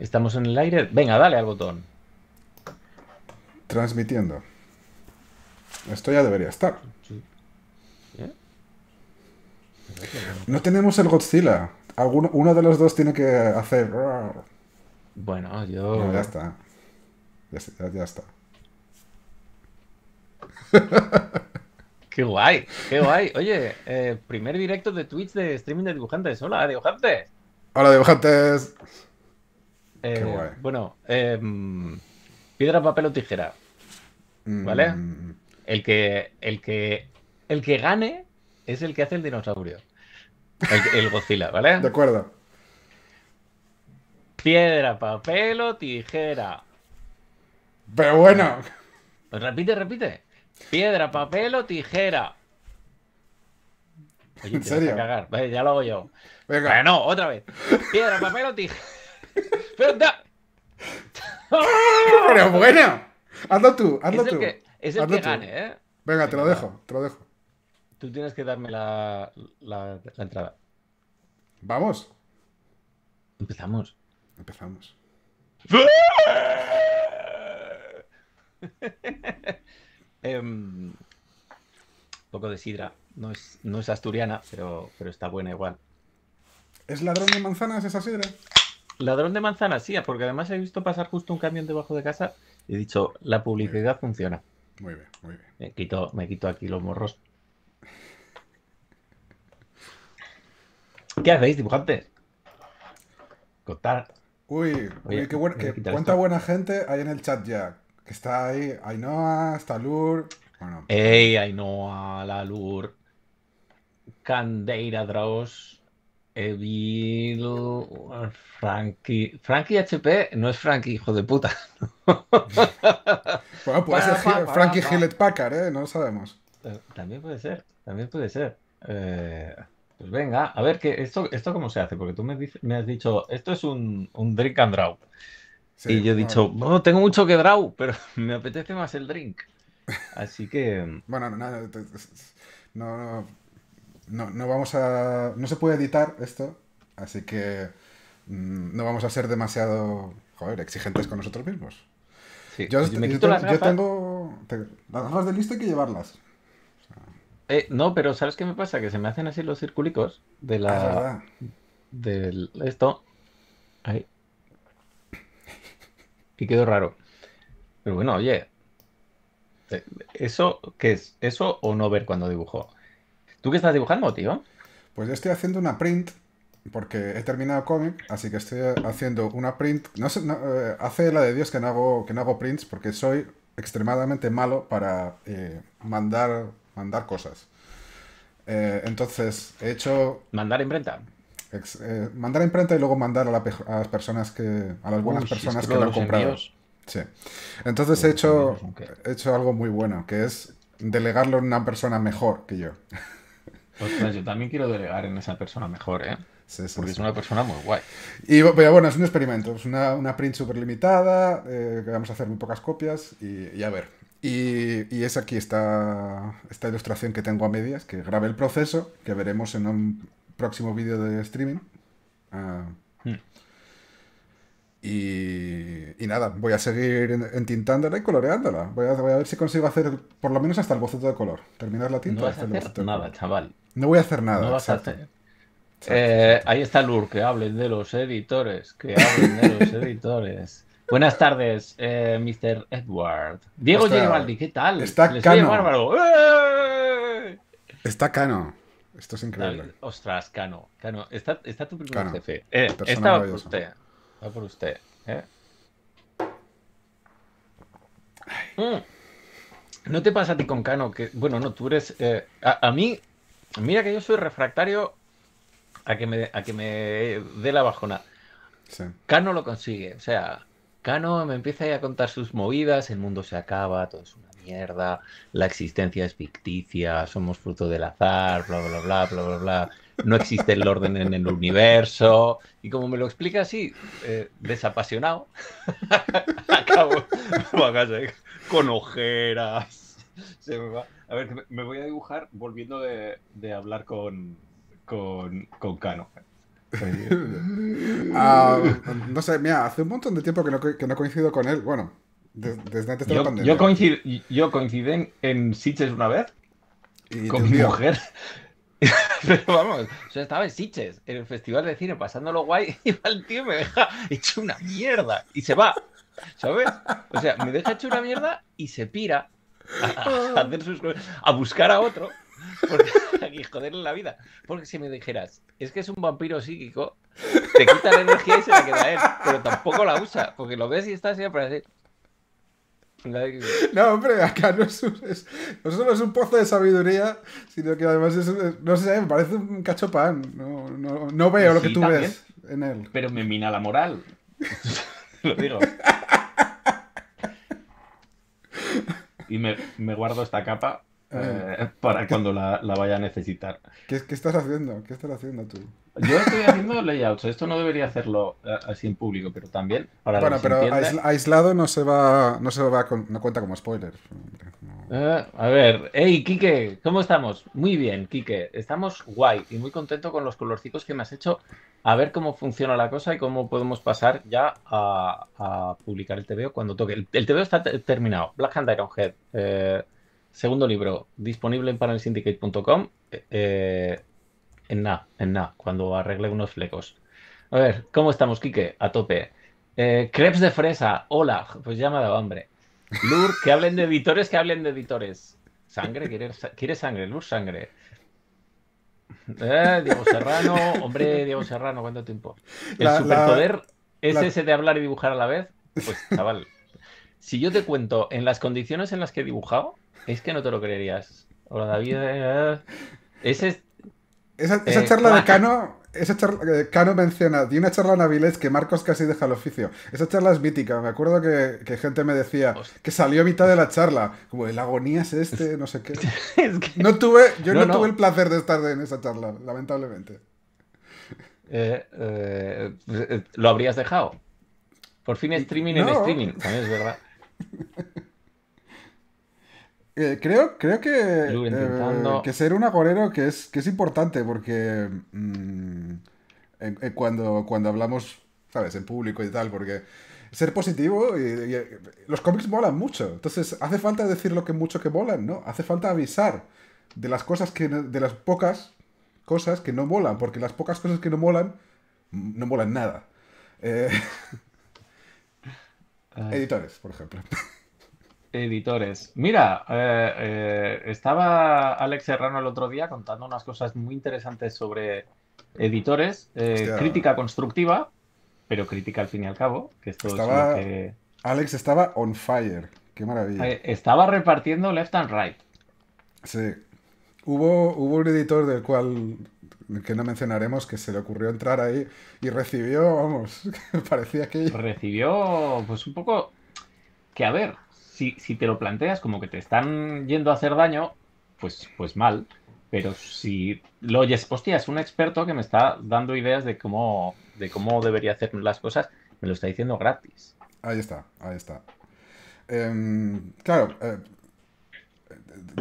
Estamos en el aire. Venga, dale al botón. Transmitiendo. Esto ya debería estar. ¿Eh? No tenemos el Godzilla. Alguno, uno de los dos tiene que hacer. Bueno, yo. ya está. Ya, está. qué guay, qué guay. Oye, eh, primer directo de Twitch de streaming de dibujantes. Hola, dibujantes. Hola, dibujantes. Eh, bueno, em, piedra, papel o tijera. ¿Vale? Mm. El que. El que. El que gane es el que hace el dinosaurio. El, Godzilla, ¿vale? De acuerdo. Piedra, papel o tijera. Pero bueno. Pues repite, repite. Piedra, papel o tijera. ¿En serio? Cagar. ya lo hago yo. Venga. Bueno, otra vez. Piedra, papel o tijera. Pero da... Pero bueno, hazlo tú, hazlo tú. es el tú. ¿eh? Venga, te lo dejo, te lo dejo. Tú tienes que darme la, la, entrada. Vamos. Empezamos. Empezamos. Em, poco de sidra. No es, no es asturiana, pero, pero está buena igual. ¿Es ladrón de manzanas esa sidra? Ladrón de manzanas, sí, porque además he visto pasar justo un camión debajo de casa y he dicho, la publicidad funciona. Muy bien, muy bien. Me quito, me quito aquí los morros. ¿Qué hacéis, dibujantes? Contar. Uy, qué cuánta buena gente hay en el chat ya. Que está ahí Ainhoa, está Lur. Bueno. Ey, Ainhoa, la Lur. Candeira Draos. Evil... Frankie. Frankie HP no es Frankie, hijo de puta. bueno, puede ser Frankie Hewlett Packard, ¿eh? No sabemos. Eh, también puede ser, también puede ser. Eh, pues venga, a ver, que esto, ¿esto cómo se hace? Porque tú me, has dicho, esto es un, drink and draw. y yo he dicho, no, tengo mucho que draw, pero me apetece más el drink. Así que. Mm, bueno, no, no, no, no, no vamos a... No se puede editar esto, así que mm, no vamos a ser demasiado, joder, exigentes con nosotros mismos. yo, tengo... las gafas de listo hay que llevarlas. Eh, no, pero ¿sabes qué me pasa? Que se me hacen así los circulicos de la... Ah, de esto. Ahí. Y quedó raro. Pero bueno, oye, eh, ¿eso qué es? ¿Eso o no ver cuando dibujó? ¿Tú qué estás dibujando, tío? Pues yo estoy haciendo una print porque he terminado cómic, así que estoy haciendo una print. No sé, eh, hace la de Dios que no hago, que hago prints porque soy extremadamente malo para eh, mandar, mandar cosas. Eh, entonces, he hecho. Mandar imprenta. mandar imprenta y luego mandar a, las personas que. a las buenas personas que lo han comprado. Sí. Entonces he hecho, he hecho algo muy bueno, que es delegarlo a una persona mejor que yo. Pues, pues, yo también quiero delegar en esa persona mejor, ¿eh? Porque es una persona muy guay. Y bueno, es un experimento, es una, print súper limitada, eh, vamos a hacer muy pocas copias y, a ver. Y, es aquí esta, esta ilustración que tengo a medias, que grabé el proceso, que veremos en un próximo vídeo de streaming. Ah, y, nada, voy a seguir entintándola y coloreándola. Voy a, voy a, ver si consigo hacer por lo menos hasta el boceto de color. Terminar la tinta. No vas a hacer nada, chaval. No voy a hacer nada. Eh, ahí está Lur, que hablen de los editores. Que hablen de los editores. Buenas tardes, eh, Mr. Edward. Diego Gervaldi, ¿qué tal? Está cano. ¡Eh! Está cano. Esto es increíble. ostras, cano. cano. Está, tu primer jefe. está usted por usted, ¿eh? Mm. ¿No te pasa a ti con Cano que, bueno, no, tú eres... Eh, a, mí, mira que yo soy refractario a que me, a que me dé la bajona. Sí. Cano lo consigue, o sea, Cano me empieza a contar sus movidas, el mundo se acaba, todo es una mierda, la existencia es ficticia, somos fruto del azar, bla, bla, bla, bla, bla, bla no existe el orden en el universo. Y como me lo explica así, eh, desapasionado, acabo con ojeras. Se me va. A ver, me voy a dibujar volviendo de, hablar con, con, Cano. Ah, no sé, mira, hace un montón de tiempo que no, coincido con él. Bueno, desde, antes de yo, la Yo, coincid, yo coincidí en, Sitches una vez con mi mujer. Pero vamos, yo estaba en Siches en el festival de cine, pasándolo guay, y va el tío me deja hecho una mierda y se va, ¿sabes? O sea, me deja hecho una mierda y se pira a, ah. buscar a otro porque, joderle la vida. Porque si me dijeras, es que es un vampiro psíquico, te quita la energía y se la queda a él, pero tampoco la usa, porque lo ves y está para así. No, hombre, acá no, es un, solo un pozo de sabiduría, sino que además es, no sé, me parece un cachopán. No, veo pues lo que tú ves en él. Pero me mina la moral. lo digo. y me guardo esta capa eh, para cuando la, vaya a necesitar. ¿Qué, estás haciendo? ¿Qué estás haciendo tú? Yo estoy haciendo layouts. Esto no debería hacerlo eh, así en público, pero también bueno, pero aislado no se va, no se va, no cuenta como spoiler. Eh, a ver, hey Kike! ¿cómo estamos? Muy bien, Kike estamos guay y muy contento con los colorcitos que me has hecho. A ver cómo funciona la cosa y cómo podemos pasar ya a, publicar el TVO cuando toque. El, el TVO está terminado. Black Hand Iron Head. Eh, Segundo libro, disponible para el en nada, eh, en nada, cuando arregle unos flecos. A ver, ¿cómo estamos, Quique? A tope. Eh, crepes de fresa, hola, pues ya me ha dado hambre. Lur, que hablen de editores, que hablen de editores. Sangre, quiere, sangre, Lur, sangre. Eh, Diego Serrano, hombre, Diego Serrano, ¿cuánto tiempo? El superpoder es ese de hablar y dibujar a la vez. Pues, chaval, si yo te cuento en las condiciones en las que he dibujado, es que no te lo creerías. Hola David. Eh, eh. ese es, esa, eh, charla de Cano, esa charla, Cano menciona, de una charla en Avilés que Marcos casi deja el oficio. Esa charla es mítica, me acuerdo que, gente me decía que salió a mitad de la charla, como el agonía es este, no sé qué. No tuve, yo no, tuve el placer de estar en esa charla, lamentablemente. ¿Lo habrías dejado? Por fin streaming en streaming, también es verdad. Eh, creo, que, eh, que ser un agorero que es, que es importante porque mm, cuando, cuando hablamos, ¿sabes?, en público y tal, porque ser positivo los cómics molan mucho. Entonces, hace falta decir lo que mucho que molan, ¿no? Hace falta avisar de las cosas que de las pocas cosas que no molan, porque las pocas cosas que no molan mm, no molan nada. Eh, editores, por ejemplo. editores. Mira, eh, eh, estaba Alex Serrano el otro día contando unas cosas muy interesantes sobre editores, eh, crítica constructiva, pero crítica al fin y al cabo, que Alex estaba on fire, qué maravilla. Estaba repartiendo left and right. Sí. Hubo, hubo un editor del cual que no mencionaremos, que se le ocurrió entrar ahí y recibió, vamos, parecía que... Recibió, pues un poco... Que a ver, si, te lo planteas como que te están yendo a hacer daño, pues, pues mal. Pero si lo oyes, hostia, es un experto que me está dando ideas de cómo, de cómo debería hacer las cosas, me lo está diciendo gratis. Ahí está, ahí está. Em, claro, eh,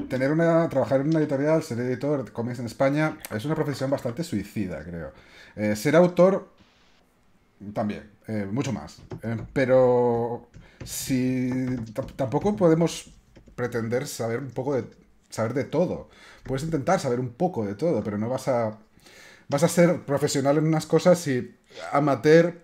tener una, trabajar en una editorial, ser editor de cómics en España, es una profesión bastante suicida, creo. Eh, ser autor también, eh, mucho más. pero si tampoco podemos pretender saber un poco de saber de todo. Puedes intentar saber un poco de todo, pero no vas a vas a ser profesional en unas cosas y amateur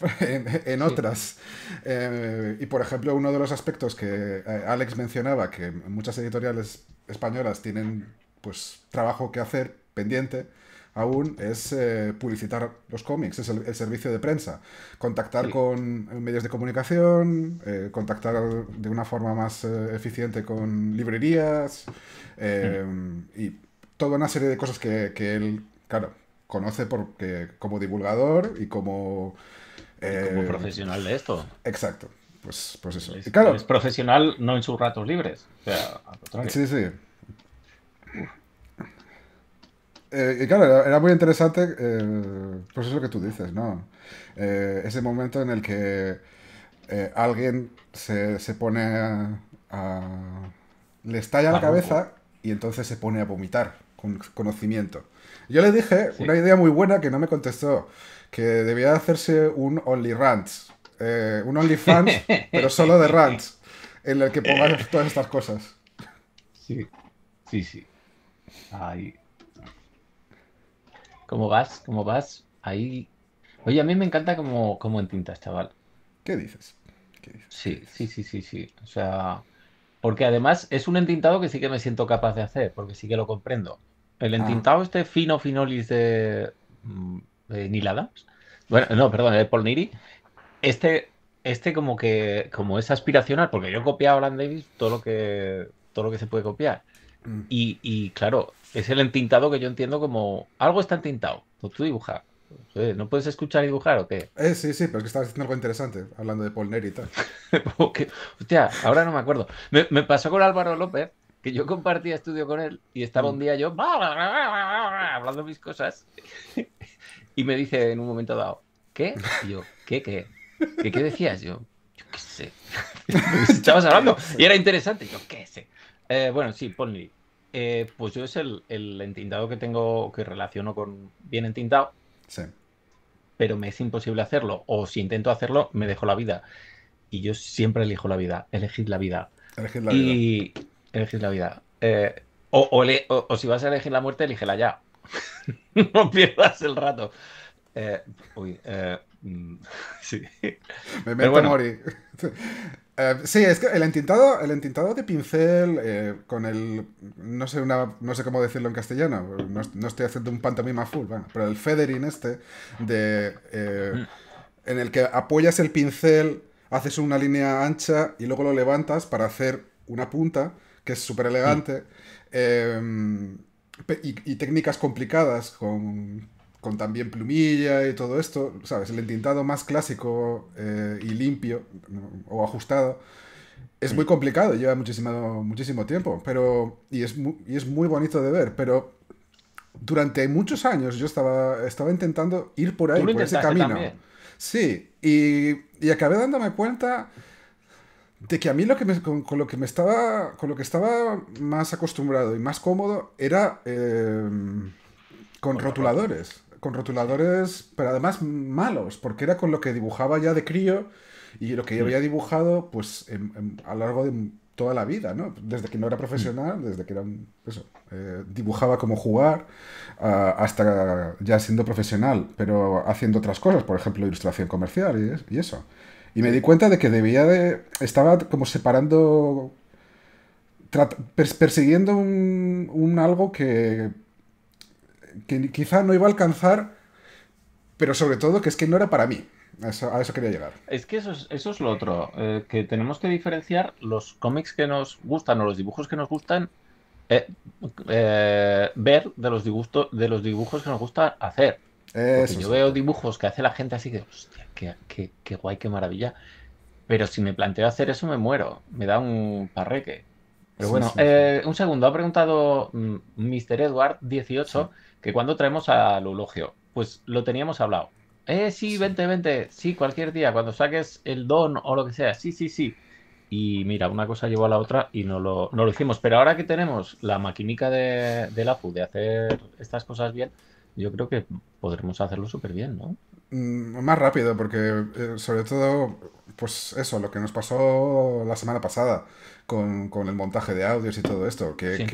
en, otras. Eh, y por ejemplo, uno de los aspectos que eh, Alex mencionaba, que muchas editoriales españolas tienen pues trabajo que hacer pendiente, aún es eh, publicitar los cómics, es el, servicio de prensa. Contactar con eh, medios de comunicación, eh, contactar de una forma más eficiente con librerías y toda una serie de cosas que, él, claro, conoce porque, como divulgador y como... como profesional de esto. Exacto. Pues, pues eso. Es, profesional no en sus ratos libres. Sí, sí. Eh, y claro, era, muy interesante, eh, pues eso que tú dices, ¿no? Eh, ese momento en el que alguien se, pone a, le estalla la cabeza y entonces se pone a vomitar con conocimiento. Yo le dije una idea muy buena que no me contestó, que debía hacerse un Only Rants, un Only Fans, pero solo de Rants, en el que pongas todas estas cosas. Sí, sí, sí. Ahí... ¿Cómo vas? ¿Cómo vas? Ahí. Oye, a mí me encanta como, como chaval. ¿Qué dices? Sí, sí, sí, sí, sí. O sea. Porque además es un entintado que sí que me siento capaz de hacer, porque sí que lo comprendo. El ah. entintado, este fino finolis de, mm, de Neil Bueno, no, perdón, de Polniri. Este, este como que como es aspiracional, porque yo he copiado a Alan Davis todo lo que, todo lo que se puede copiar. Mm. Y, y claro, es el entintado que yo entiendo como algo está entintado. Tú dibujas. ¿No puedes escuchar y dibujar o qué? Eh, sí, sí, pero es que estabas diciendo algo interesante, hablando de Paul y tal. hostia, ahora no me acuerdo. Me, pasó con Álvaro López, que yo compartía estudio con él y estaba un mm. día yo hablando mis cosas. y me dice en un momento dado, ¿qué? yo, ¿qué, qué? ¿Qué, decías? Yo, yo qué sé. Estabas hablando y era interesante. Yo, ¿qué sé? Eh, bueno, sí, Paul eh, pues yo es el, entintado que tengo, que relaciono con bien entintado. Sí. Pero me es imposible hacerlo. O si intento hacerlo, me dejo la vida. Y yo siempre elijo la vida. Elegid la vida. Elegid la vida. Y la vida. Eh, o, si vas a elegir la muerte, elígela ya. no pierdas el rato. Eh, mm, sí. Me meto a eh, sí, es que el entintado, el entintado de pincel eh, con el. No sé, una, no sé cómo decirlo en castellano. No, estoy haciendo un pantomima full, pero el feathering este, de, eh, mm. en el que apoyas el pincel, haces una línea ancha y luego lo levantas para hacer una punta, que es súper elegante. Mm. Em, y técnicas complicadas con con también plumilla y todo esto, ¿sabes? El entintado más clásico eh, y limpio o ajustado es muy mm. complicado, lleva muchísimo, muchísimo tiempo, pero, y es, muy, y es muy bonito de ver, pero durante muchos años yo estaba, estaba intentando ir por ahí, por ese camino. Sí, y, y, acabé dándome cuenta de que a mí lo que con, lo que me estaba con lo que estaba más acostumbrado y más cómodo era eh, con rotuladores con rotuladores, pero además malos, porque era con lo que dibujaba ya de crío y lo que yo había dibujado pues a lo largo de toda la vida, ¿no? Desde que no era profesional, mm. desde que era eh, dibujaba como jugar ah, hasta ya siendo profesional, pero haciendo otras cosas, por ejemplo, ilustración comercial y, eso. Y me di cuenta de que debía de... Estaba como separando persiguiendo un, algo que que quizá no iba a alcanzar, pero sobre todo que es que no era para mí. a eso quería llegar. Es que eso es, eso es lo otro, eh, que tenemos que diferenciar los cómics que nos gustan o los dibujos que nos gustan eh, eh, ver de los, de los dibujos que nos gusta hacer. yo veo dibujos que hace la gente así que, hostia, qué, guay, qué maravilla. Pero si me planteo hacer eso, me muero. Me da un parreque. Pero bueno, un segundo, ha preguntado Mr. Mm, Edward18 que cuando traemos al elogio, pues lo teníamos hablado. Eh, sí, vente, vente, sí, cualquier día, cuando saques el don o lo que sea, sí, sí, sí. Y mira, una cosa llevó a la otra y no lo, no lo hicimos. Pero ahora que tenemos la maquinica de, la APU de hacer estas cosas bien, yo creo que podremos hacerlo súper bien, ¿no? Mm, más rápido, porque eh, sobre todo, pues eso, lo que nos pasó la semana pasada con, el montaje de audios y todo esto, que,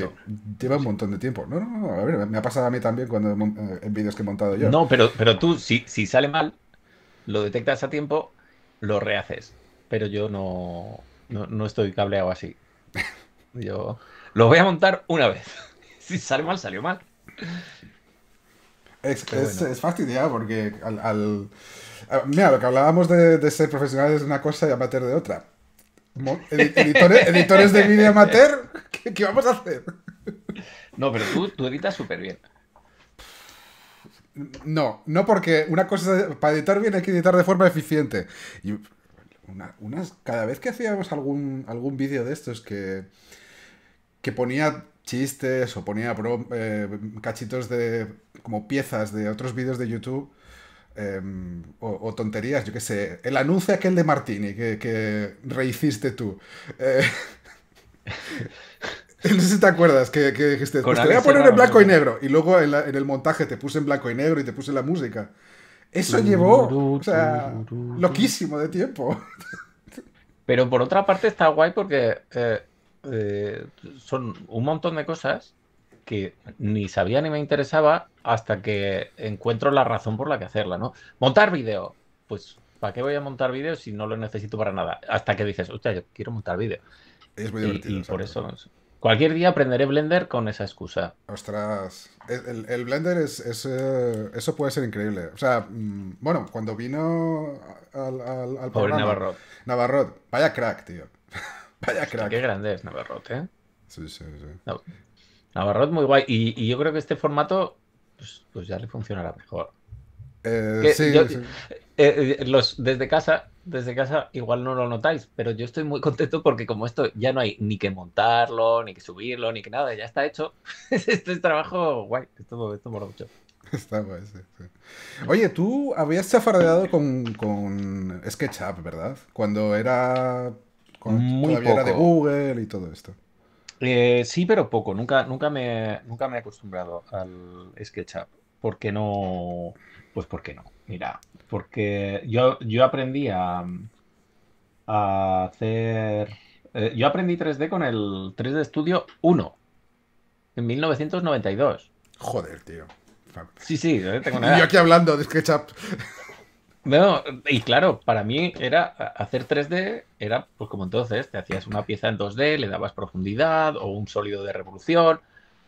lleva un montón de tiempo. No, no, a ver, me ha pasado a mí también cuando eh, en vídeos que he montado yo. No, pero, pero tú, si, si sale mal, lo detectas a tiempo, lo rehaces. Pero yo no, no, no estoy cableado así. Yo lo voy a montar una vez. si sale mal, salió mal. Es, es, fácil porque al, Mira, lo que hablábamos de, ser profesionales de una cosa y amateur de otra. editores, de vídeo amateur, ¿qué, vamos a hacer? No, pero tú, editas súper bien. No, no porque una cosa para editar bien hay que editar de forma eficiente. Y cada vez que hacíamos algún, algún vídeo de estos que, que ponía chistes o ponía eh, cachitos de como piezas de otros vídeos de YouTube em, o, tonterías, yo qué sé, el anuncio aquel de Martini que, rehiciste tú. Eh, no sé si te acuerdas que, dijiste, pues te voy a poner en blanco y negro y luego en, el montaje te puse en blanco y negro y te puse la música. Eso llevó, loquísimo de tiempo. Pero por otra parte está guay porque eh, eh, son un montón de cosas que ni sabía ni me interesaba hasta que encuentro la razón por la que hacerla, ¿no? Montar vídeo. Pues, ¿para qué voy a montar vídeo si no lo necesito para nada? Hasta que dices, hostia, yo quiero montar vídeo. Y, por eso... Cualquier día aprenderé Blender con esa excusa. Ostras, el, Blender es, eh, eso puede ser increíble. O sea, mm, bueno, cuando vino al, al, Navarro. Navarro, vaya crack, tío. Vaya crack. Qué grande es Navarrote, ¿eh? Sí, sí, sí. Navarrote muy guay. Y, yo creo que este formato, pues, pues ya le funcionará mejor. Eh, sí, eh, eh, los, desde casa, desde casa igual no lo notáis, pero yo estoy muy contento porque como esto ya no hay ni que montarlo, ni que subirlo, ni que nada, ya está hecho. este es trabajo guay, esto, esto mola mucho. Está guay, sí, Oye, tú habías chafardeado con, con SketchUp, ¿verdad? Cuando era con muy todavía de Google y todo esto. Eh, sí, pero poco. Nunca, nunca, me, nunca me he acostumbrado al SketchUp. ¿Por qué no? Pues porque no. Mira, porque yo, yo aprendí a, a hacer... Eh, yo aprendí 3D con el 3D Studio 1 en 1992. Joder, tío. Sí, sí, eh, tengo yo aquí hablando de SketchUp. No, y claro, para mí era hacer 3D, era pues como entonces, te hacías una pieza en 2D, le dabas profundidad o un sólido de revolución,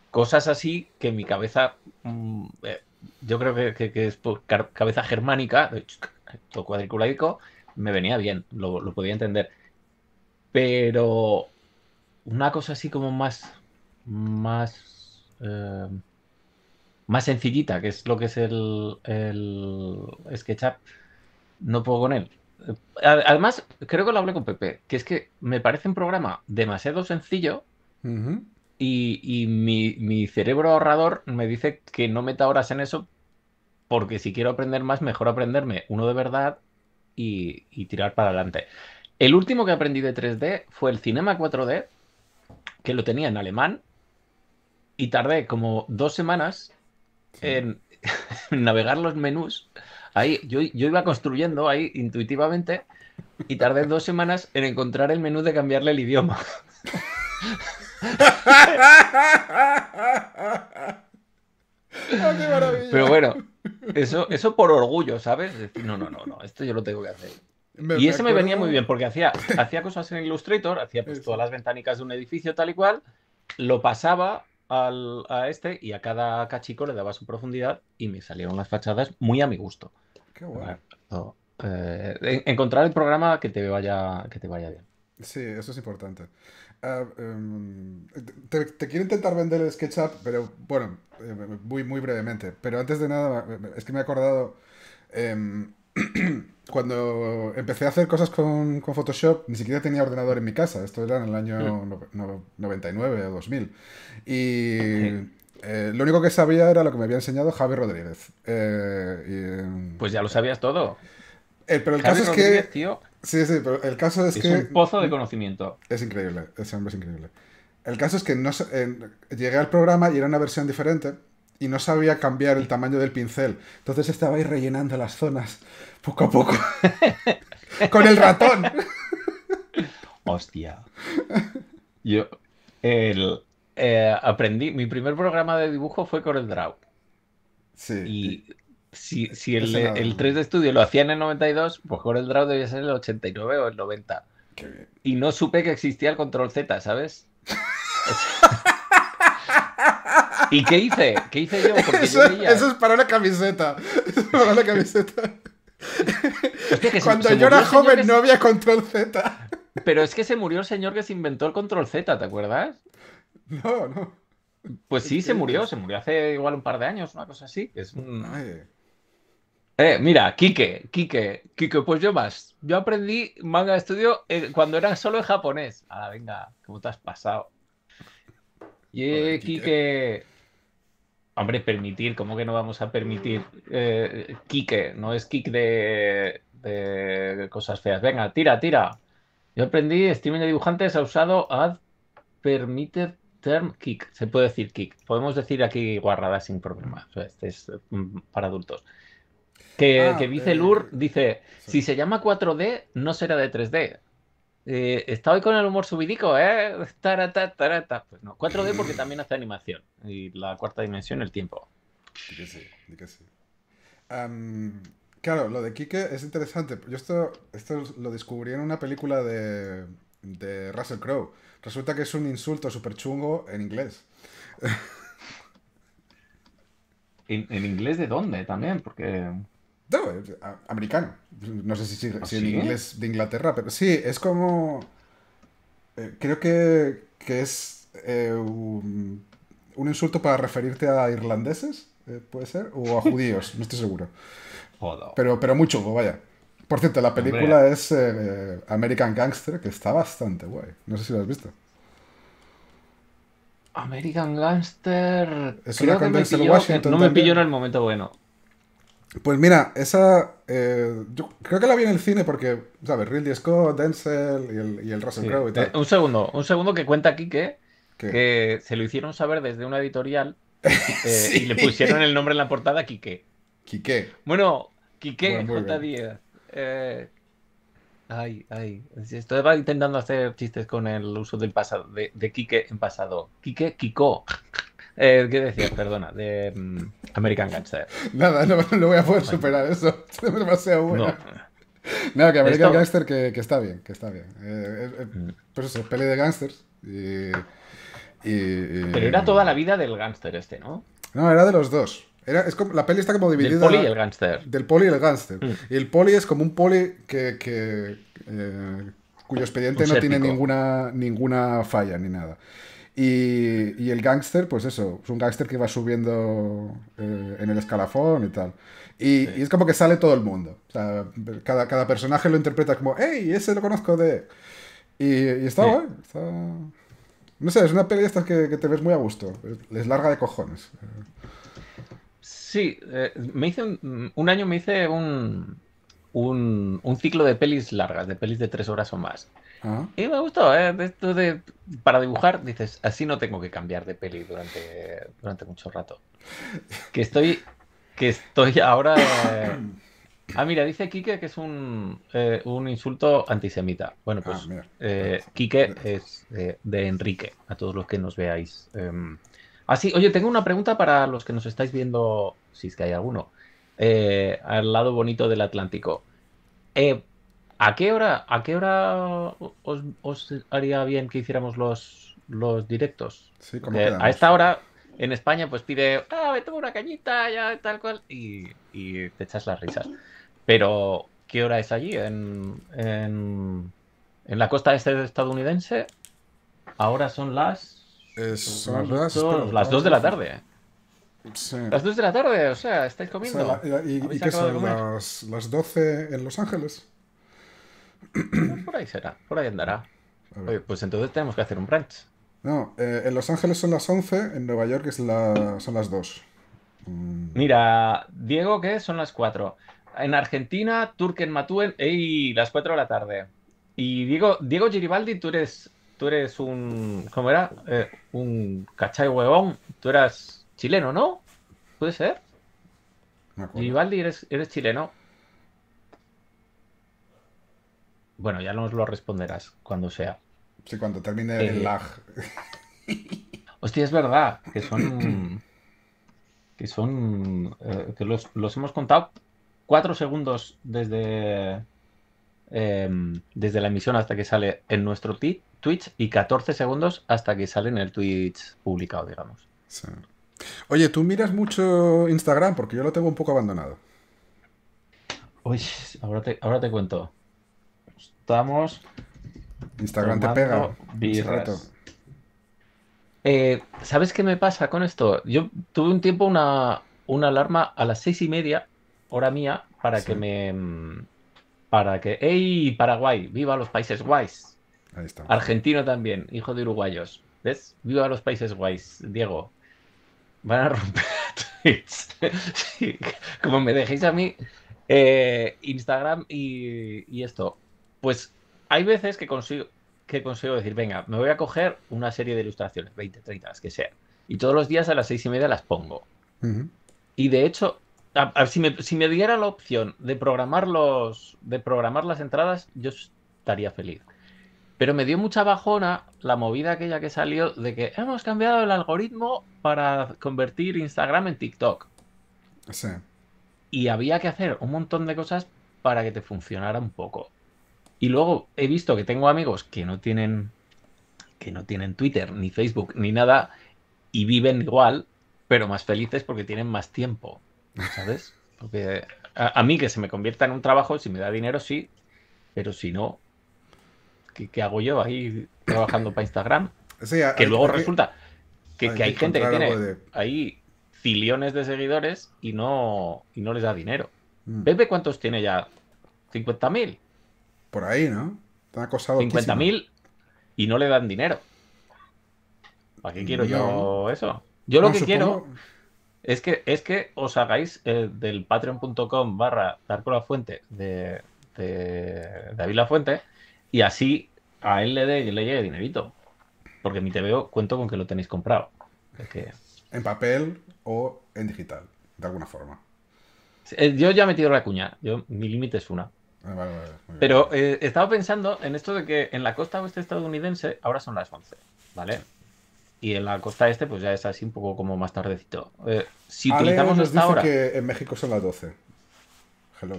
cosas así que mi cabeza, mm, eh, yo creo que, es cabeza germánica, todo cuadriculaico, me venía bien, lo, podía entender. Pero una cosa así como más, más, eh, más sencillita, que es lo que es el, el SketchUp no puedo con él. Eh, además, creo que lo hablé con Pepe, que es que me parece un programa demasiado sencillo y, mi, cerebro ahorrador me dice que no meta horas en eso porque si quiero aprender más, mejor aprenderme uno de verdad y, tirar para adelante. El último que aprendí de 3D fue el Cinema 4D, que lo tenía en alemán y tardé como dos semanas en navegar los menús Ahí yo, iba construyendo ahí intuitivamente y tardé dos semanas en encontrar el menú de cambiarle el idioma. Pero bueno, eso, eso por orgullo, ¿sabes? no, no, no, no, esto yo lo tengo que hacer. y ese me venía muy bien porque hacía, hacía cosas en Illustrator, hacía pues, todas las ventanicas de un edificio tal y cual, lo pasaba a este y a cada cachico le daba su profundidad y me salieron las fachadas muy a mi gusto. Qué bueno. Eh, encontrar el programa que te vaya, que te vaya bien. Sí, eso es importante. Ah, em, te, quiero intentar vender el SketchUp, pero bueno, eh, muy, muy brevemente. Pero antes de nada, es que me he acordado... Em, cuando empecé a hacer cosas con, Photoshop, ni siquiera tenía ordenador en mi casa. Esto era en el año 99 mm. o 2000. Y eh, lo único que sabía era lo que me había enseñado Javi Rodríguez. Eh, eh, pues ya lo sabías todo. pero el caso es que. sí, sí, el caso es, que. Es un pozo de conocimiento. Es increíble, ese hombre es increíble. El caso es que no, llegué al programa y era una versión diferente y no sabía cambiar el tamaño del pincel. Entonces estaba ahí rellenando las zonas poco a poco. Con el ratón. Hostia. Yo eh, aprendí, mi primer programa de dibujo fue con draw Sí. Y si, si el, 3 de estudio lo hacía en el 92, pues con el Draw debía ser el 89 o el 90. Qué bien. Y no supe que existía el control Z, ¿sabes? ¿Y qué hice? ¿Qué hice yo? eso, es para una camiseta. para una camiseta. Cuando yo era joven no había control Z. Pero es que se murió el señor que se inventó el control Z, ¿te acuerdas? No, no. Pues sí, se murió, se murió hace igual un par de años, una cosa así. Eh, mira, Kike, Kike, Kike, pues yo más. Yo aprendí manga de estudio eh, cuando era solo en japonés. Ah, venga, ¿cómo te has pasado? Y Kike. Hombre, permitir, ¿cómo que no vamos a permitir? Mm. Eh, Quique, no es kick de, cosas feas. Venga, tira, tira. Yo aprendí streaming de dibujantes, ha usado ad permitted term kick. Se puede decir kick. Podemos decir aquí guarrada sin problema. este es mm, para adultos. Que, ah, eh, dice Lur, dice, si se llama 4D, no será de 3D. Eh, está hoy con el humor subidico, ¿eh? Tarata, tarata. Pues no, 4D porque también hace animación. Y la cuarta dimensión, el tiempo. sí, que sí. claro, lo de Kike es interesante. Yo esto, esto lo descubrí en una película de, de Russell Crowe. Resulta que es un insulto súper chungo en inglés. ¿En, ¿En, inglés de dónde también? Porque... Eh, americano. No sé si, es ¿Ah, en inglés de Inglaterra, pero sí, es como. Eh, creo que, es eh, un, insulto para referirte a irlandeses, puede ser, o a judíos, no estoy seguro. Pero, pero vaya. Por cierto, la película es American Gangster, que está bastante guay. No sé si lo has visto. American Gangster. Washington, no me pilló en el momento bueno. Pues mira, esa. Eh, yo creo que la vi en el cine porque, ¿sabes? Real Disco, Denzel y el, y y eh, tal. un segundo, un segundo que cuenta aquí que, que se lo hicieron saber desde una editorial eh, y le pusieron el nombre en la portada Quique. Quique. Bueno, Quique, bueno, J. Díaz. ay, ay. Estoy intentando hacer chistes con el uso del pasado, de, de Quique en pasado. Quique, Kiko. Eh, ¿Qué decías? Perdona, de mm, American Gangster. Nada, no, voy a poder superar eso. Es demasiado bueno. No. Nada, que American Gangster que, que, está bien, que está bien. Eh, eh, eh, mm. pues eso, pele de gángsters Y, Pero era toda la vida del gánster este, ¿no? No, era de los dos. Era, es la peli está como dividida. Del poli y el gánster Del mm. poli y el gánster Y el poli es como un poli que. que cuyo expediente no tiene ninguna, ninguna falla ni nada. Y, el gángster, pues eso, es un gángster que va subiendo eh, en el escalafón y tal. Y, es como que sale todo el mundo. cada, personaje lo interpreta como, ¡Ey! Ese lo conozco de. Y, está bueno No sé, es una peli esta que, te ves muy a gusto. Es larga de cojones. Sí, eh, me hice un, año me hice un, un, un, ciclo de pelis largas, de pelis de tres horas o más. Y me gustó, ¿eh? Esto para dibujar, dices, así no tengo que cambiar de peli durante, durante mucho rato. Que estoy, que estoy ahora... Eh, ah, mira, dice Quique que es un, eh, insulto antisemita. Bueno, pues ah, Quique es de, Enrique, a todos los que nos veáis. Em. así ah, oye, tengo una pregunta para los que nos estáis viendo, si es que hay alguno, al lado bonito del Atlántico. Eh, ¿A qué hora, a qué hora os, haría bien que hiciéramos los, los directos? Sí, a esta hora en España pues pide, ah, me tomo una cañita, ya tal cual, y, te echas las risas. Pero, ¿qué hora es allí? En, la costa este estadounidense, ahora son las... son las, 2 de la tarde. Las 2 de la tarde, o sea, estáis comiendo. y, qué son las, las 12 en Los Ángeles? Ah, por ahí será, por ahí andará. pues entonces tenemos que hacer un brunch. No, eh, en Los Ángeles son las 11, en Nueva York es son las 2. Mm. Mira, Diego, ¿qué? Son las 4. En Argentina, Turken Matuen, ey, las 4 de la tarde. Y Diego, Diego Giribaldi, tú eres, tú eres un, ¿cómo era? Eh, un cachay huevón. Tú eras chileno, ¿no? ¿Puede ser? Giribaldi, eres, eres chileno. Bueno, ya nos lo responderás cuando sea. Sí, cuando termine el eh, lag. Hostia, es verdad, que son. que son. Eh, que los, hemos contado cuatro segundos desde. Em, desde la emisión hasta que sale en nuestro Twitch y 14 segundos hasta que sale en el Twitch publicado, digamos. Oye, ¿tú miras mucho Instagram? Porque yo lo tengo un poco abandonado. Uy, ahora ahora te cuento. Estamos. Instagram te pega. Eh, ¿Sabes qué me pasa con esto? Yo tuve un tiempo una, alarma a las seis y media, hora mía, para que me. Para que. ¡Ey, Paraguay! ¡Viva los países guays! Argentino también, hijo de uruguayos. ¿Ves? ¡Viva los países guays! Diego. Van a romper como me dejéis a mí. Eh, Instagram y esto. Pues hay veces que consigo, que consigo decir, venga, me voy a coger una serie de ilustraciones, 20, 30, las que sea. Y todos los días a las seis y media las pongo. Y de hecho, si, me, diera la opción de programar, de programar las entradas, yo estaría feliz. Pero me dio mucha bajona la movida aquella que salió de que hemos cambiado el algoritmo para convertir Instagram en TikTok. Sí. Y había que hacer un montón de cosas para que te funcionara un poco. Y luego he visto que tengo amigos que no tienen que no tienen Twitter, ni Facebook, ni nada, y viven igual, pero más felices porque tienen más tiempo. ¿Sabes? Porque a, mí que se me convierta en un trabajo, si me da dinero, sí, pero si no, ¿qué, hago yo ahí trabajando para Instagram? que luego resulta que, hay, gente que tiene ahí ciliones de seguidores y no, no les da dinero. Mm. ¿cuántos tiene ya? ¿50.000? Por ahí, ¿no? mil 50.000 y no le dan dinero. ¿Para qué mm, quiero yo eso? Yo lo que quiero es que, es que os hagáis eh, del patreon.com barra dar la fuente de, David La Fuente y así a él le, de, le llegue dinerito. Porque mi TVO cuento con que lo tenéis comprado. En papel o en digital, de alguna forma. Eh, yo ya he metido la cuña. Yo, mi límite es una. Ah, Pero eh, estaba pensando en esto de que en la costa oeste estadounidense ahora son las 11, ¿vale? Y en la costa este, pues ya es así un poco como más tardecito. Eh, si utilizamos hora. hasta dice que en México son las 12.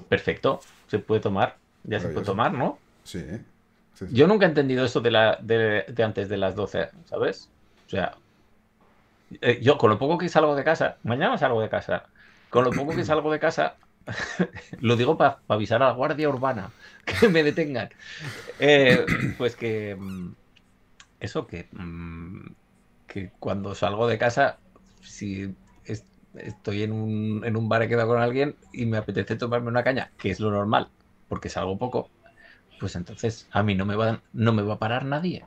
Perfecto, se puede tomar. Ya se puede tomar, ¿no? Sí, Yo nunca he entendido eso de, la, antes de las 12, ¿sabes? O sea, eh, yo con lo poco que salgo de casa, mañana salgo de casa, con lo poco que salgo de casa, lo digo para avisar a la Guardia Urbana que me detengan. Eh, pues que. Mm, eso, que. Mm, que cuando salgo de casa, si estoy en un, bar que quedado con alguien y me apetece tomarme una caña, que es lo normal, porque salgo poco, pues entonces a mí no me va, no me va a parar nadie.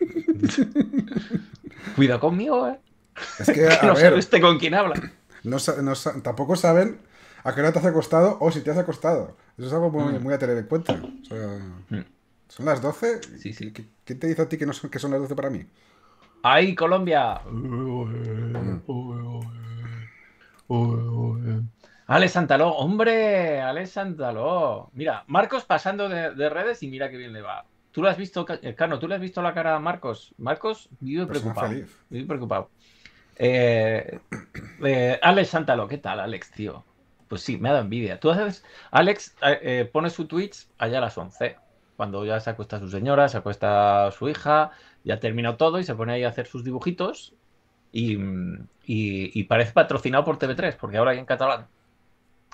cuida conmigo, ¿eh? Es que, no sabe con quién habla. No, tampoco saben a qué hora te has acostado o si te has acostado. Eso es algo muy, mm. a tener en cuenta. Mm. ¿Son las 12? Sí, sí. ¿Quién te dice a ti que, son, las 12 para mí? ¡Ay, Colombia! Alex Santaló, hombre, Alex Santaló. Mira, Marcos pasando de, redes y mira qué bien le va. Tú lo has visto, eh, Cano, tú le has visto la cara a Marcos. Marcos vive preocupado. Vive preocupado. Eh, eh, Alex Santaló, ¿qué tal, Alex, tío? Pues sí, me ha dado envidia. Tú haces, Alex eh, eh, pone su Twitch allá a las 11, cuando ya se acuesta su señora, se acuesta su hija, ya terminó todo y se pone ahí a hacer sus dibujitos y, parece patrocinado por TV3, porque ahora hay en catalán.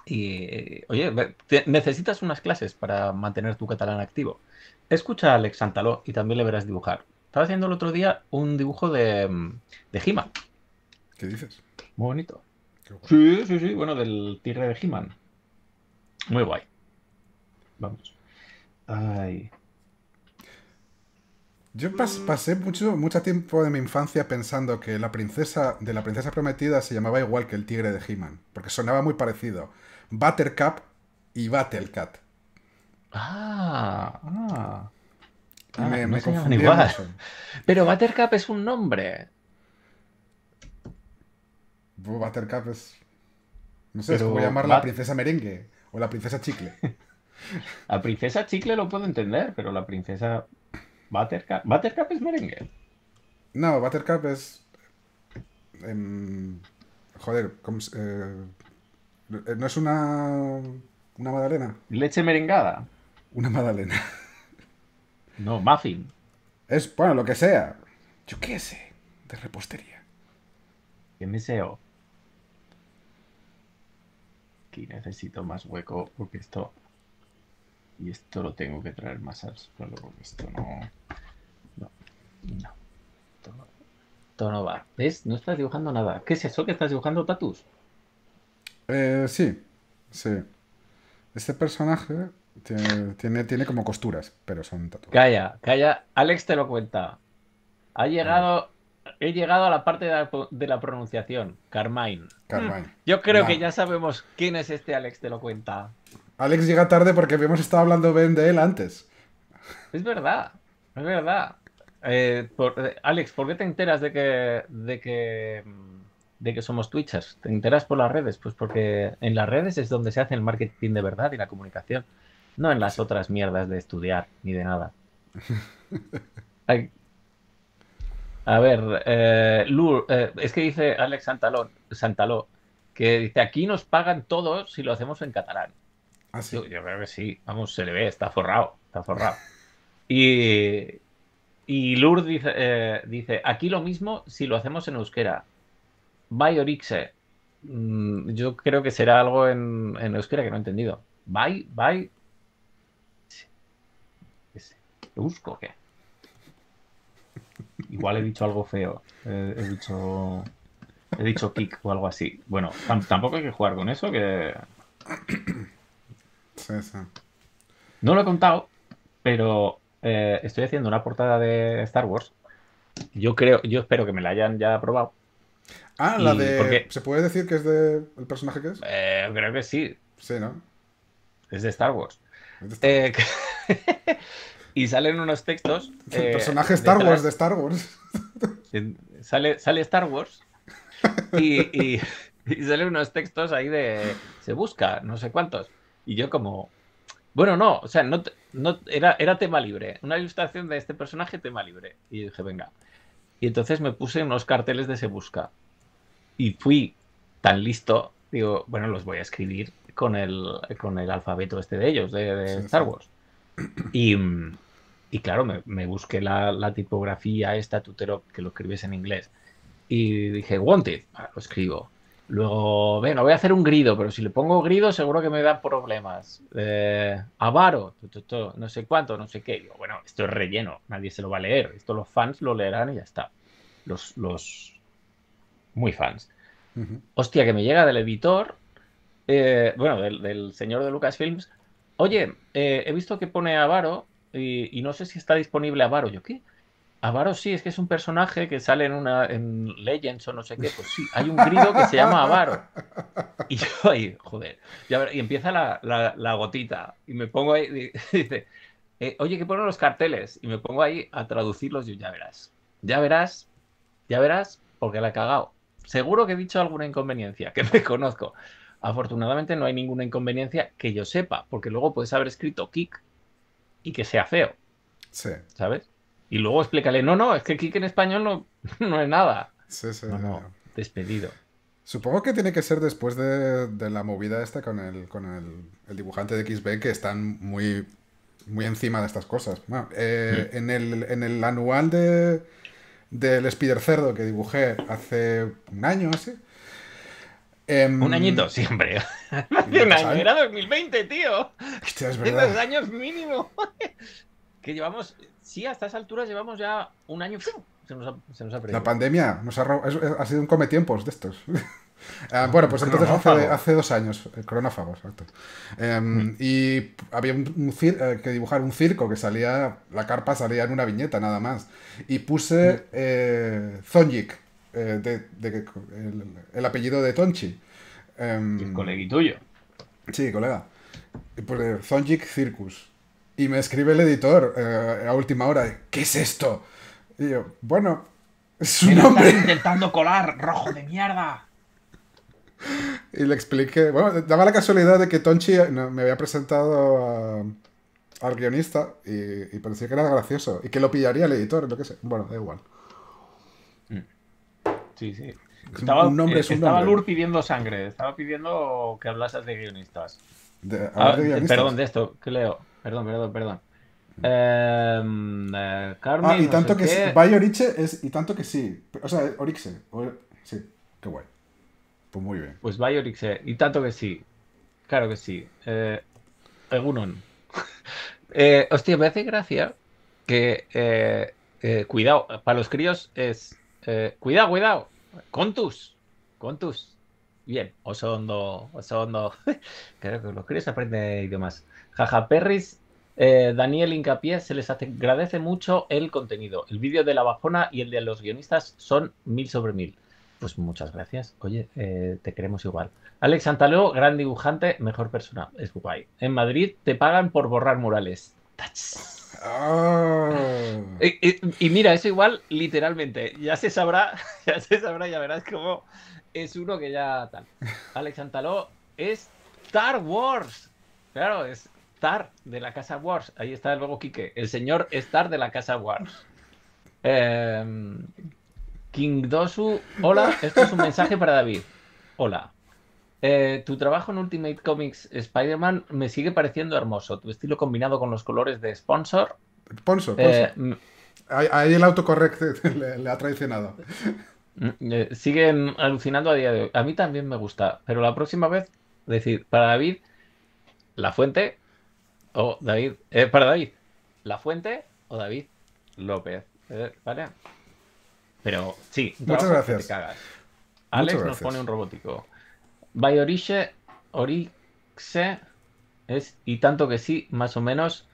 Y, eh, oye, necesitas unas clases para mantener tu catalán activo. Escucha a Alex Santaló y también le verás dibujar. Estaba haciendo el otro día un dibujo de, de Gima. ¿Qué dices? Muy bonito. Sí, sí, sí, bueno, del tigre de He-Man. Muy guay. Vamos. Ay. Yo mm. pasé mucho, mucho tiempo de mi infancia pensando que la princesa de la princesa prometida se llamaba igual que el tigre de He-Man, porque sonaba muy parecido. Buttercup y Battlecat. Ah, ah. me, ah, me igual. Pero Buttercup es un nombre. Buttercup es. No sé, llamar la princesa merengue o la princesa chicle. La princesa chicle lo puedo entender, pero la princesa Buttercup. es merengue? No, Buttercup es. Em, joder, eh, ¿no es una. una magdalena? ¿Leche merengada? Una magdalena. No, muffin. Es, bueno, lo que sea. Yo qué sé, de repostería. ¿Qué me seo? necesito más hueco porque esto... Y esto lo tengo que traer más al suelo porque esto no... No, no. va. ¿Ves? No estás dibujando nada. ¿Qué es eso que estás dibujando, Tatus? Eh, sí, sí. Este personaje tiene, tiene, tiene como costuras, pero son tatuajes. Calla, calla. Alex te lo cuenta. Ha llegado he llegado a la parte de la, pronunciación. Carmine. Carmine. Mm. Yo creo que ya sabemos quién es este Alex, te lo cuenta. Alex llega tarde porque habíamos estado hablando bien de él antes. Es verdad, es verdad. Eh, eh, Alex, ¿por qué te enteras de que, de que de que somos Twitchers? ¿Te enteras por las redes? Pues porque en las redes es donde se hace el marketing de verdad y la comunicación. No en las otras mierdas de estudiar ni de nada. Hay, A ver, eh, eh, es que dice Alex Santaló, Santaló, que dice, aquí nos pagan todos si lo hacemos en catalán. Ah, yo, creo que sí, vamos, se le ve, está forrado, está forrado. Y, y eh, dice, aquí lo mismo si lo hacemos en euskera. Bye, Orixe. Mm, yo creo que será algo en, euskera que no he entendido. Bye, bye. busco qué? igual he dicho algo feo. Eh, he dicho. He dicho kick o algo así. Bueno, tampoco hay que jugar con eso, que. Sí, No lo he contado, pero eh, estoy haciendo una portada de Star Wars. Yo creo, yo espero que me la hayan ya probado. Ah, la de. ¿Se puede decir que es de el personaje que es? Eh, creo que sí. Sí, ¿no? Es de Star Wars. ¿Es de Star Wars? y salen unos textos. El eh, personaje Star Wars de Star Wars. Sale, sale Star Wars y, y, salen unos textos ahí de se busca, no sé cuántos. Y yo como, bueno, no, o sea, no, no era, era tema libre, una ilustración de este personaje tema libre. Y dije, venga. Y entonces me puse unos carteles de se busca. Y fui tan listo, digo, bueno, los voy a escribir con el, con el alfabeto este de ellos, de, Star Wars. Y, claro, me, busqué la, tipografía esta, tutero, que lo escribes en inglés. Y dije, wanted, ah, lo escribo. Luego, venga, voy a hacer un grido, pero si le pongo grido seguro que me da problemas. Eh, avaro, no sé cuánto, no sé qué. bueno, esto es relleno, nadie se lo va a leer. Esto los fans lo leerán y ya está. Los, los muy fans. Hostia, que me llega del editor, eh, bueno, del, del señor de Lucasfilms, Oye, eh, he visto que pone Avaro y, no sé si está disponible Avaro. ¿Yo qué? Avaro sí, es que es un personaje que sale en una en Legends o no sé qué. Pues sí, hay un grido que se llama Avaro. Y yo ahí, joder. Y, empieza la, gotita. Y me pongo ahí, dice, eh, oye, ¿qué ponen los carteles. Y me pongo ahí a traducirlos. Y yo, ya verás. Ya verás. Ya verás, porque la he cagado. Seguro que he dicho alguna inconveniencia, que me conozco. Afortunadamente no hay ninguna inconveniencia que yo sepa, porque luego puedes haber escrito kick y que sea feo. Sí. ¿Sabes? Y luego explícale, no, no, es que kick en español no, es nada. Sí, sí. No, despedido. Supongo que tiene que ser después de, la movida esta con el, con el, dibujante de XB, que están muy, muy encima de estas cosas. Eh, en, el, anual de, del Spider Cerdo que dibujé hace un año así, Em, un añito siempre. Hace un año, era 2020, tío. Hostia, es verdad. Dos años mínimo. que llevamos, sí, a estas alturas llevamos ya un año. Se nos se La pandemia nos ha, sido un cometiempos de estos. Ah, bueno, pues entonces hace, dos años, el eh, cronófago, exacto. Em, mm. Y había eh, que dibujar un circo que salía, la carpa salía en una viñeta nada más. Y puse mm. eh, Zonjik, eh, el, apellido de Tonchi. Em, tuyo. Sí, colega. Por pues, eh, Circus. Y me escribe el editor eh, a última hora, ¿qué es esto? Y yo, bueno, es un nombre. intentando colar, rojo de mierda. Y le expliqué, bueno, daba la casualidad de que Tonchi me había presentado al guionista y, y, parecía que era gracioso y que lo pillaría el editor, lo que sé. Bueno, da igual. Sí, sí. Estaba, un nombre es un estaba Lur pidiendo sangre, estaba pidiendo que hablases de ah, eh, guionistas. Perdón, de esto, que leo. Perdón, perdón, perdón. Em, eh, Carmen, ah, y tanto que sí. es. Y tanto que sí. O sea, Orixe. sí, qué guay. Pues muy bien. Pues vaya Orixe. Y tanto que sí. Claro que sí. Eh, Egunon. hostia, me hace gracia que. cuidado, para los críos es. cuidado, cuidado. Contus. Contus. Bien, o hondo, oso hondo. Creo que los críos aprenden idiomas. Jaja Perris, eh, Daniel Hincapié, se les hace, agradece mucho el contenido. El vídeo de la bajona y el de los guionistas son mil sobre mil. Pues muchas gracias. Oye, eh, te queremos igual. Alex antaleo gran dibujante, mejor persona. Es guay. En Madrid te pagan por borrar murales. Ah. Y, mira, eso igual, literalmente, ya se sabrá, ya se sabrá, ya verás cómo es uno que ya tal. Alex Antaló es Star Wars. Claro, es Star de la Casa Wars. Ahí está el luego Quique, el señor Star de la Casa Wars. Em, King Dosu, hola, esto es un mensaje para David. Hola, eh, tu trabajo en Ultimate Comics Spider-Man me sigue pareciendo hermoso. Tu estilo combinado con los colores de Sponsor. Sponsor, eh, Ahí el autocorrect le, ha traicionado. Sigue eh, siguen alucinando a día de hoy. A mí también me gusta, pero la próxima vez, decir, para David, la fuente, o David, eh, para David, la fuente o David López. ¿Vale? Pero sí, muchas gracias. Alex nos pone un robótico. By Orixe es y tanto que sí, más o menos,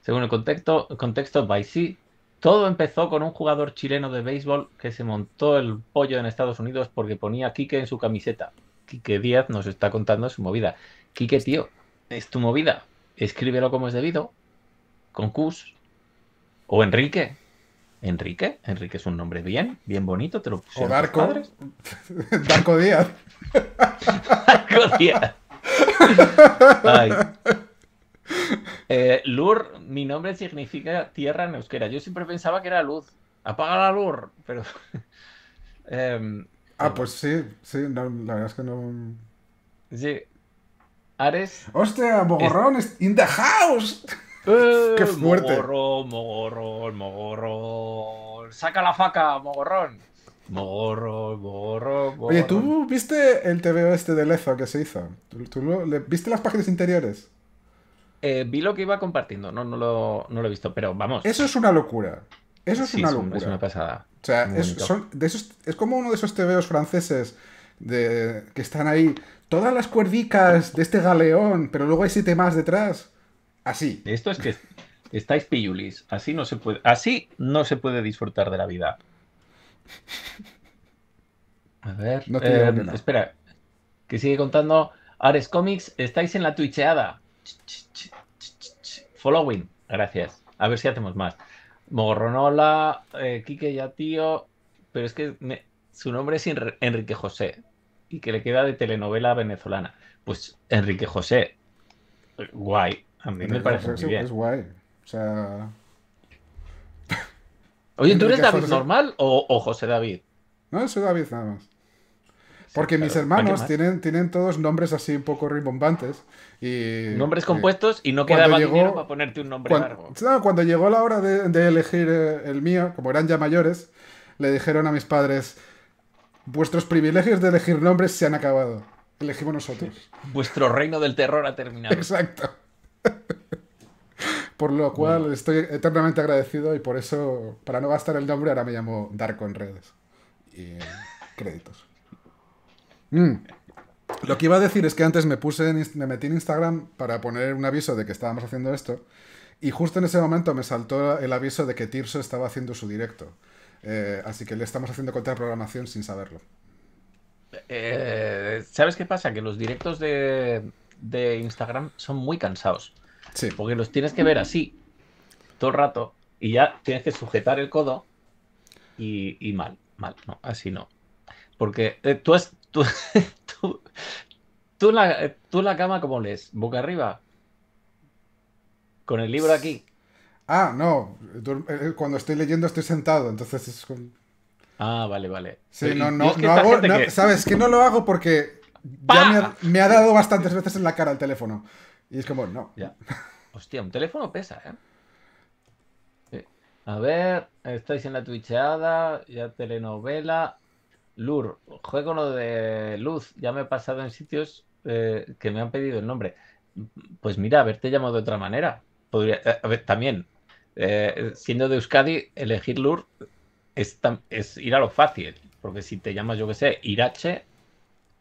según el contexto, el contexto by sí. Todo empezó con un jugador chileno de béisbol que se montó el pollo en Estados Unidos porque ponía Quique en su camiseta. Quique Díaz nos está contando su movida. Quique, tío, es tu movida. Escríbelo como es debido, con o Enrique, Enrique. Enrique es un nombre bien, bien bonito, te lo pusieron. O Padres. Díaz. Barco Díaz. Eh, lur, mi nombre significa tierra en euskera. Yo siempre pensaba que era luz. Apaga la luz, pero. Em, ah, eh. pues sí, sí, la verdad es que no. Sí. Ares. ¡Hostia, Bogorrón! ¡In the house! Eh, ¡Qué fuerte! Mogorrón, mogorrón, mogorrón. Saca la faca, mogorrón. Mogorrón, mogorrón, Oye, ¿tú viste el TVO este de Lezo que se hizo? ¿Tú, ¿Viste las páginas interiores? Eh, vi lo que iba compartiendo, no, no, lo, he visto, pero vamos. Eso es una locura. Eso es una locura. Es una pasada. O sea, es, como uno de esos tebeos franceses de, que están ahí, todas las cuerdicas de este galeón, pero luego hay siete más detrás. Así. Esto es que estáis pillulis. Así no se puede, así no se puede disfrutar de la vida. A ver, eh, espera, que sigue contando. Ares Comics, estáis en la twitcheada. Following, gracias. A ver si hacemos más. Mogorronola, eh, Quique ya tío, pero es que su nombre es Enrique José y que le queda de telenovela venezolana. Pues Enrique José, eh, guay, a mí me parece muy bien. Es guay. O sea. Oye, ¿tú eres David normal o, José David? No, soy David nada más. Porque mis hermanos tienen, tienen todos nombres así un poco rimbombantes. Y, nombres compuestos y, no quedaba más dinero para ponerte un nombre largo. No, cuando llegó la hora de elegir eh, el mío, como eran ya mayores, le dijeron a mis padres: Vuestros privilegios de elegir nombres se han acabado. Elegimos nosotros. Vuestro reino del terror ha terminado. Exacto. por lo cual estoy eternamente agradecido y por eso, para no gastar el nombre, ahora me llamo Dark en redes. Y créditos. Mm. Lo que iba a decir es que antes me puse metí en Instagram para poner un aviso de que estábamos haciendo esto. Y justo en ese momento me saltó el aviso de que Tirso estaba haciendo su directo. Eh, así que le estamos haciendo contraprogramación sin saberlo. Eh, ¿Sabes qué pasa? Que los directos de, de Instagram son muy cansados. Sí. Porque los tienes que ver así todo el rato y ya tienes que sujetar el codo y, y mal, mal, no, así no. Porque eh, tú, es, tú, tú, eh, la, cama como lees, boca arriba, con el libro aquí. Ah, no, eh, cuando estoy leyendo estoy sentado, entonces es... Ah, vale, vale. Sí, no, no, no sabes que no lo hago porque ya me ha, dado bastantes veces en la cara el teléfono. Y es como, no. Ya. Hostia, un teléfono pesa, ¿eh? A ver, estáis en la twitcheada, ya telenovela. Lur, juego lo de luz. Ya me he pasado en sitios eh, que me han pedido el nombre. Pues mira, haberte llamado de otra manera. Podría, eh, también, eh, siendo de Euskadi, elegir Lur es, es, ir a lo fácil. Porque si te llamas, yo que sé, Irache,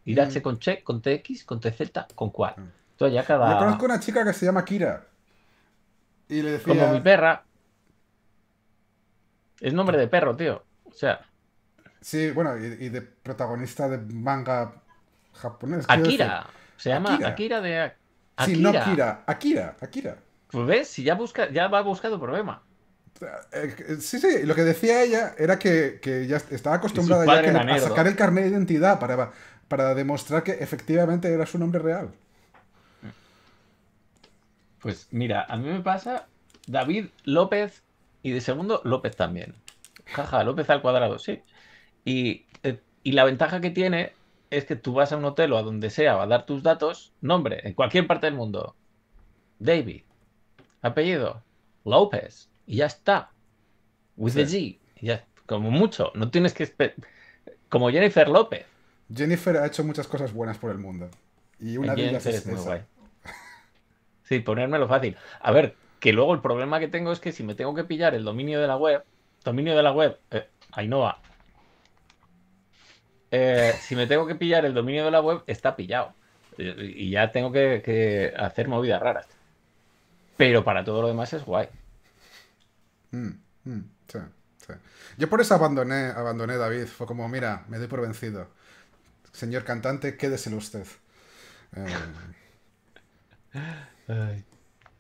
y mm. con Che, con TX, con TZ, con cual. Mm. Entonces ya Yo conozco una chica que se llama Kira. Y le decía. Como mi perra. Es nombre de perro, tío. O sea. Sí, bueno, y, de protagonista de manga japonés. Akira. Se llama Akira, de. Akira. Sí, no Akira, Akira, Akira. Pues ves, si ya, busca, ya va buscando problema. Eh, sí, sí, lo que decía ella era que, ya estaba acostumbrada a sacar el carnet de identidad para para demostrar que efectivamente era su nombre real. Pues mira, a mí me pasa David López y de segundo López también. Jaja, López al cuadrado, sí. Eh, y, la ventaja que tiene es que tú vas a un hotel o a donde sea, va a dar tus datos, nombre, en cualquier parte del mundo. David, apellido, López, y ya está. With the G, ya, como mucho. No tienes que. Como Jennifer López. Jennifer ha hecho muchas cosas buenas por el mundo. Y una de ellas es, muy guay. Sí, ponérmelo fácil. A ver, que luego el problema que tengo es que si me tengo que pillar el dominio de la web, dominio de la web, eh, Ainhoa. Eh, si me tengo que pillar el dominio de la web, está pillado. Eh, y ya tengo que, hacer movidas raras. Pero para todo lo demás es guay. Mm, mm, Yo por eso abandoné, abandoné David. Fue como, mira, me doy por vencido. Señor cantante, quédese usted. Eh,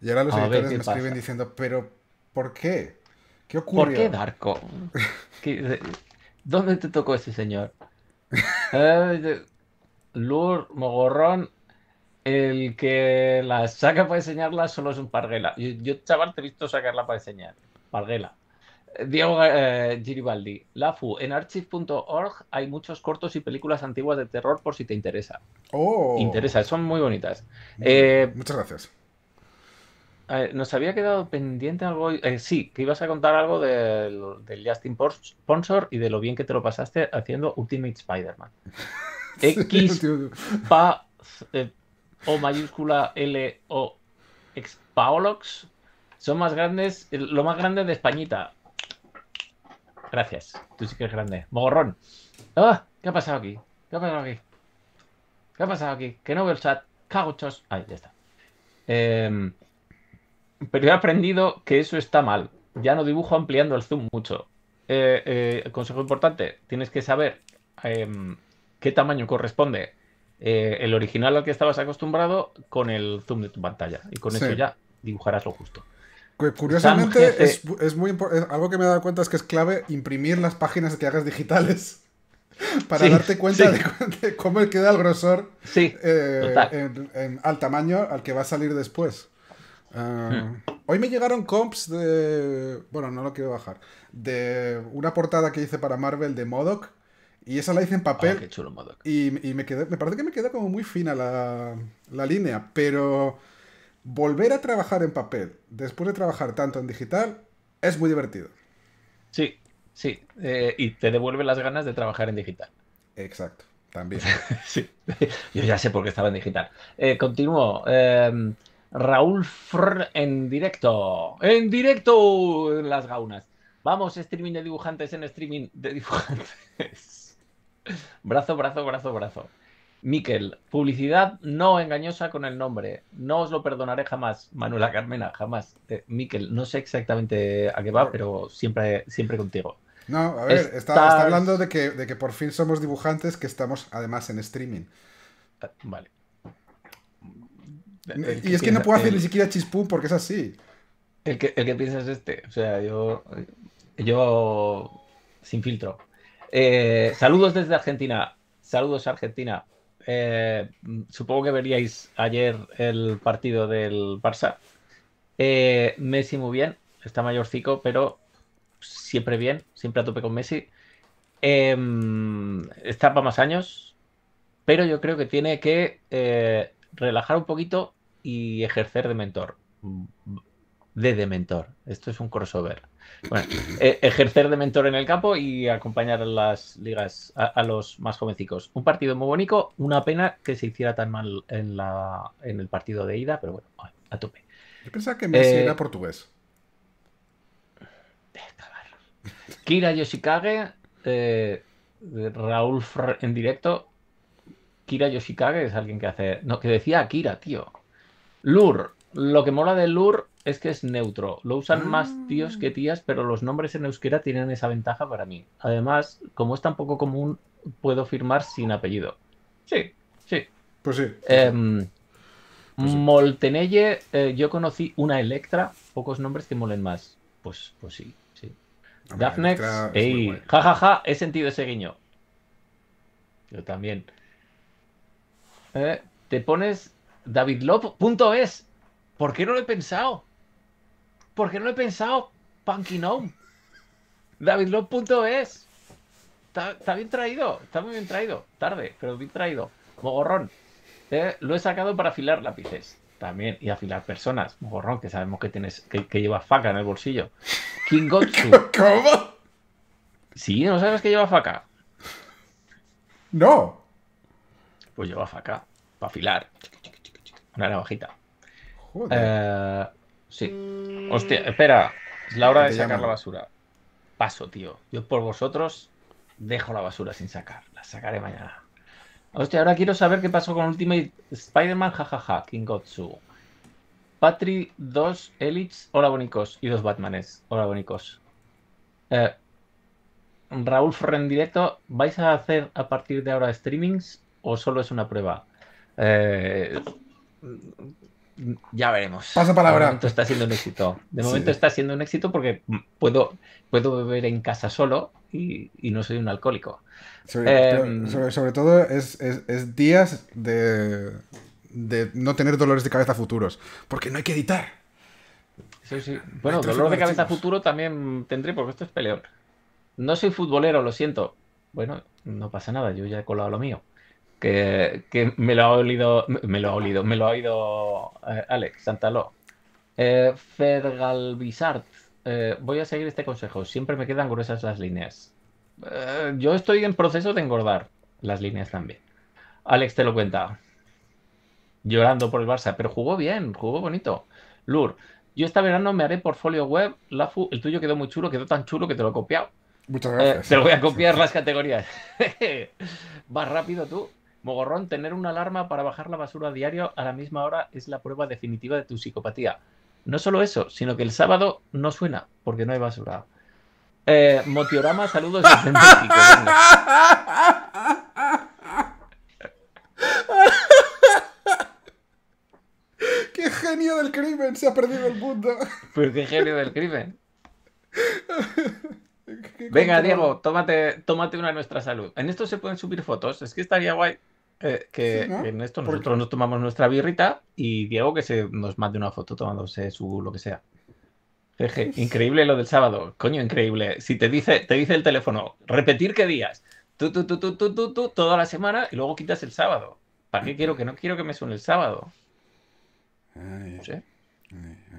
y ahora los editores me escriben diciendo, pero ¿por qué? ¿Qué ocurrió? ¿Por qué Darko? ¿Dónde te tocó ese señor? eh, Lur Mogorrón, el que la saca para enseñarla solo es un parguela. Yo, yo chaval, te he visto sacarla para enseñar. Parguela. Diego eh, Giribaldi, Lafu, en archive.org hay muchos cortos y películas antiguas de terror por si te interesa. Oh. Interesa, son muy bonitas. Eh, muchas gracias. nos había quedado pendiente algo. Eh, sí, que ibas a contar algo del, del Justin Sponsor y de lo bien que te lo pasaste haciendo Ultimate Spider-Man. X, pa, O mayúscula, L, O, X Paolox son más grandes, lo más grande de Españita. Gracias. Tú sí que eres grande. Mogorrón. ¡Ah! ¿Qué ha pasado aquí? ¿Qué ha pasado aquí? ¿Qué ha pasado aquí? Que no veo el chat. Cagochos. Ahí, ya está. Em, pero he aprendido que eso está mal. Ya no dibujo ampliando el zoom mucho. Eh, eh, consejo importante, tienes que saber em, qué tamaño corresponde eh, el original al que estabas acostumbrado con el zoom de tu pantalla. Y con eso ya dibujarás lo justo. Curiosamente, es, muy algo que me he dado cuenta es que es clave imprimir las páginas que hagas digitales para darte cuenta de, cómo queda el grosor sí, eh, en, al tamaño al que va a salir después. Ah, hmm. Hoy me llegaron comps de. Bueno, no lo quiero bajar. De una portada que hice para Marvel de Modoc. Y esa la hice en papel. Ah, qué chulo, Modoc. Y, me me parece que me queda como muy fina la línea, pero volver a trabajar en papel después de trabajar tanto en digital es muy divertido. Sí, sí. Eh, y te devuelve las ganas de trabajar en digital. Exacto, también. yo ya sé por qué estaba en digital. Eh, continúo. Em, Raúl en directo. En directo en las gaunas. Vamos, streaming de dibujantes en streaming de dibujantes. brazo, brazo, brazo, brazo. Miquel, publicidad no engañosa con el nombre. No os lo perdonaré jamás, Manuela Carmena, jamás. Eh, Miquel, no sé exactamente a qué va, pero siempre, siempre contigo. No, a ver, está, hablando de que, por fin somos dibujantes, que estamos además en streaming. Ah, vale. Y es que no puedo hacer ni siquiera chispú porque es así. El que, el piensa es este. O sea, yo. Yo. Sin filtro. Eh, saludos desde Argentina. Saludos, Argentina. Eh, supongo que veríais ayer el partido del Barça. Eh, Messi muy bien, está mayorcico, pero siempre bien, siempre a tope con Messi. Em, está para más años, pero yo creo que tiene que eh, relajar un poquito y ejercer de mentor. De, de mentor. Esto es un crossover. Bueno, e, ejercer de mentor en el campo y acompañar a las ligas, a, los más jovencicos. Un partido muy bonito, una pena que se hiciera tan mal en, el partido de ida, pero bueno, a tope. Yo pensaba que Messi eh, era portugués. Kira Yoshikage, eh, Raúl en directo. Kira Yoshikage es alguien que hace. No, que decía Kira, tío. Lur, lo que mola de Lur es que es neutro. Lo usan más tíos que ah. tías, pero los nombres en euskera tienen esa ventaja para mí. Además, como es tan poco común, puedo firmar sin apellido. Sí, sí. Pues sí. Em, pues Moltenelle, eh, yo conocí una Electra, pocos nombres que molen más. Pues, pues sí, sí. Daphnex, ey, jajaja, ja, he sentido ese guiño. Yo también. Eh, te pones David es ¿Por qué no lo he pensado? ¿Por qué no he pensado? Punky Gnome. DavidLove.es. Está, está, bien traído. Está muy bien traído. Tarde, pero bien traído. Mogorrón. Eh, lo he sacado para afilar lápices. También. Y afilar personas. Mogorrón, que sabemos que tienes que, lleva faca en el bolsillo. Kingotsu. ¿Cómo? Sí, ¿no sabes que lleva faca? No. Pues lleva faca. Para afilar. Una navajita. Joder. Eh, Sí. Hostia, espera. Es la hora de sacar la basura. Paso, tío. Yo por vosotros dejo la basura sin sacar. La sacaré mañana. Hostia, ahora quiero saber qué pasó con Ultimate Spider-Man, jajaja, King Kingotsu. Patri, dos Elites, hola bonicos. Y dos Batmanes, hola bonicos. Eh, Raúl en Directo, ¿vais a hacer a partir de ahora streamings o solo es una prueba? Eh, ya veremos. palabra. De momento está siendo un éxito. De momento está siendo un éxito porque puedo, puedo beber en casa solo y, no soy un alcohólico. Sobre, em, todo es, días de, no tener dolores de cabeza futuros, porque no hay que editar. Bueno, dolor de cabeza futuro también tendré porque esto es peleón. No soy futbolero, lo siento. Bueno, no pasa nada, yo ya he colado lo mío que, me lo ha olido, me lo ha olido, me lo ha oído eh, Alex Santaló. Eh, Bisart, eh, voy a seguir este consejo, siempre me quedan gruesas las líneas. Eh, yo estoy en proceso de engordar las líneas también. Alex te lo cuenta, llorando por el Barça, pero jugó bien, jugó bonito. Lur, yo esta verano me haré portfolio web, Lafu, el tuyo quedó muy chulo, quedó tan chulo que te lo he copiado. Muchas gracias. te lo voy a copiar las categorías. Vas rápido tú. Mogorrón, tener una alarma para bajar la basura diario a la misma hora es la prueba definitiva de tu psicopatía. No solo eso, sino que el sábado no suena porque no hay basura. Eh, Motiorama, saludos ¡Qué genio del crimen! Se ha perdido el mundo. Pero pues qué genio del crimen. Venga, Diego, tómate, tómate una de nuestra salud. En esto se pueden subir fotos. Es que estaría guay eh, que, en esto nosotros nos tomamos nuestra birrita y Diego que se nos mande una foto tomándose su lo que sea. increíble lo del sábado, coño, increíble. Si te dice, te dice el teléfono, repetir qué días, tú, tú, tú, tú, tú, tú, tú, toda la semana y luego quitas el sábado. ¿Para qué quiero que no quiero que me suene el sábado? no sé.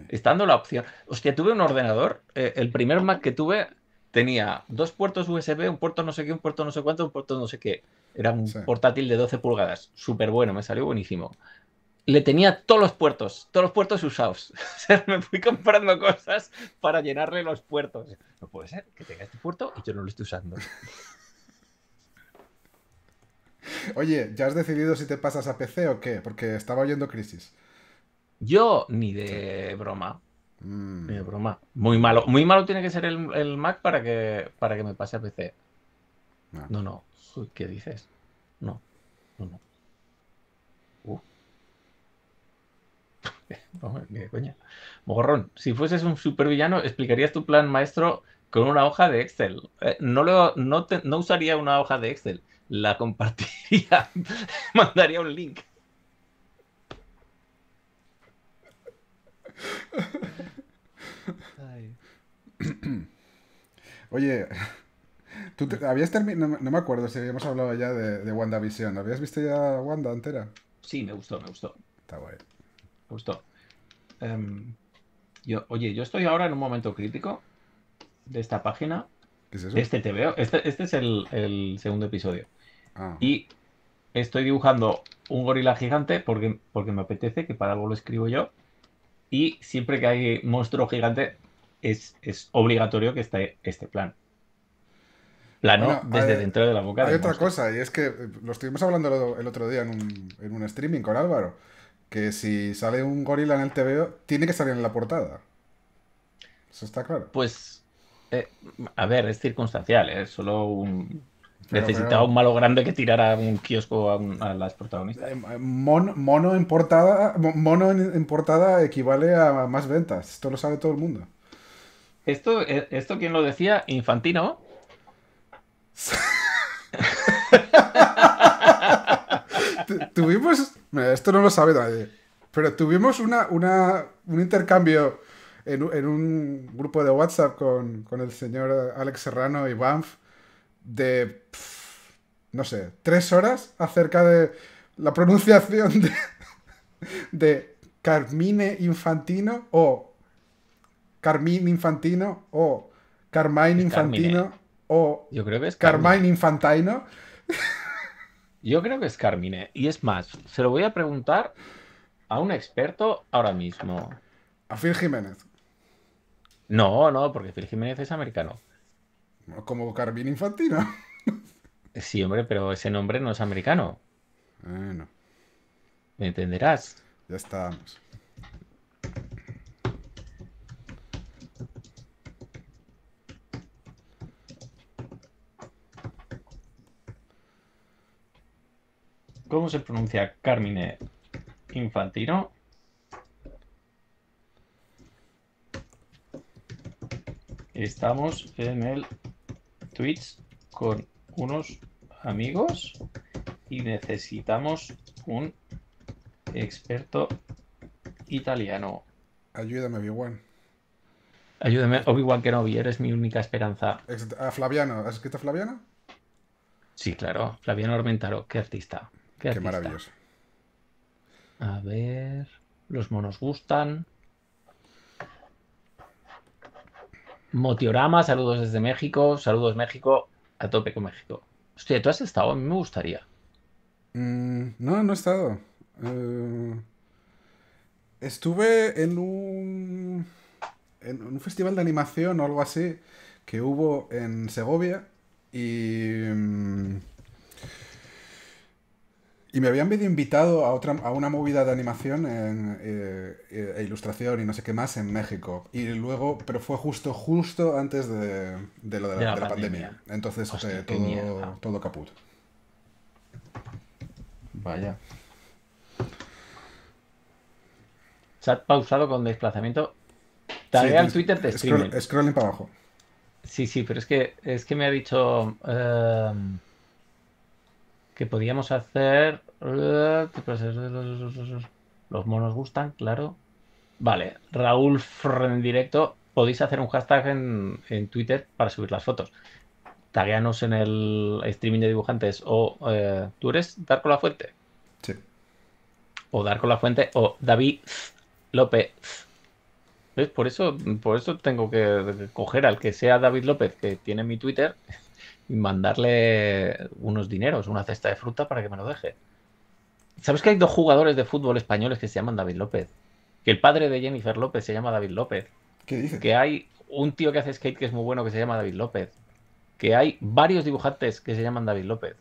Estando la opción. Hostia, tuve un ordenador, eh, el primer Mac que tuve tenía dos puertos USB, un puerto no sé qué, un puerto no sé cuánto, un puerto no sé qué. Era un portátil de 12 pulgadas. Súper bueno, me salió buenísimo. Le tenía todos los puertos, todos los puertos usados. O me fui comprando cosas para llenarle los puertos. No puede ser que tenga este puerto y yo no lo esté usando. Oye, ¿ya has decidido si te pasas a PC o qué? Porque estaba oyendo crisis. Yo ni de broma. Mm. Ni de broma. Muy malo. Muy malo tiene que ser el, Mac para que, para que me pase a PC. Ah. no. no. ¿qué dices? No, no, no. Uh. ¿Qué coña? Mogorrón, si fueses un supervillano, explicarías tu plan maestro con una hoja de Excel. Eh, no, lo, no, usaría una hoja de Excel, la compartiría, mandaría un link. Oye, habías No, me acuerdo si habíamos hablado ya de, de WandaVision. ¿Habías visto ya Wanda entera? Sí, me gustó, me gustó. Está guay. Me gustó. Em, yo, oye, yo estoy ahora en un momento crítico de esta página. ¿Qué Este te este, veo. Este, es el, segundo episodio. Ah. Y estoy dibujando un gorila gigante porque, porque me apetece, que para algo lo escribo yo. Y siempre que hay monstruo gigante, es, es obligatorio que esté este plan. La no, desde dentro de la boca. Hay otra cosa, y es que lo estuvimos hablando el otro día en un, streaming con Álvaro, que si sale un gorila en el TVO, tiene que salir en la portada. Eso está claro. Pues, eh, a ver, es circunstancial, ¿eh? solo un... Necesitaba un malo grande que tirara un kiosco a, las protagonistas. Eh, eh, mono en portada, mono portada equivale a más ventas. Esto lo sabe todo el mundo. Esto, esto ¿quién lo decía? Infantino, tuvimos. esto no lo sabe nadie. Pero tuvimos un intercambio en, un grupo de WhatsApp con, el señor Alex Serrano y Banff de. no sé, tres horas acerca de la pronunciación de, Carmine Infantino o Carmine Infantino o Carmine Infantino o Yo creo que es Carmine, Infantino. Yo creo que es Carmine. Y es más, se lo voy a preguntar a un experto ahora mismo. A Phil Jiménez. No, no, porque Phil Jiménez es americano. Como Carmine Infantino. Sí, hombre, pero ese nombre no es americano. Bueno. ¿Me entenderás? Ya estamos. ¿Cómo se pronuncia Carmine Infantino? Estamos en el Twitch con unos amigos y necesitamos un experto italiano. Ayúdame, Obi-Wan. Ayúdame, Obi-Wan Kenobi, eres mi única esperanza. A ah, Flaviano, ¿has escrito Flaviano? Sí, claro, Flaviano Armentaro, qué artista. Qué, maravilloso. A ver. Los monos gustan. Motiorama, saludos desde México. Saludos México. A tope con México. Hostia, ¿tú has estado? A mí me gustaría. Mm, no, no he estado. Eh, estuve en un, en un festival de animación o algo así que hubo en Segovia y... Mm, y me habían venido invitado a otra a una movida de animación eh, eh, e ilustración y no sé qué más en México. Y luego, pero fue justo, justo antes de, lo de la, pandemia. Entonces eh, todo, todo caput. Vaya. ha pausado con desplazamiento. Tarea al Twitter te scroll, Scrolling para abajo. Sí, sí, pero es que es que me ha dicho que podíamos hacer... Eh, Los monos gustan, claro. Vale, Raúl en directo. Podéis hacer un hashtag en, Twitter para subir las fotos. Tagueanos en el streaming de dibujantes o eh, tú eres Dar con la Fuente. Sí. O Dar con la Fuente o David López. Por eso, por eso tengo que coger al que sea David López, que tiene mi Twitter, y mandarle unos dineros, una cesta de fruta para que me lo deje. ¿Sabes que hay dos jugadores de fútbol españoles que se llaman David López? Que el padre de Jennifer López se llama David López. ¿Qué dices? Que hay un tío que hace skate que es muy bueno que se llama David López. Que hay varios dibujantes que se llaman David López.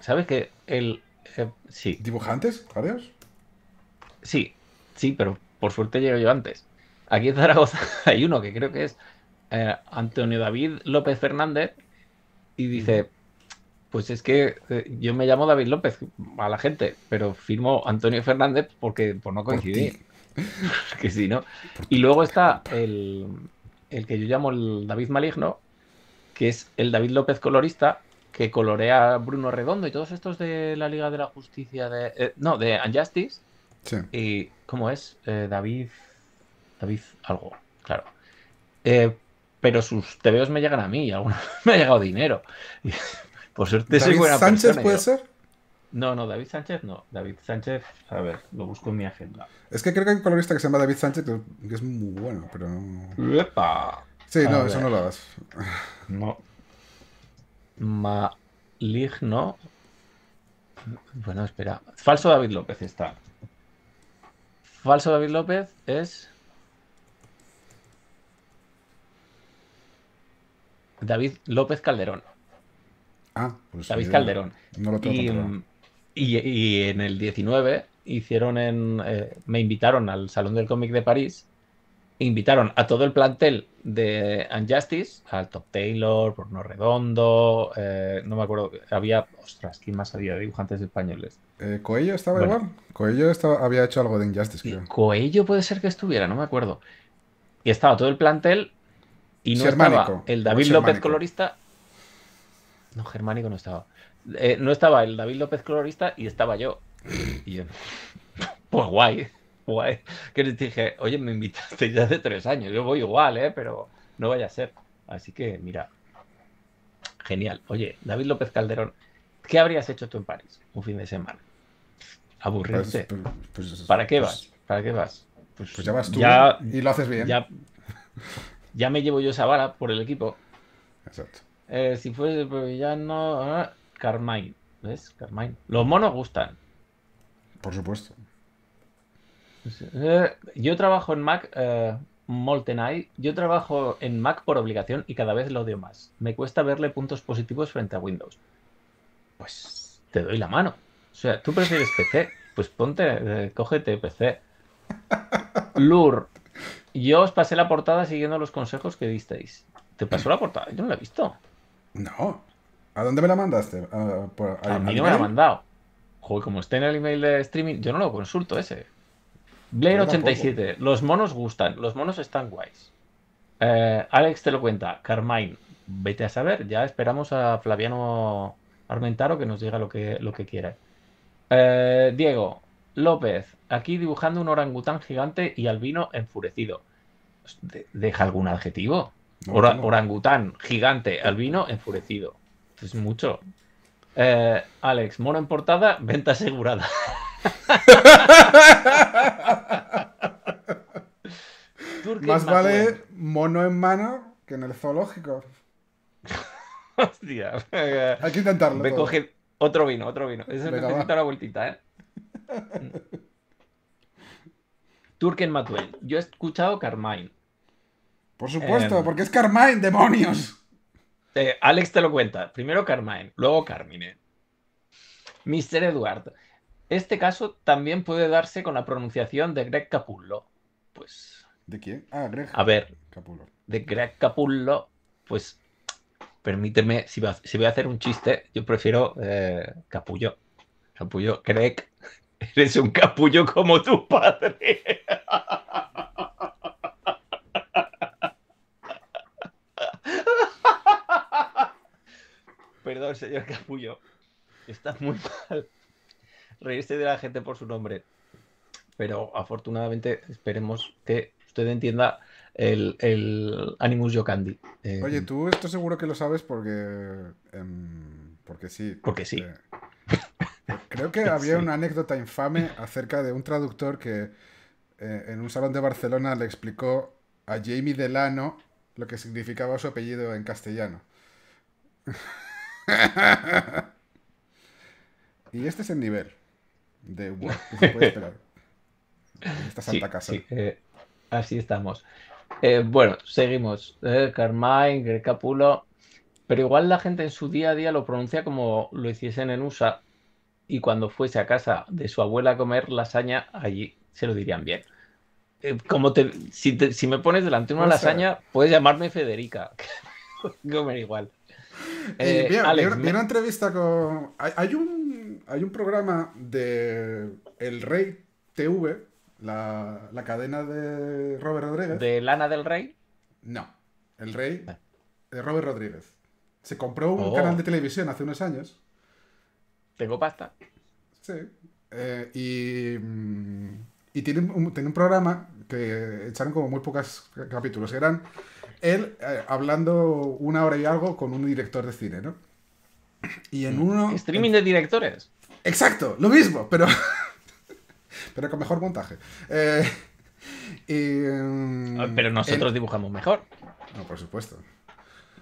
¿Sabes que el. Eh, sí. ¿Dibujantes? ¿Varios? Sí, sí, pero por suerte llego yo antes. Aquí en Zaragoza hay uno que creo que es eh, Antonio David López Fernández, y dice, pues es que eh, yo me llamo David López a la gente, pero firmo Antonio Fernández porque por no coincidir. que sí, ¿no? Y luego está el, que yo llamo el David Maligno, que es el David López colorista, que colorea Bruno Redondo y todos estos de la Liga de la Justicia, de, eh, no, de Unjustice. Sí. Y, ¿cómo es? Eh, David. David algo, claro. Eh, pero sus TVOs me llegan a mí y me ha llegado dinero. por suerte Sánchez puede ser? No, no, David Sánchez no. David Sánchez, a ver, lo busco en mi agenda. Es que creo que hay un colorista que se llama David Sánchez que es muy bueno, pero. ¡Epa! Sí, no, eso no lo hagas. No. Maligno. Bueno, espera. Falso David López está. Falso David López es. David López Calderón. Ah, pues. David Calderón. No lo tengo y, y, en el 19 hicieron en. Eh, me invitaron al Salón del Cómic de París. Invitaron a todo el plantel de Unjustice, al Top Taylor, Porno Redondo, eh, no me acuerdo, había, ostras, ¿quién más había dibujantes españoles? Eh, Coello estaba igual, Coello estaba, había hecho algo de Injustice, creo. Coello puede ser que estuviera, no me acuerdo. Y estaba todo el plantel y no estaba el David López colorista. No, germánico no estaba. Eh, no estaba el David López colorista y estaba yo. pues guay, guay. Que les dije, oye, me invitaste ya hace tres años, yo voy igual, ¿eh? Pero no vaya a ser. Así que, mira, genial. Oye, David López Calderón, ¿qué habrías hecho tú en París un fin de semana? Aburrirse. Pues, pues, pues, ¿Para qué vas? ¿Para qué vas? Pues, ya vas tú y lo haces bien. Ya, ya me llevo yo esa vara por el equipo. Exacto. Eh, si fuese ya ya no... Carmine. ¿Ves? Carmine. Los monos gustan. Por supuesto. Pues, eh, yo trabajo en Mac, eh, Moltenai. Yo trabajo en Mac por obligación y cada vez lo odio más. Me cuesta verle puntos positivos frente a Windows. Pues te doy la mano. O sea, tú prefieres PC. Pues ponte, eh, cógete PC. Lur, yo os pasé la portada siguiendo los consejos que disteis. ¿Te pasó la portada? Yo no la he visto. No. ¿A dónde me la mandaste? ¿A, mí no me la ha mandado. Joder, como está en el email de streaming, yo no lo consulto ese. blair 87 los monos gustan, los monos están guays. Eh, Alex te lo cuenta, Carmine, vete a saber, ya esperamos a Flaviano Armentaro que nos diga lo que, lo que eh, Diego, López, aquí dibujando un orangután gigante y albino enfurecido deja algún adjetivo. Orangután, gigante, albino, enfurecido. Es mucho. Eh, Alex, mono en portada, venta asegurada. Más vale mono en mano que en el zoológico. Hostia. Hay que intentarlo. Me coge otro vino, otro vino. Eso vueltita, ¿eh? Turken Matuel. Yo he escuchado Carmine. Por supuesto, em, porque es Carmine, demonios. Alex te lo cuenta. Primero Carmine, luego Carmine. Mr. Edward. Este caso también puede darse con la pronunciación de Greg Capullo. Pues. ¿De quién? Ah, Greg. A ver. Capullo. De Greg Capullo, pues. Permíteme, si, voy a hacer un chiste, yo prefiero eh, Capullo. Capullo, Greg, eres un capullo como tu padre. Perdón, señor Capullo. Está muy mal reírse de la gente por su nombre. Pero afortunadamente esperemos que usted entienda el, el Animus jocandi. Eh, Oye, tú esto seguro que lo sabes porque. Em, porque sí. Porque sí. Eh, creo que había una anécdota infame acerca de un traductor que eh, en un salón de Barcelona le explicó a Jamie Delano lo que significaba su apellido en castellano. y este es el nivel de esta santa casa. Eh, así estamos. Eh, bueno, seguimos. Eh, Carmine, Capulo. Pero igual la gente en su día a día lo pronuncia como lo hiciesen en USA y cuando fuese a casa de su abuela a comer lasaña, allí se lo dirían bien. como te, si, me pones delante una lasaña, puedes llamarme Federica. comer igual. Eh, vi, una entrevista con. Hay, un, hay un programa de El Rey TV, la, cadena de Robert Rodríguez. ¿De Lana del Rey? No. El Rey ah. de Robert Rodríguez. Se compró un oh. canal de televisión hace unos años. Tengo pasta. Sí. Eh, y. Mm, y tiene un, tiene un programa que echaron como muy pocos capítulos. Eran él eh, hablando una hora y algo con un director de cine, ¿no? Y en uno... Streaming de directores. Exacto, lo mismo, pero, pero con mejor montaje. Eh, mm, ah, pero nosotros dibujamos mejor. No, por supuesto.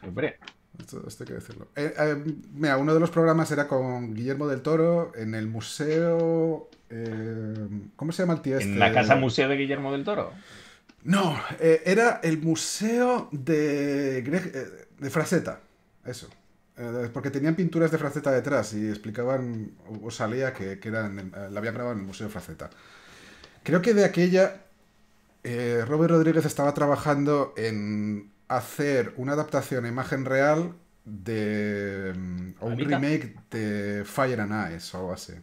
Hombre. Esto, hay que decirlo. Eh, mira, uno de los programas era con Guillermo del Toro en el museo. ¿Cómo se llama el tío En este? la casa museo de Guillermo del Toro. No, eh, era el museo de, eh, de Fraceta, eso. Eh, porque tenían pinturas de Fraceta detrás y explicaban, o, salía que, la habían grabado en el museo de Fraceta. Creo que de aquella, Robert Rodríguez estaba trabajando en hacer una adaptación a imagen real de... Mm, o un remake de Fire and Ice o algo así.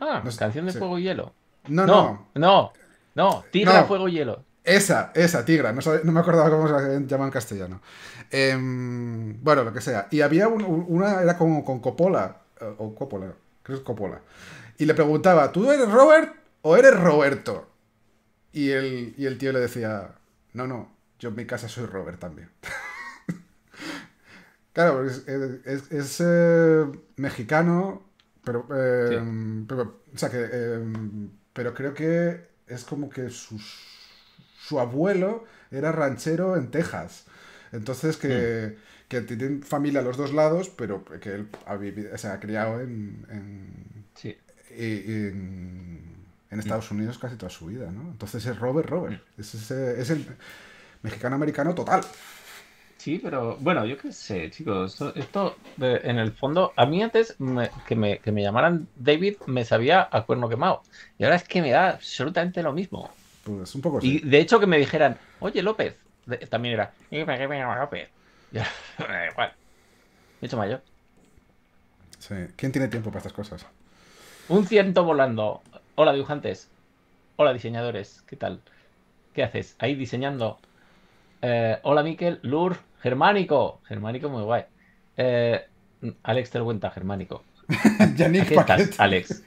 Ah, canción de fuego y hielo. No, no, no. No, tigra, de fuego, hielo. Esa, esa, tigra. No, me acordaba cómo se llama en castellano. Em, bueno, lo que sea. Y había una, era con, con Coppola, eh, o Coppola, creo que es Coppola. Y le preguntaba, ¿tú eres Robert o eres Roberto? Y el, tío le decía, no, no, yo en mi casa soy Robert también. claro, es, es, eh, mexicano, eh, pero, o sea que, em, pero creo que es como que su, su abuelo era ranchero en Texas. Entonces que, hmm. que, tienen familia a los dos lados, pero que él ha vivido, se ha criado en, en, eh, Estados hmm. Unidos casi toda su vida, ¿no? Entonces es Robert Robert. Hmm. Es, es el mexicano-americano total. Sí, pero bueno, yo qué sé, chicos. Esto, en el fondo, a mí antes que, me, que, me, llamaran David me sabía a cuerno quemado. Y ahora es que me da absolutamente lo mismo. Pues un poco Y de hecho que me dijeran, oye López, también era, ¿y López? Mucho mayor. Sí. ¿Quién tiene tiempo para estas cosas? Un ciento volando. Hola dibujantes. Hola diseñadores. ¿Qué tal? ¿Qué haces? Ahí diseñando. Eh, hola Miquel, Lur, Germánico. Germánico muy guay. Eh, Alex te lo cuenta, germánico. Yannick estás, Alex.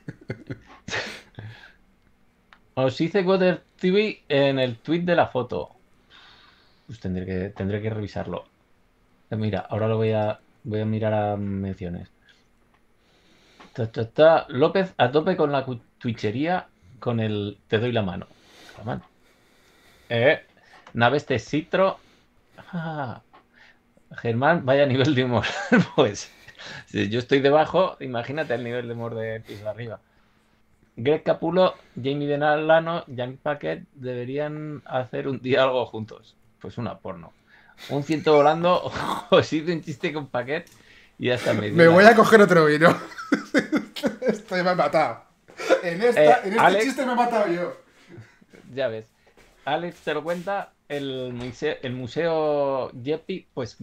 Os hice Water TV en el tweet de la foto. Pues tendré que, revisarlo. Eh, mira, ahora lo voy a, voy a mirar a menciones. López a tope con la twitchería con el te doy la mano. La mano. Eh, Naves de Citro. Ah, Germán, vaya nivel de humor. pues si yo estoy debajo, imagínate el nivel de humor de piso arriba. Greg Capulo, Jamie Denalano, Jan Paquet deberían hacer un diálogo juntos. Pues una porno. Un ciento volando, os hice un chiste con Paquet y hasta me. Me voy a coger otro vino. Estoy me ha matado. En, eh, este chiste me he matado yo. Ya ves. Alex te lo cuenta, el museo, el pues Yepi, pues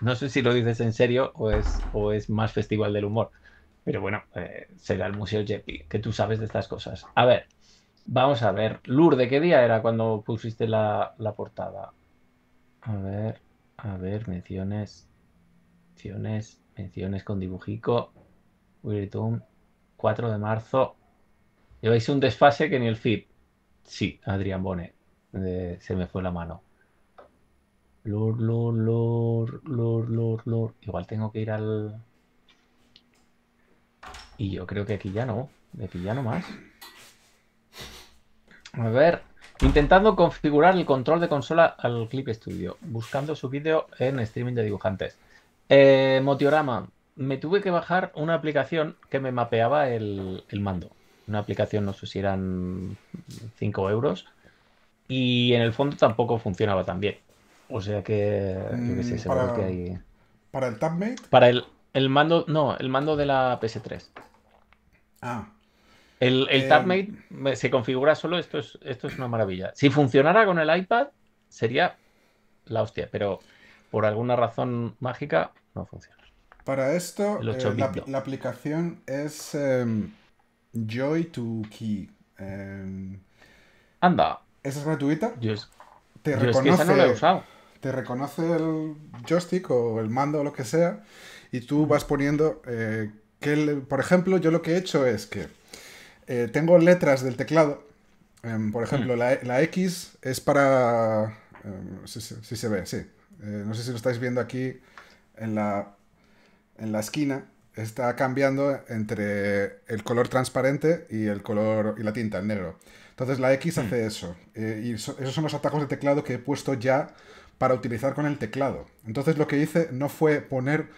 No sé si lo dices en serio o es, más festival del humor. Pero bueno, eh, será el Museo Yepi, que tú sabes de estas cosas. A ver, vamos a ver. Lourdes, ¿qué día era cuando pusiste la, portada? A ver, a ver, menciones. Menciones, menciones con dibujico. 4 de marzo. Lleváis un desfase que ni el FIP. Sí, Adrián Bone. Eh, se me fue la mano. lor, lor, lor lor, lor, Igual tengo que ir al... Y yo creo que aquí ya no. Aquí ya no más. A ver. Intentando configurar el control de consola al Clip Studio. Buscando su vídeo en streaming de dibujantes. Eh, Motiorama. Me tuve que bajar una aplicación que me mapeaba el, el mando. Una aplicación, no sé si eran 5 euros y en el fondo tampoco funcionaba tan bien. O sea que, mm, para, el Tabmate? Para el, mando, no, el mando de la PS3. Ah. El, el eh, TabMate se configura solo, esto es, esto es una maravilla. Si funcionara con el iPad, sería la hostia, pero por alguna razón mágica no funciona. Para esto, eh, la, aplicación es em, Joy to Key. Em, Anda esa es gratuita. Yo Te reconoce, no he usado. Te reconoce el joystick o el mando o lo que sea y tú vas poniendo eh, que por ejemplo yo lo que he hecho es que eh, tengo letras del teclado em, por ejemplo mm. la, X es para em, si, si, se ve sí eh, no sé si lo estáis viendo aquí en la en la esquina está cambiando entre el color transparente y el color y la tinta el negro entonces la X hace hmm. eso. Eh, y esos son los atajos de teclado que he puesto ya para utilizar con el teclado. Entonces lo que hice no fue poner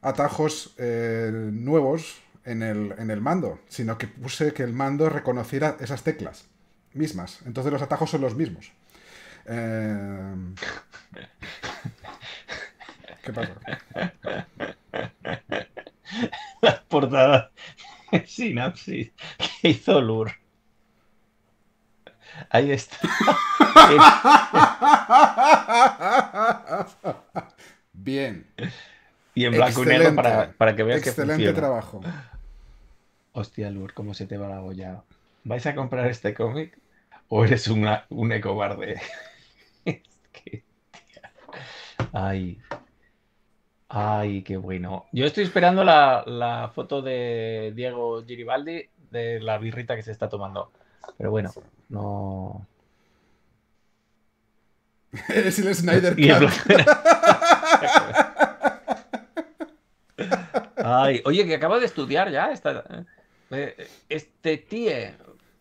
atajos eh, nuevos en el, en el mando, sino que puse que el mando reconociera esas teclas mismas. Entonces los atajos son los mismos. Eh, ¿Qué pasa? Las portadas sinapsis que hizo Ahí está. Bien. Y en blanco y negro para, para que veas que Excelente trabajo. Hostia, Lur, cómo se te va la olla. ¿Vais a comprar este cómic o eres un ecobarde? Ay. Ay, qué bueno. Yo estoy esperando la foto de Diego Giribaldi de la birrita que se está tomando. Pero bueno. No. es el Snyder Ay, oye, que acaba de estudiar ya eh, eh, este tío e,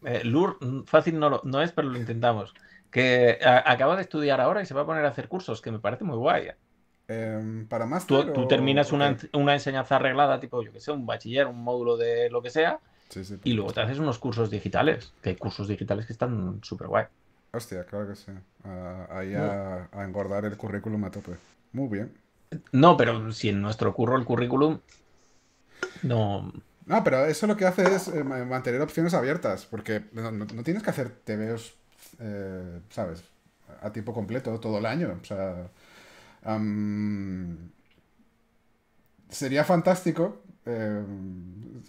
eh, Lur, fácil no, es, pero lo intentamos. Que acaba de estudiar ahora y se va a poner a hacer cursos, que me parece muy guay. Em, ¿Para más. Tú, tú terminas una, una, enseñanza arreglada, tipo, yo que sé, un bachiller, un módulo de lo que sea, y luego te haces unos cursos digitales, que hay cursos digitales que están súper guay. Hostia, claro que sí. ahí a, engordar el currículum a tope. Muy bien. No, pero si en nuestro curro el currículum no... No, pero eso lo que hace es eh, mantener opciones abiertas, porque no, tienes que hacer TVOs, eh, ¿sabes? A tiempo completo todo el año. O sea, sería fantástico em,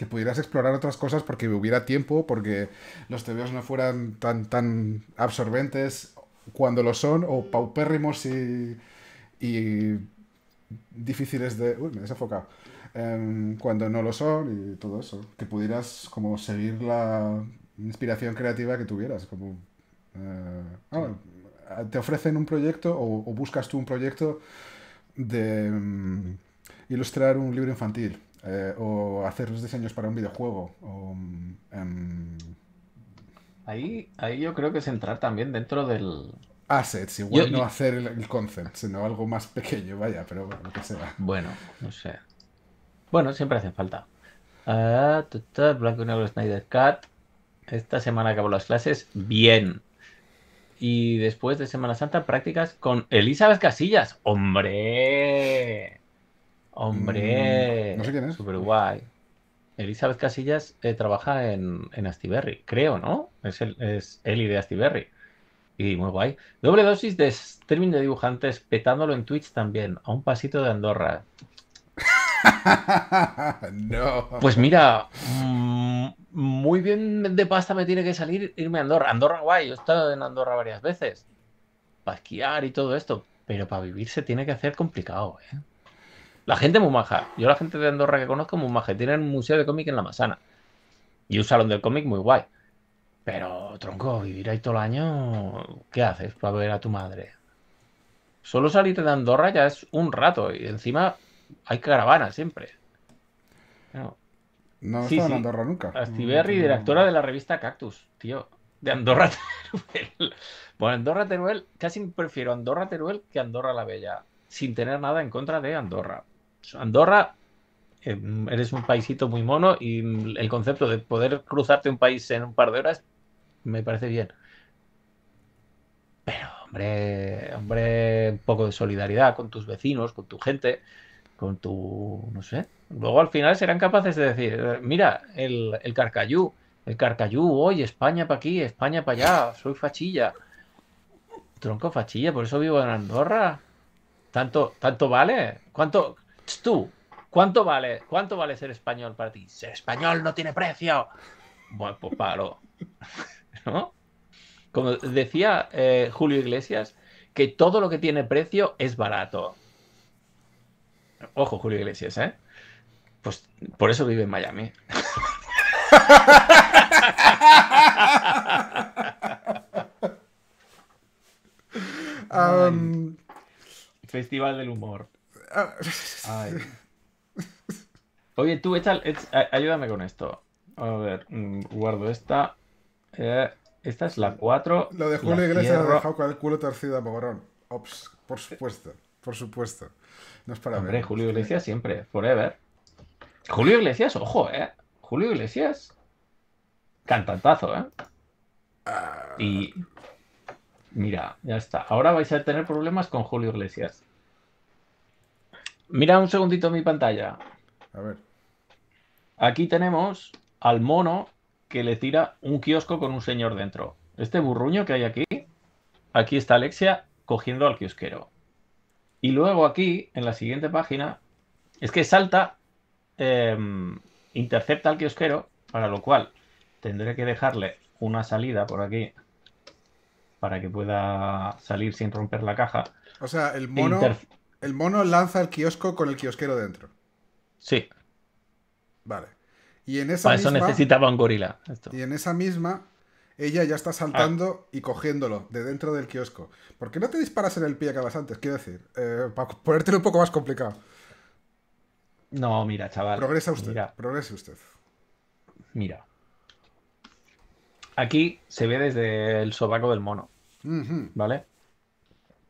que pudieras explorar otras cosas porque hubiera tiempo, porque los tebeos no fueran tan, tan absorbentes cuando lo son, o paupérrimos y, difíciles de... Uy, me he em, cuando no lo son y todo eso. Que pudieras como seguir la inspiración creativa que tuvieras. Como, eh, ah, te ofrecen un proyecto o, buscas tú un proyecto de mm, ilustrar un libro infantil eh, o hacer los diseños para un videojuego. Mm, em, ahí, ahí yo creo que es entrar también dentro del... Assets, igual no hacer el, concept, sino algo más pequeño, vaya, pero bueno, lo que sea. Bueno, no sé. Bueno, siempre hace falta. Ah, blanco Cat. Esta semana acabó las clases. Bien, y después de Semana Santa prácticas con Elizabeth Casillas. ¡Hombre! Hombre, mm, guay. Elizabeth Casillas eh, trabaja en, en creo, ¿no? Es, el, es Eli de Astiberry Y muy guay. Doble dosis de streaming de dibujantes, petándolo en Twitch también, a un pasito de Andorra. no. Pues mira, mm, muy bien de pasta me tiene que salir irme a Andorra. Andorra guay, yo he estado en Andorra varias veces. Para esquiar y todo esto. Pero para vivir se tiene que hacer complicado, ¿eh? La gente es muy maja. Yo la gente de Andorra que conozco es muy maja. Tienen un museo de cómic en La Masana. Y un salón del cómic muy guay. Pero, tronco, vivir ahí todo el año, ¿qué haces para ver a tu madre? Solo salir de Andorra ya es un rato. Y encima hay caravana siempre. No, no en Andorra nunca. Astiberri, directora de la revista Cactus, tío. De Andorra Teruel. Bueno, Andorra Teruel, casi prefiero Andorra Teruel que Andorra la Bella. Sin tener nada en contra de Andorra. Andorra, eh, eres un paisito muy mono y el concepto de poder cruzarte un país en un par de horas me parece bien. Pero, hombre, hombre, un poco de solidaridad con tus vecinos, con tu gente, con tu, no sé. Luego al final serán capaces de decir, mira, el, el carcayú, el carcayú, hoy España para aquí, España para allá, soy fachilla. Tronco fachilla, por eso vivo en Andorra. Tanto, tanto vale. ¿Cuánto, pues tú, ¿cuánto vale, ¿cuánto vale ser español para ti? Ser español no tiene precio. Bueno, pues paro. ¿No? Como decía eh, Julio Iglesias, que todo lo que tiene precio es barato. Ojo, Julio Iglesias, ¿eh? Pues por eso vive en Miami. Um, Festival del humor. Oye, tú, ayúdame con esto. A ver, mm, guardo esta. Eh, esta es la 4. Lo de Julio Iglesias ha dejado con el culo torcido a Ops, por supuesto, por supuesto. No es para ver. Julio Iglesias siempre, forever. Julio Iglesias, ojo, ¿eh? Julio Iglesias. Cantantazo, ¿eh? Ah. Y... Mira, ya está. Ahora vais a tener problemas con Julio Iglesias. Mira un segundito mi pantalla. A ver. Aquí tenemos al mono que le tira un kiosco con un señor dentro. Este burruño que hay aquí, aquí está Alexia cogiendo al kiosquero. Y luego aquí, en la siguiente página, es que salta, em, intercepta al kiosquero, para lo cual tendré que dejarle una salida por aquí para que pueda salir sin romper la caja. O sea, el mono el mono lanza el kiosco con el kiosquero dentro. Sí. Vale. Y en esa Para eso necesitaba un gorila. Y en esa misma, ella ya está saltando ah. y cogiéndolo de dentro del kiosco. ¿Por qué no te disparas en el pie que antes? Quiero decir, eh, para ponértelo un poco más complicado. No, mira, chaval. Progresa usted. Progrese usted. Mira. Aquí se ve desde el sobaco del mono. ¿Vale?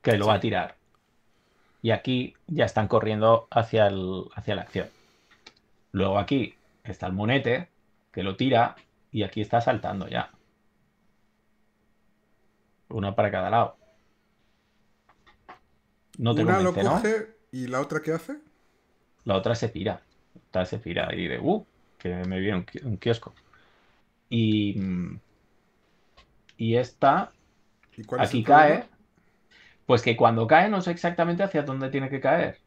Que lo va a tirar y aquí ya están corriendo hacia, el, hacia la acción. Luego aquí está el monete que lo tira y aquí está saltando ya. Una para cada lado. No Una lo coge ¿no? y la otra qué hace? La otra se tira. La se tira y de uh, que me viene un, kiosco. Y, mm, y esta aquí cae. Pues que cuando cae no sé exactamente hacia dónde tiene que caer.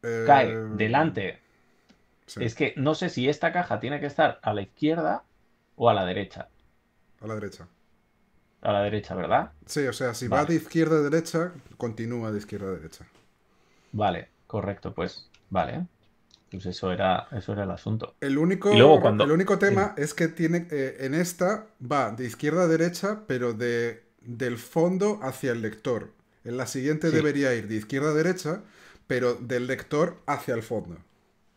Cae eh, delante. Es que no sé si esta caja tiene que estar a la izquierda o a la derecha. A la derecha. A la derecha, ¿verdad? Sí, o sea, si va de izquierda a derecha, continúa de izquierda a derecha. Vale, correcto, pues, vale. Pues eso era, eso era el asunto. El único, único tema es que tiene eh, en esta va de izquierda a derecha, pero de del fondo hacia el lector. En la siguiente debería ir de izquierda a derecha, pero del lector hacia el fondo.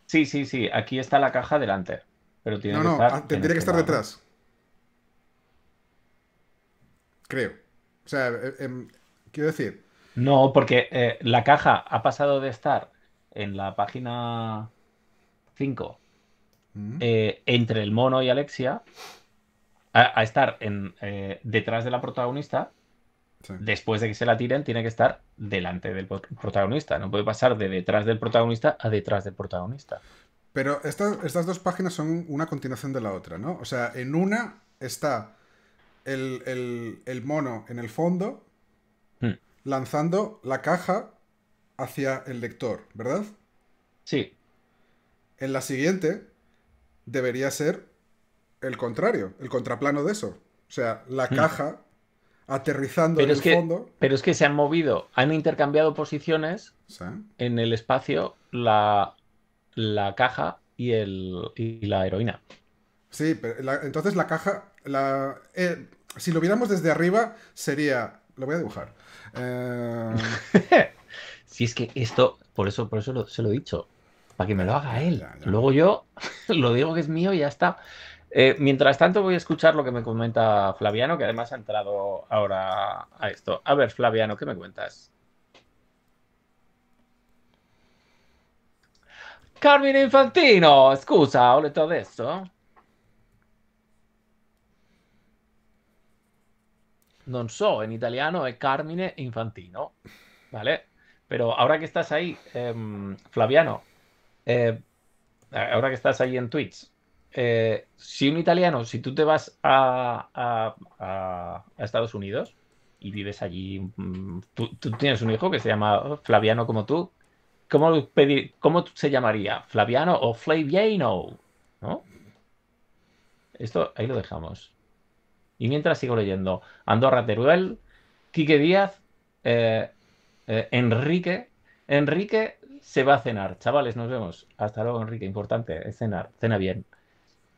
Sí, sí, sí. Aquí está la caja delante. Pero tiene no, no, estar ah, tendría que este estar detrás. Creo. O sea, eh, em, quiero decir. No, porque eh, la caja ha pasado de estar en la página 5 mm. eh, entre el mono y Alexia a, estar eh, detrás de la protagonista, después de que se la tiren, tiene que estar delante del protagonista. No puede pasar de detrás del protagonista a detrás del protagonista. Pero estas, estas dos páginas son una continuación de la otra, ¿no? O sea, en una está el, mono en el fondo hmm. lanzando la caja hacia el lector, ¿verdad? Sí. En la siguiente debería ser el contrario, el contraplano de eso. O sea, la hmm. caja aterrizando pero en es el que, fondo. Pero es que se han movido, han intercambiado posiciones en el espacio, la, la caja y, el, la heroína. Sí, pero entonces la caja, la, eh, si lo viéramos desde arriba, sería. Lo voy a dibujar. Eh, si es que esto, por eso, por eso se lo he dicho. Para que me lo haga él. Luego yo lo digo que es mío y ya está. Eh, mientras tanto voy a escuchar lo que me comenta Flaviano, que además ha entrado ahora a esto. A ver, Flaviano, ¿qué me cuentas? Carmine Infantino, excusa ho todo esto! Non so, en italiano es Carmine Infantino, ¿vale? Pero ahora que estás ahí, em, Flaviano, eh, ahora que estás ahí en Twitch, eh, si un italiano, si tú te vas a, Estados Unidos y vives allí, mm, tú, tienes un hijo que se llama Flaviano como tú, ¿cómo, se llamaría? ¿Flaviano o Flaviano? ¿No? Esto ahí lo dejamos. Y mientras sigo leyendo, Andorra Teruel, Quique Díaz, eh, eh, Enrique. Enrique se va a cenar. Chavales, nos vemos. Hasta luego, Enrique. Importante, es cenar. Cena bien.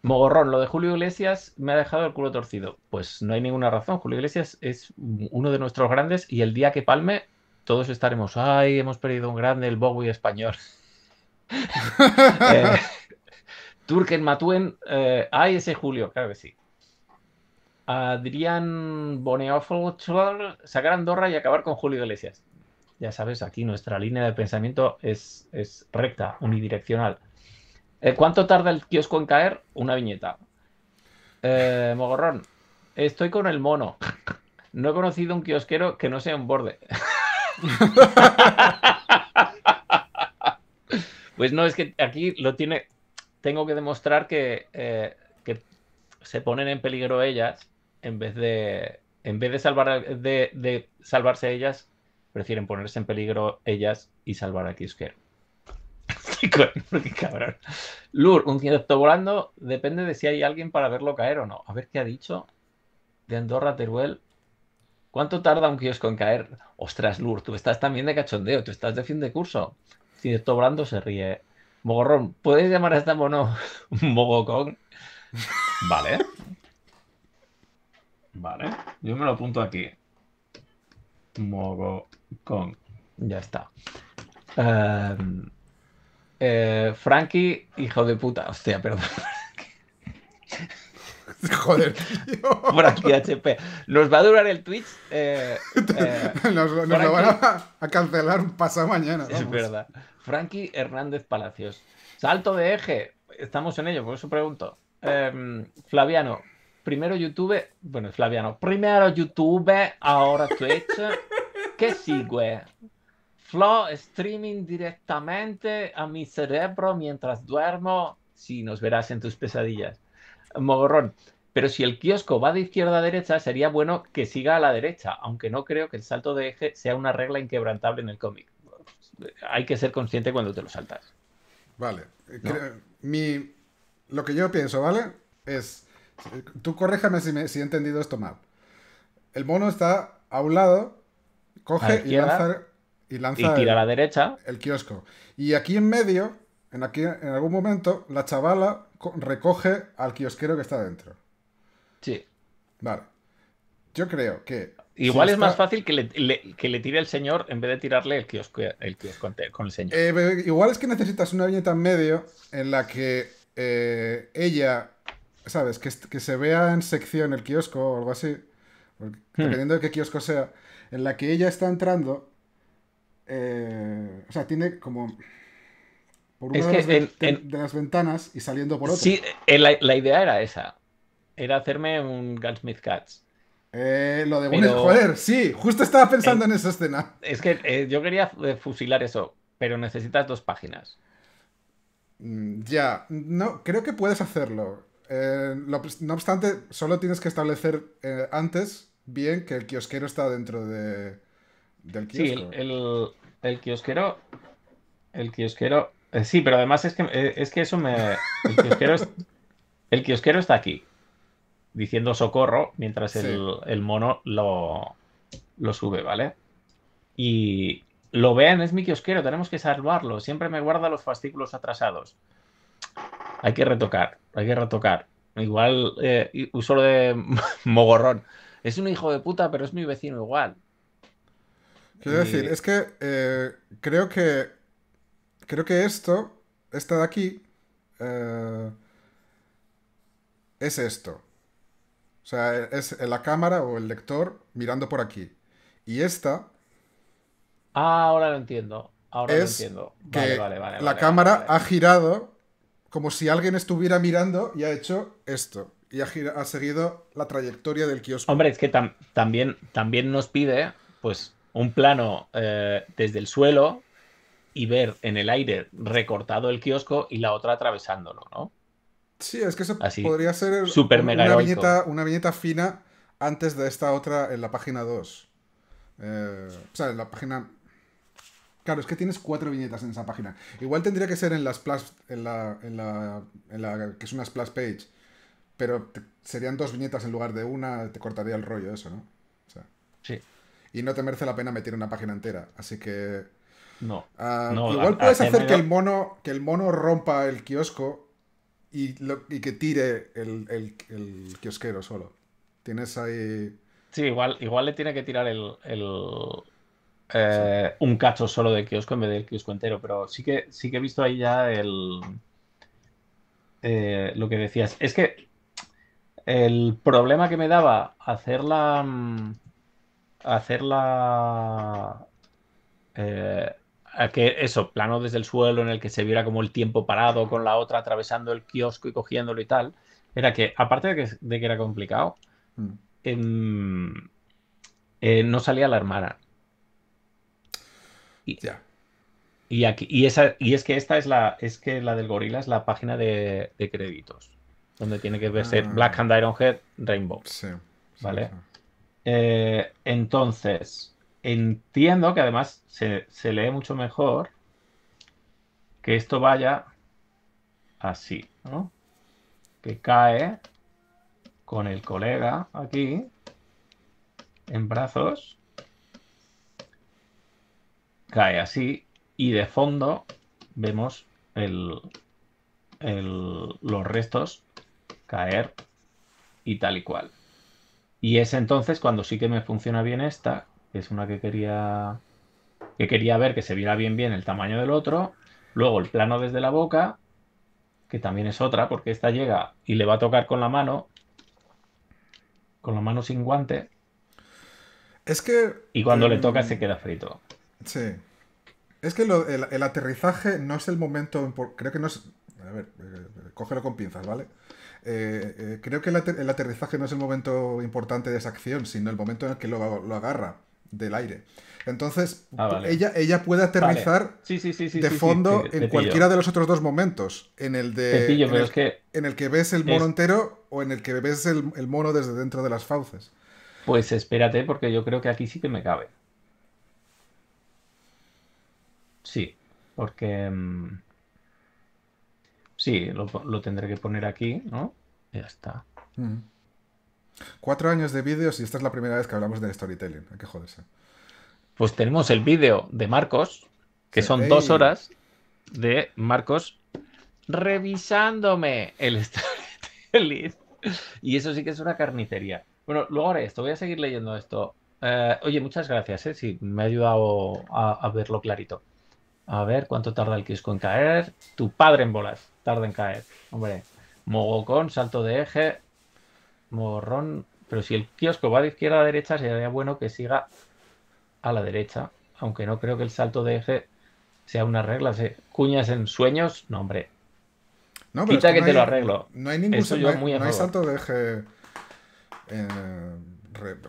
Mogorrón, lo de Julio Iglesias me ha dejado el culo torcido. Pues no hay ninguna razón. Julio Iglesias es uno de nuestros grandes y el día que palme, todos estaremos. ¡Ay, hemos perdido un grande, el Bowie español! Eh, Turken Matuen, eh, ¡ay, ese Julio! Claro que sí. Adrián Boneofo, sacar Andorra y acabar con Julio Iglesias. Ya sabes, aquí nuestra línea de pensamiento es, es recta, unidireccional. Eh, ¿Cuánto tarda el kiosco en caer? Una viñeta. Eh, Mogorrón, estoy con el mono. No he conocido un kiosquero que no sea un borde. pues no, es que aquí lo tiene. Tengo que demostrar que, eh, se ponen en peligro ellas en vez de. En vez de, salvar, de salvarse ellas, prefieren ponerse en peligro ellas y salvar al kiosquero. cabrón. Lur, un de volando depende de si hay alguien para verlo caer o no. A ver qué ha dicho de Andorra Teruel. ¿Cuánto tarda un kiosco con caer? Ostras, Lur, tú estás también de cachondeo, tú estás de fin de curso. Cierto volando se ríe. Mogorrón, ¿puedes llamar a esta mono Mogocón? Vale. Vale, yo me lo apunto aquí. Mogocón. Ya está. Em, eh, Frankie, hijo de puta. Hostia, perdón. Joder, Frankie HP. Nos va a durar el Twitch. Eh, eh, nos, lo van a, cancelar pasado mañana. Es verdad. Frankie Hernández Palacios. Salto de eje. Estamos en ello, por eso pregunto. Em, Flaviano, primero YouTube. Bueno, Flaviano, primero YouTube, ahora Twitch. ¿Qué sigue? flow streaming directamente a mi cerebro mientras duermo. Si nos verás en tus pesadillas. Mogorrón. Pero si el kiosco va de izquierda a derecha, sería bueno que siga a la derecha, aunque no creo que el salto de eje sea una regla inquebrantable en el cómic. Hay que ser consciente cuando te lo saltas. Vale. lo que yo pienso, ¿vale? Es, tú corréjame si, me, si he entendido esto mal. El mono está a un lado, coge y y lanza y lanza tira a la derecha. el kiosco. Y aquí en medio, en, aquí, en algún momento, la chavala recoge al kiosquero que está dentro. Sí. Vale. Yo creo que. Igual es más fácil que le, que le, tire el señor en vez de tirarle el kiosco, el con el señor. Eh, igual es que necesitas una viñeta en medio en la que eh, ella, ¿sabes? Que, se vea en sección el kiosco o algo así, hmm. dependiendo de qué kiosco sea, en la que ella está entrando eh, o sea, tiene como por una de, las, ventanas y saliendo por otra. Sí, eh, la, idea era esa. Era hacerme un Gunsmith Cats. Eh, lo de Pero, joder, sí, justo estaba pensando en esa escena. Es que yo quería fusilar eso, pero necesitas dos páginas. Mm, ya, no, creo que puedes hacerlo. no obstante, solo tienes que establecer antes bien que el kiosquero está dentro de, Sí, el, el, kiosquero. El kiosquero. Eh, sí, pero además es que, eh, es que eso me. El kiosquero, está aquí, diciendo socorro, mientras el, mono lo, sube, ¿vale? Y lo ven, es mi kiosquero, tenemos que salvarlo. Siempre me guarda los fascículos atrasados. Hay que retocar, hay que retocar. Igual eh, uso de mogorrón. Es un hijo de puta, pero es mi vecino igual. Quiero decir, eh, es que eh, creo que. Creo que esto, esta de aquí, eh, es esto. O sea, es la cámara o el lector mirando por aquí. Y esta. Ah, ahora lo entiendo. Ahora lo entiendo. Vale, que vale, la cámara ha girado como si alguien estuviera mirando y ha hecho esto y ha, seguido la trayectoria del kiosco. Hombre, es que también, también nos pide, pues, un plano eh, desde el suelo y ver en el aire recortado el kiosco y la otra atravesándolo, ¿no? Sí, es que eso podría ser una, viñeta, una, viñeta, fina antes de esta otra en la página 2. Eh, o sea, en la página... Claro, es que tienes cuatro viñetas en esa página. Igual tendría que ser en la splash, en la, en la, que es una splash page, pero serían dos viñetas en lugar de una, te cortaría el rollo eso, ¿no? sí y no te merece la pena meter una página entera. Así que. No. Ah, igual puedes hacer que el, mono, que el mono rompa el kiosco y, que tire el, kiosquero solo. Tienes ahí. Sí, igual, igual le tiene que tirar el. Eh, un cacho solo del kiosco en vez del kiosco entero. Pero sí que sí que he visto ahí ya el. Eh, lo que decías. Es que el problema que me daba hacer la mm, hacerla... Eh, que eso, plano desde el suelo en el que se viera como el tiempo parado con la otra atravesando el kiosco y cogiéndolo y tal, era que, aparte de que, era complicado, mm. em, eh, no salía la hermana. Y, y, aquí, y, es que esta es la, es que la del gorila es la página de, créditos, donde tiene que verse ah. Black and Iron Head Rainbow. Sí, ¿Vale? Eh, entonces, entiendo que además se, lee mucho mejor que esto vaya así, Que cae con el colega aquí en brazos, cae así y de fondo vemos los restos caer y tal y cual. Y es entonces cuando sí que me funciona bien esta, que es una que quería que quería ver que se viera bien bien el tamaño del otro, luego el plano desde la boca, que también es otra porque esta llega y le va a tocar con la mano con la mano sin guante. Es que y cuando le toca em, se queda frito. Sí. Es que el, aterrizaje no es el momento creo que no es a ver, eh, cógelo con pinzas, ¿vale? Eh, eh, creo que el, aterrizaje no es el momento importante de esa acción, sino el momento en el que lo, agarra del aire. Entonces, ah, ella, ella puede aterrizar de fondo en cualquiera de los otros dos momentos. En el de. el, que ves el mono entero o en el que ves el, mono desde dentro de las fauces. Pues espérate, porque yo creo que aquí sí que me cabe. Sí. Porque. Mm, Sí, lo, tendré que poner aquí, ¿no? ya está. Mm. Cuatro años de vídeos y esta es la primera vez que hablamos de storytelling. Hay que Pues tenemos el vídeo de Marcos, que son dos horas de Marcos revisándome el storytelling. Y eso sí que es una carnicería. Bueno, luego haré esto, voy a seguir leyendo esto. Eh, oye, muchas gracias, ¿eh? sí, me ha ayudado a verlo clarito. A ver cuánto tarda el kiosco en caer. Tu padre en bolas! Tarda en caer. Hombre. Mogocón, salto de eje. Morrón. Pero si el kiosco va de izquierda a derecha, sería bueno que siga a la derecha. Aunque no creo que el salto de eje sea una regla. Cuñas en sueños, no, hombre. No, pero que, te lo arreglo. No hay ningún salto de eje eh,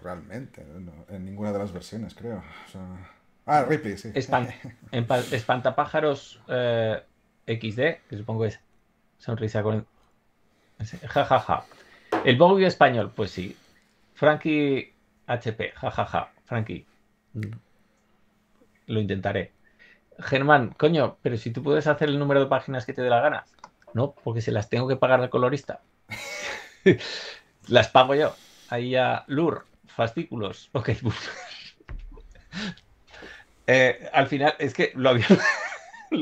realmente. en ninguna de las versiones, creo. O sea... Ah, Ripley, sí. espantapájaros eh, XD, que supongo es sonrisa con. Ja, ja, ja. El bogui español, pues sí. Frankie HP, jajaja. Ja, ja. Frankie. Mm, lo intentaré. Germán, coño, pero si tú puedes hacer el número de páginas que te dé la gana. No, porque se las tengo que pagar al colorista. las pago yo. Ahí ya, Lur, fascículos. Ok, eh, al final, es que lo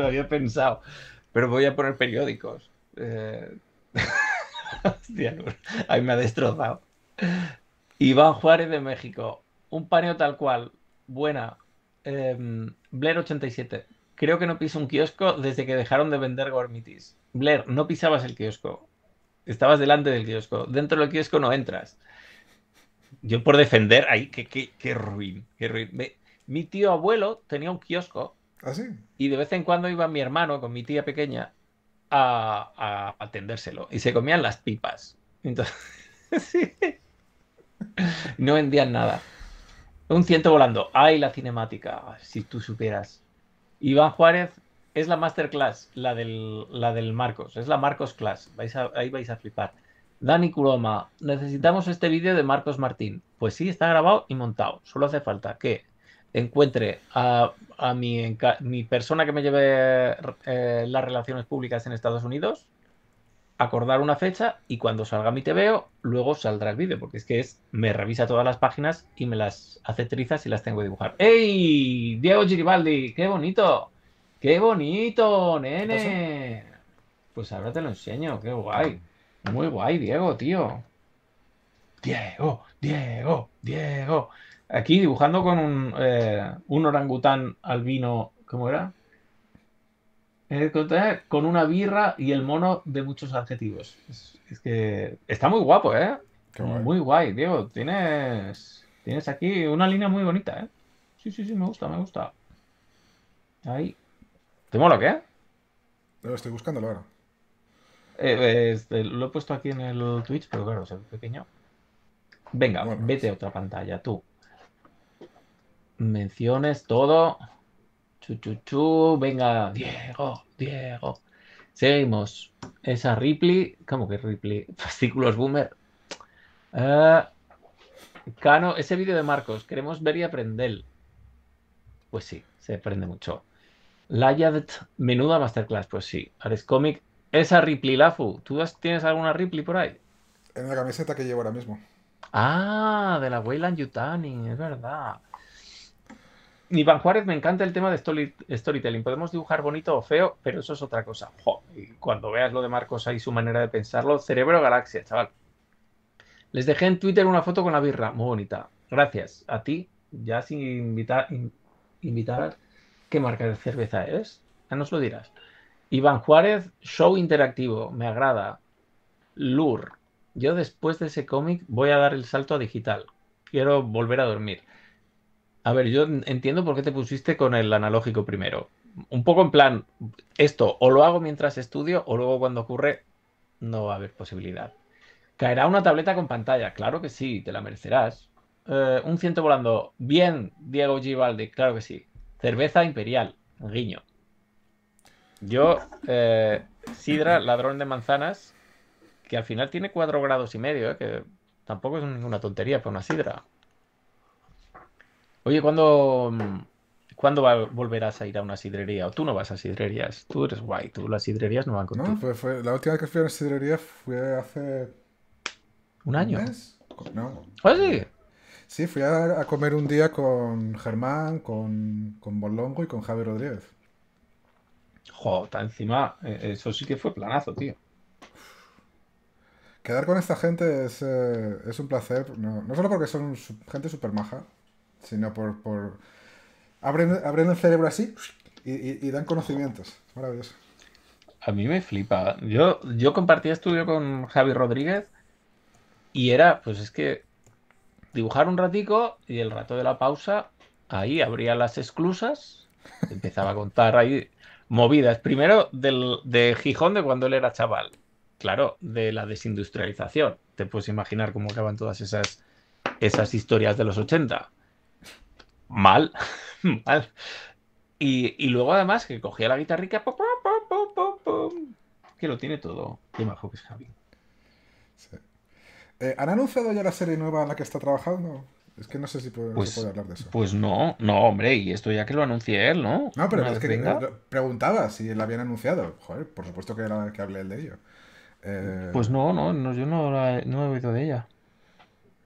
había, pensado, pero voy a poner periódicos. Eh, ahí me ha destrozado. Iván Juárez de México. Un paneo tal cual. Buena. Em, Blair 87. Creo que no piso un kiosco desde que dejaron de vender gormitis. Blair, no pisabas el kiosco. Estabas delante del kiosco. Dentro del kiosco no entras. Yo por defender, ahí, qué, qué, qué ruin. Qué ruin mi tío abuelo tenía un kiosco. ¿Ah, sí? Y de vez en cuando iba mi hermano con mi tía pequeña a, atendérselo. Y se comían las pipas. Entonces, No vendían nada. Un ciento volando. ¡Ay, la cinemática! Si tú supieras. Iván Juárez es la masterclass, la del, la del Marcos. Es la Marcos Class. Vais ahí vais a flipar. Dani Kuroma. necesitamos este vídeo de Marcos Martín. Pues sí, está grabado y montado. Solo hace falta que encuentre a, mi, persona que me lleve eh, las relaciones públicas en Estados Unidos, acordar una fecha y cuando salga mi TVO, luego saldrá el vídeo, porque es que es, me revisa todas las páginas y me las hace trizas y las tengo que dibujar. ¡Ey! Diego Giribaldi, qué bonito. ¡Qué bonito, nene! Pues ahora te lo enseño, qué guay. Muy guay, Diego, tío. Diego, Diego, Diego. Aquí dibujando con un, eh, un orangután albino, ¿cómo era? Eh, eh, con una birra y el mono de muchos adjetivos. Es, que está muy guapo, ¿eh? muy guay. Diego. Tienes, tienes aquí una línea muy bonita, ¿eh? Sí, sí, sí, me gusta, me gusta. Ahí. ¿Te mola qué? Lo estoy buscándolo ahora. Este, lo he puesto aquí en el Twitch, pero claro, es pequeño. Venga, vete a otra pantalla, tú. Menciones, todo. Chuchuchu, venga, Diego, Diego. Seguimos. Esa Ripley. ¿Cómo que Ripley? Fascículos Boomer. Ah, Cano, ese vídeo de Marcos. Queremos ver y aprender. Pues sí, se aprende mucho. Layad, menuda masterclass. Pues sí, Ares Comic. Esa Ripley, Lafu. ¿Tú tienes alguna Ripley por ahí? En la camiseta que llevo ahora mismo. Ah, de la Weyland Yutani, es verdad. Iván Juárez, me encanta el tema de storytelling. Podemos dibujar bonito o feo, pero eso es otra cosa. cuando veas lo de Marcos ahí, su manera de pensarlo, cerebro galaxia, chaval. Les dejé en Twitter una foto con la birra, muy bonita. Gracias a ti, ya sin invitar, invitar qué marca de cerveza es. Ya ah, nos lo dirás. Iván Juárez, show interactivo, me agrada. Lur, yo después de ese cómic voy a dar el salto a digital. Quiero volver a dormir. A ver, yo entiendo por qué te pusiste con el analógico primero. Un poco en plan, esto o lo hago mientras estudio o luego cuando ocurre no va a haber posibilidad. ¿Caerá una tableta con pantalla? Claro que sí, te la merecerás. Eh, un ciento volando. Bien, Diego Givaldi, claro que sí. Cerveza imperial, guiño. Yo, eh, Sidra, ladrón de manzanas, que al final tiene cuatro grados y medio, eh, que tampoco es ninguna tontería para una sidra. Oye, ¿cuándo, mm, ¿cuándo volverás a ir a una sidrería? O tú no vas a sidrerías, tú eres guay, tú las sidrerías no van contigo. No, fue, la última vez que fui a una sidrería fue hace... ¿Un año? ¿Un mes? No. ¿Ah, sí? Sí, fui a, comer un día con Germán, con, Bolongo y con Javi Rodríguez. Jota, encima, e, eso sí que fue planazo, tío. Quedar con esta gente es, eh, un placer, no, no, solo porque son gente súper maja, sino por... por... Abren, el cerebro así y, dan conocimientos. Maravilloso. A mí me flipa. Yo, yo compartía estudio con Javi Rodríguez y era, pues es que dibujar un ratico y el rato de la pausa, ahí abría las esclusas, empezaba a contar ahí movidas. Primero del, de Gijón de cuando él era chaval. Claro, de la desindustrialización. Te puedes imaginar cómo acaban todas esas, esas historias de los 80 mal, mal. Y, luego además que cogía la guitarrica, que lo tiene todo. Qué majo que es Javi. Sí. Eh, ¿Han anunciado ya la serie nueva en la que está trabajando? Es que no sé si puede, pues, hablar de eso. Pues no, no, hombre, y esto ya que lo anuncié él, ¿no? No, pero es que preguntaba si la habían anunciado. Joder, por supuesto que, era, que hablé él de ello. Eh, pues no, no, no yo no, no, he oído de ella.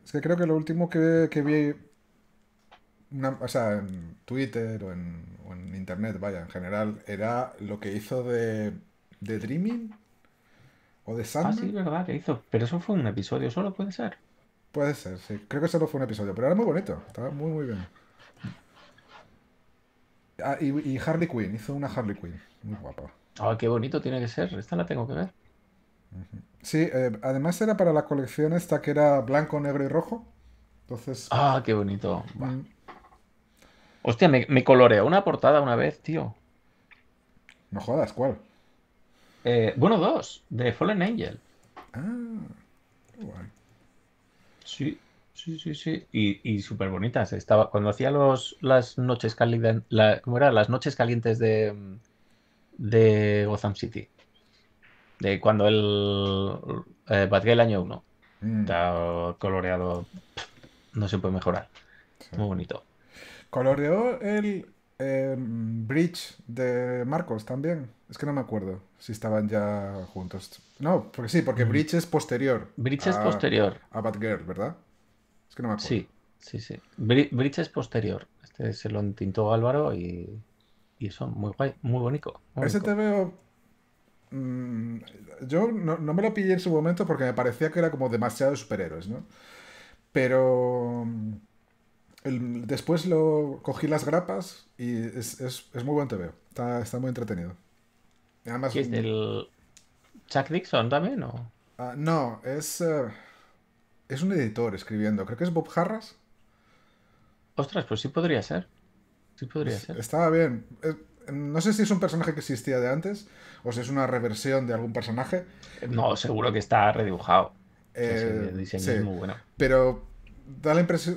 Es que creo que lo último que, que vi una, o sea, en Twitter o en, Internet, vaya, en general, era lo que hizo de, Dreaming o de ah, Sandman. Ah, sí, verdad, que hizo. Pero eso fue un episodio, solo puede ser. Puede ser, sí. Creo que solo fue un episodio, pero era muy bonito, estaba muy, muy bien. Ah, y, y, Harley Quinn, hizo una Harley Quinn, muy guapa. Ah, qué bonito tiene que ser, esta la tengo que ver. Sí, eh, además era para la colección esta que era blanco, negro y rojo. Entonces. Ah, qué bonito. Mm, Hostia, me, me coloreó una portada una vez, tío. No jodas, ¿cuál? Eh, bueno, dos, de Fallen Angel. Ah, guay. Sí, sí, sí, sí. Y, y súper bonitas. Estaba, cuando hacía los, las noches calientes, ¿cómo era? Las noches calientes de, de Gotham City. De cuando él eh, el año 1. Mm. Está coloreado. No se puede mejorar. Muy bonito. Coloreó el em, Bridge de Marcos también. Es que no me acuerdo si estaban ya juntos. No, porque sí, porque Bridge es posterior. Bridge es posterior. A Batgirl, Girl, ¿verdad? Es que no me acuerdo. Sí, sí, sí. Bridge es posterior. Este se lo entintó Álvaro y, y eso, muy guay, muy bonito. Ese te veo. Mm, yo no, no, me lo pillé en su momento porque me parecía que era como demasiado superhéroes, ¿no? Pero después lo cogí las grapas y es, muy buen TV. Está, está muy entretenido. Además, ¿Es del Chuck Dixon también? O? Ah, no, es, eh, es un editor escribiendo. Creo que es Bob Harras. Ostras, pues sí podría ser. Sí podría ser. Estaba bien. Eh, no sé si es un personaje que existía de antes o si es una reversión de algún personaje. No, seguro que está redibujado. Eh, muy bueno. Pero da la impresión.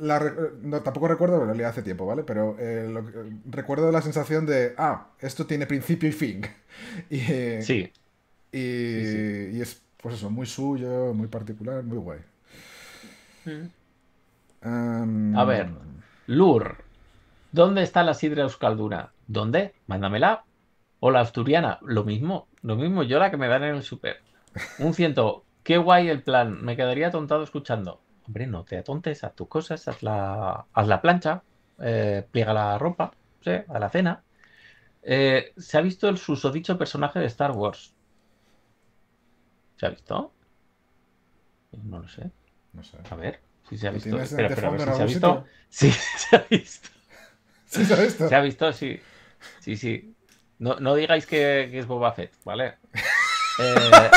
Eh, eh, tampoco recuerdo, pero lo leí hace tiempo, ¿vale? Pero eh, recuerdo la sensación de, ah, esto tiene principio y fin. sí. Y, es, pues eso, muy suyo, muy particular, muy guay. Mm. A ver, Lur, ¿dónde está la sidra euskalduna? ¿Dónde? Mándamela. O la asturiana, lo mismo, lo mismo yo la que me dan en el super. Un ciento, qué guay el plan, me quedaría tontado escuchando. Hombre, no te atontes, haz tus cosas, haz la, haz la plancha, eh, pliega la ropa, ¿sí? a la cena. Eh, se ha visto el susodicho personaje de Star Wars. ¿Se ha visto? No lo sé. No sé. A ver, si se ha visto. Espera, espera, si se ha visto. Sí, se ha visto. se ha visto? Se ha visto, sí. Sí, sí. No, no digáis que, es Boba Fett, ¿vale? Eh,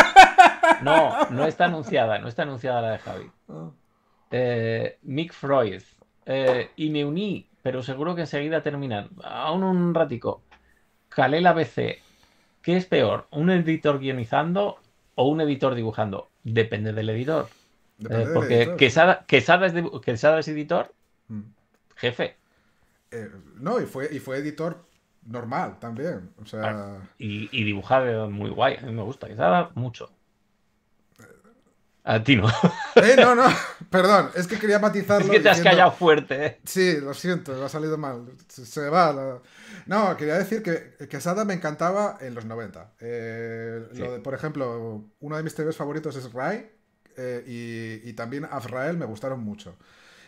no, no está anunciada, no está anunciada la de Javi. Ah. Eh, Mick Freud, eh, y me uní, pero seguro que enseguida terminan, aún un ratico, la BC ¿qué es peor? ¿Un editor guionizando o un editor dibujando? Depende del editor. Eh, porque Quesada, es editor, mm. jefe. no, y fue, y fue editor normal también. Ah, y, y dibujaba muy guay, a mí me gusta Quesada mucho. A ti no. Eh, no, no, perdón, es que quería matizarlo. Es que te has callado fuerte. Eh. Sí, lo siento, ha salido mal. Se, va. No, quería decir que, que Sada me encantaba en los 90. Eh, por ejemplo, uno de mis TVs favoritos es Rai y, también Azrael me gustaron mucho.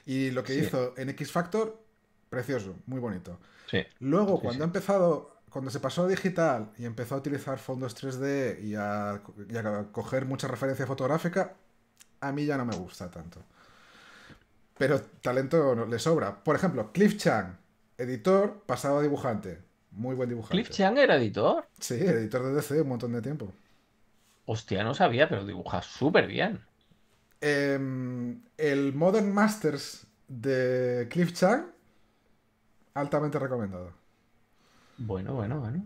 Y lo que hizo en X Factor, precioso, muy bonito. Luego, cuando ha empezado cuando se pasó a digital y empezó a utilizar fondos 3D y a, y a, coger mucha referencia fotográfica, a mí ya no me gusta tanto. Pero talento le sobra. Por ejemplo, Cliff Chang, editor, pasado a dibujante. Muy buen dibujante. ¿Cliff Chang era editor? Sí, editor de DC un montón de tiempo. Hostia, no sabía, pero dibuja súper bien. Em, el Modern Masters de Cliff Chang, altamente recomendado. Bueno, bueno, bueno.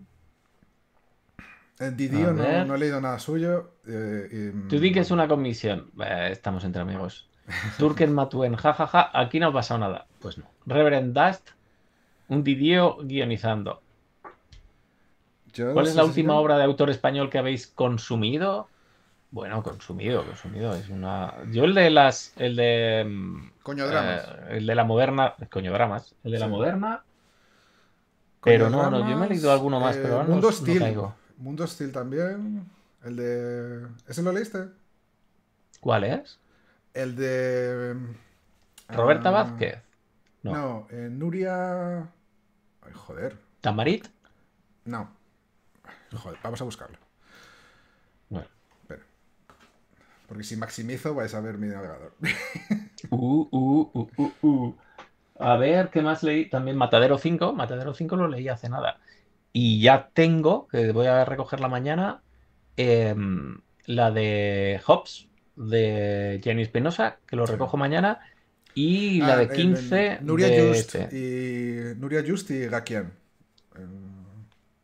Didio no, no, he leído nada suyo. Eh, mm, di que es una comisión. Eh, estamos entre amigos. Turken Matuen, jajaja, ja, ja, aquí no ha pasado nada. Pues no. Reverend Dust, un Didio guionizando. ¿Cuál es la última obra de autor español que habéis consumido? Bueno, consumido, consumido. Es una. Yo el de las. El de. Mm, coño dramas. Eh, el de la moderna. Coño dramas. El de la moderna. pero no, no, yo me he leído alguno más, pero eh, ahora no, un No Mundo Steel también. El de. ¿Ese lo leíste? ¿Cuál es? El de. Em, Roberta ah, Vázquez. No, no eh, Nuria. Ay, joder. ¿Tamarit? No. Joder, vamos a buscarlo. Bueno. Porque si maximizo vais a ver mi navegador. Uh, uh, uh, uh, uh, a ver, ¿qué más leí? También Matadero 5. Matadero 5 lo leí hace nada. Y ya tengo, que voy a recoger la mañana, em, la de Hobbs, de Jenny Espinosa, que lo recojo mañana, y la ah, de 15. Nuria, de Just este. y, Nuria Just y Gakian.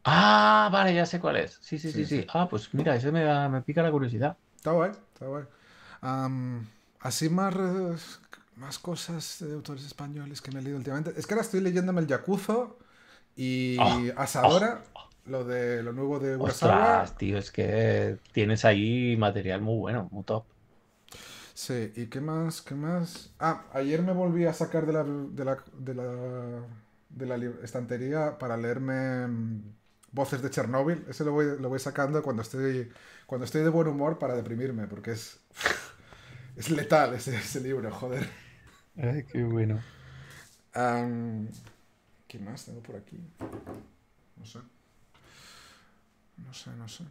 Ah, vale, ya sé cuál es. Sí, sí, sí, sí. Ah, pues mira, ese me, me, pica la curiosidad. Está guay, está guay. así más, más cosas de autores españoles que me he leído últimamente. Es que ahora estoy leyéndome el Yakuzo y Asadora, ah. hasta de lo nuevo de tío, es que tienes ahí material muy bueno, muy top. Sí, ¿y qué más? ¿Qué más? Ah, ayer me volví a sacar de la, de la, estantería para leerme mm, Voces de Chernóbil. Ese lo voy, sacando cuando estoy, cuando estoy de buen humor para deprimirme, porque es, es letal ese, libro, joder. qué bueno. ¿Qué más tengo por aquí? No sé. No sé, no sé.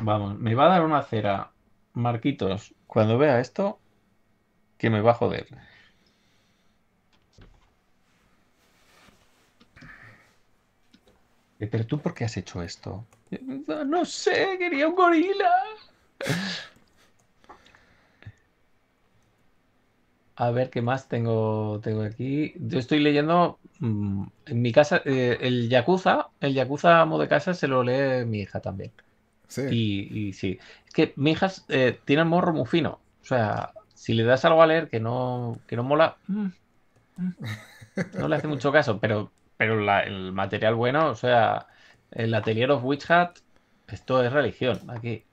Vamos, me va a dar una cera. Marquitos, cuando vea esto, que me va a joder. Eh, ¿Pero tú por qué has hecho esto? No sé, quería un gorila. A ver qué más tengo, tengo aquí. Yo estoy leyendo Mm, en mi casa, eh, el Yakuza, el Yakuza amo de casa se lo lee mi hija también. Sí. Y, sí. Es que mi hija eh, tiene el morro muy fino. O sea, si le das algo a leer que no, que mola, mm, mm, no le hace mucho caso. Pero, pero el material bueno, o sea, el Atelier of Witch Hat, esto es religión aquí.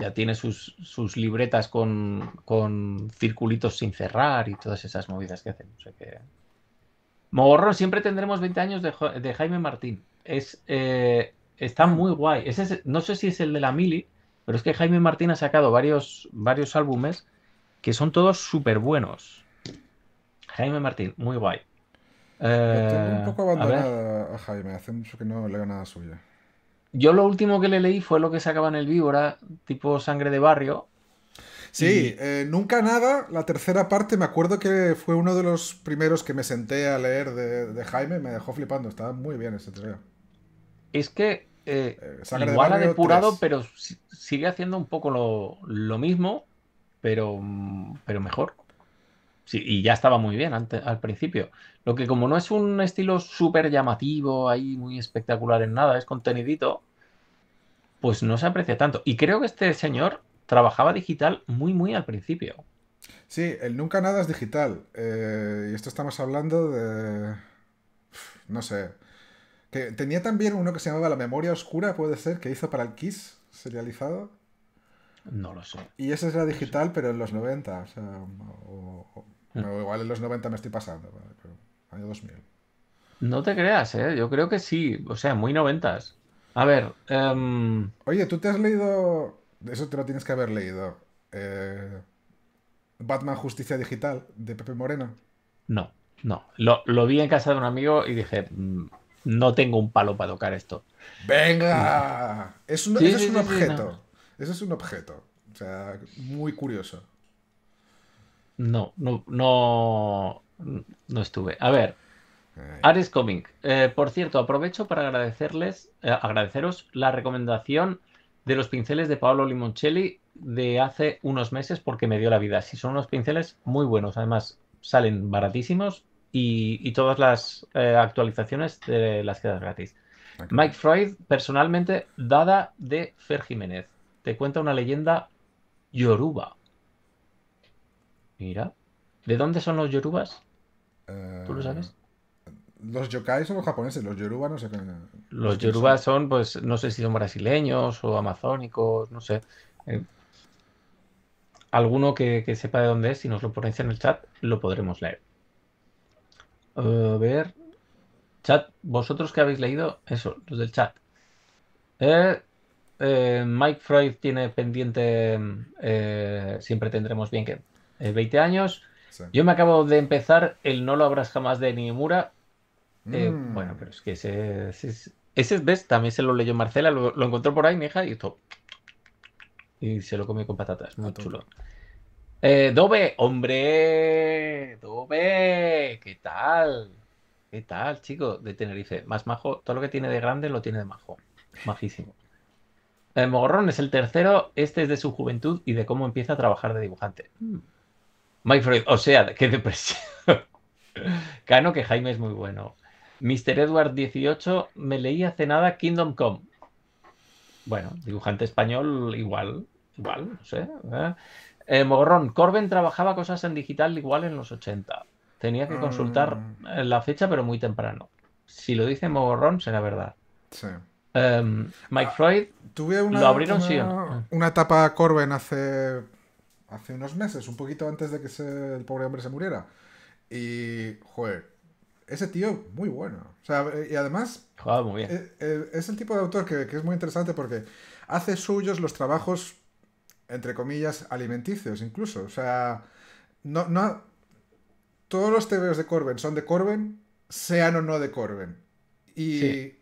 Ya tiene sus, libretas con, con, circulitos sin cerrar y todas esas movidas que hacen. Mogorrón, siempre tendremos 20 años de, Jaime Martín. Es, eh, está muy guay. Ese no sé si es el de la Mili, pero es que Jaime Martín ha sacado varios, varios álbumes que son todos súper buenos. Jaime Martín, muy guay. un eh, poco abandonado a, a, Jaime, hace mucho que no leo nada suyo. Yo lo último que le leí fue lo que sacaba en el Víbora, tipo sangre de barrio, Sí, eh, Nunca Nada, la tercera parte, me acuerdo que fue uno de los primeros que me senté a leer de, Jaime, me dejó flipando, estaba muy bien ese tercero. Es que eh, eh, igual ha depurado, pero sigue haciendo un poco lo, mismo, pero, pero mejor. Sí, y ya estaba muy bien antes, al principio. Lo que como no es un estilo súper llamativo, ahí muy espectacular en nada, es contenidito, pues no se aprecia tanto. Y creo que este señor trabajaba digital muy, muy al principio. Sí, el nunca nada es digital. Eh, y esto estamos hablando de... No sé. Que tenía también uno que se llamaba La Memoria Oscura, puede ser, que hizo para el Kiss serializado. No lo sé. Y ese era digital, pero en los 90. O mm. igual en los 90 me estoy pasando, año 2000. No te creas, ¿eh? Yo creo que sí. O sea, muy noventas. A ver. Em, Oye, ¿tú te has leído eso te lo tienes que haber leído. Eh, Batman Justicia Digital, de Pepe Moreno. No, no. Lo, vi en casa de un amigo y dije, mm, no tengo un palo para tocar esto. ¡Venga! Es un, es un objeto. Eso es un objeto. O sea, muy curioso. No, no, no, estuve. A ver, Ares Coming. Eh, por cierto, aprovecho para agradecerles, eh, agradeceros la recomendación de los pinceles de Paolo Limoncelli de hace unos meses porque me dio la vida. Si son unos pinceles muy buenos, además salen baratísimos y, todas las eh, actualizaciones las quedas gratis. Mike Freud, personalmente, dada de Fer Jiménez. Te cuenta una leyenda yoruba. Mira. ¿De dónde son los yorubas? ¿Tú lo eh, sabes? Los yokai son los japoneses, los yorubas? no sé Los yorubas son, pues, no sé si son brasileños o amazónicos, no sé. Eh, alguno que, sepa de dónde es, si nos lo ponéis en el chat, lo podremos leer. A ver. Chat, vosotros que habéis leído, eso, los del chat. Eh, eh, Mike Freud tiene pendiente, siempre tendremos bien que, 20 años. Yo me acabo de empezar el No lo habrás jamás de Nimura, eh, mm. Bueno, pero es que ese, ese, ese, ¿ves? También se lo leyó Marcela, lo, encontró por ahí mi hija y Y se lo comió con patatas, muy chulo. Eh, Dobe, hombre, Dove, ¿qué tal? ¿Qué tal, chico? De Tenerife. Más majo, todo lo que tiene de grande lo tiene de majo. Majísimo. El eh, Mogorrón es el tercero, este es de su juventud y de cómo empieza a trabajar de dibujante. Mm. Freud, o sea, qué depresión. Cano que Jaime es muy bueno. Mr. Edward 18, me leí hace nada Kingdom Come. Bueno, dibujante español igual, igual, no sé. ¿eh? Eh, Mogorrón, Corben trabajaba cosas en digital igual en los 80. Tenía que consultar mm. eh, la fecha, pero muy temprano. Si lo dice Mogorrón, será verdad. Sí. Em, Mike ah, Freud. una, lo abrieron, sí, una etapa Corben hace, hace unos meses, un poquito antes de que el pobre hombre se muriera. Y, joder, ese tío, muy bueno. y además. jugaba muy bien. Eh, eh, es el tipo de autor que, es muy interesante porque hace suyos los trabajos, entre comillas, alimenticios, incluso. O sea, no. no todos los TVs de Corben son de Corben, sean o no de Corben. Y.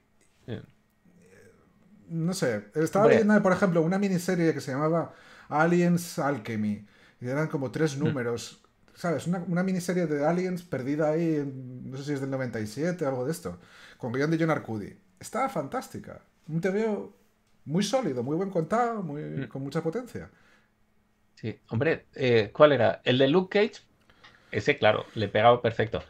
No sé. Estaba viendo, por ejemplo, una miniserie que se llamaba Aliens Alchemy. Y eran como tres mm. números. ¿sabes? Una, miniserie de Aliens perdida ahí, no sé si es del 97 o algo de esto, con guión de John Arcudi. Estaba fantástica. Un veo muy sólido, muy buen contado, mm. con mucha potencia. Sí, hombre, eh, ¿cuál era? El de Luke Cage, ese claro, le pegaba perfecto.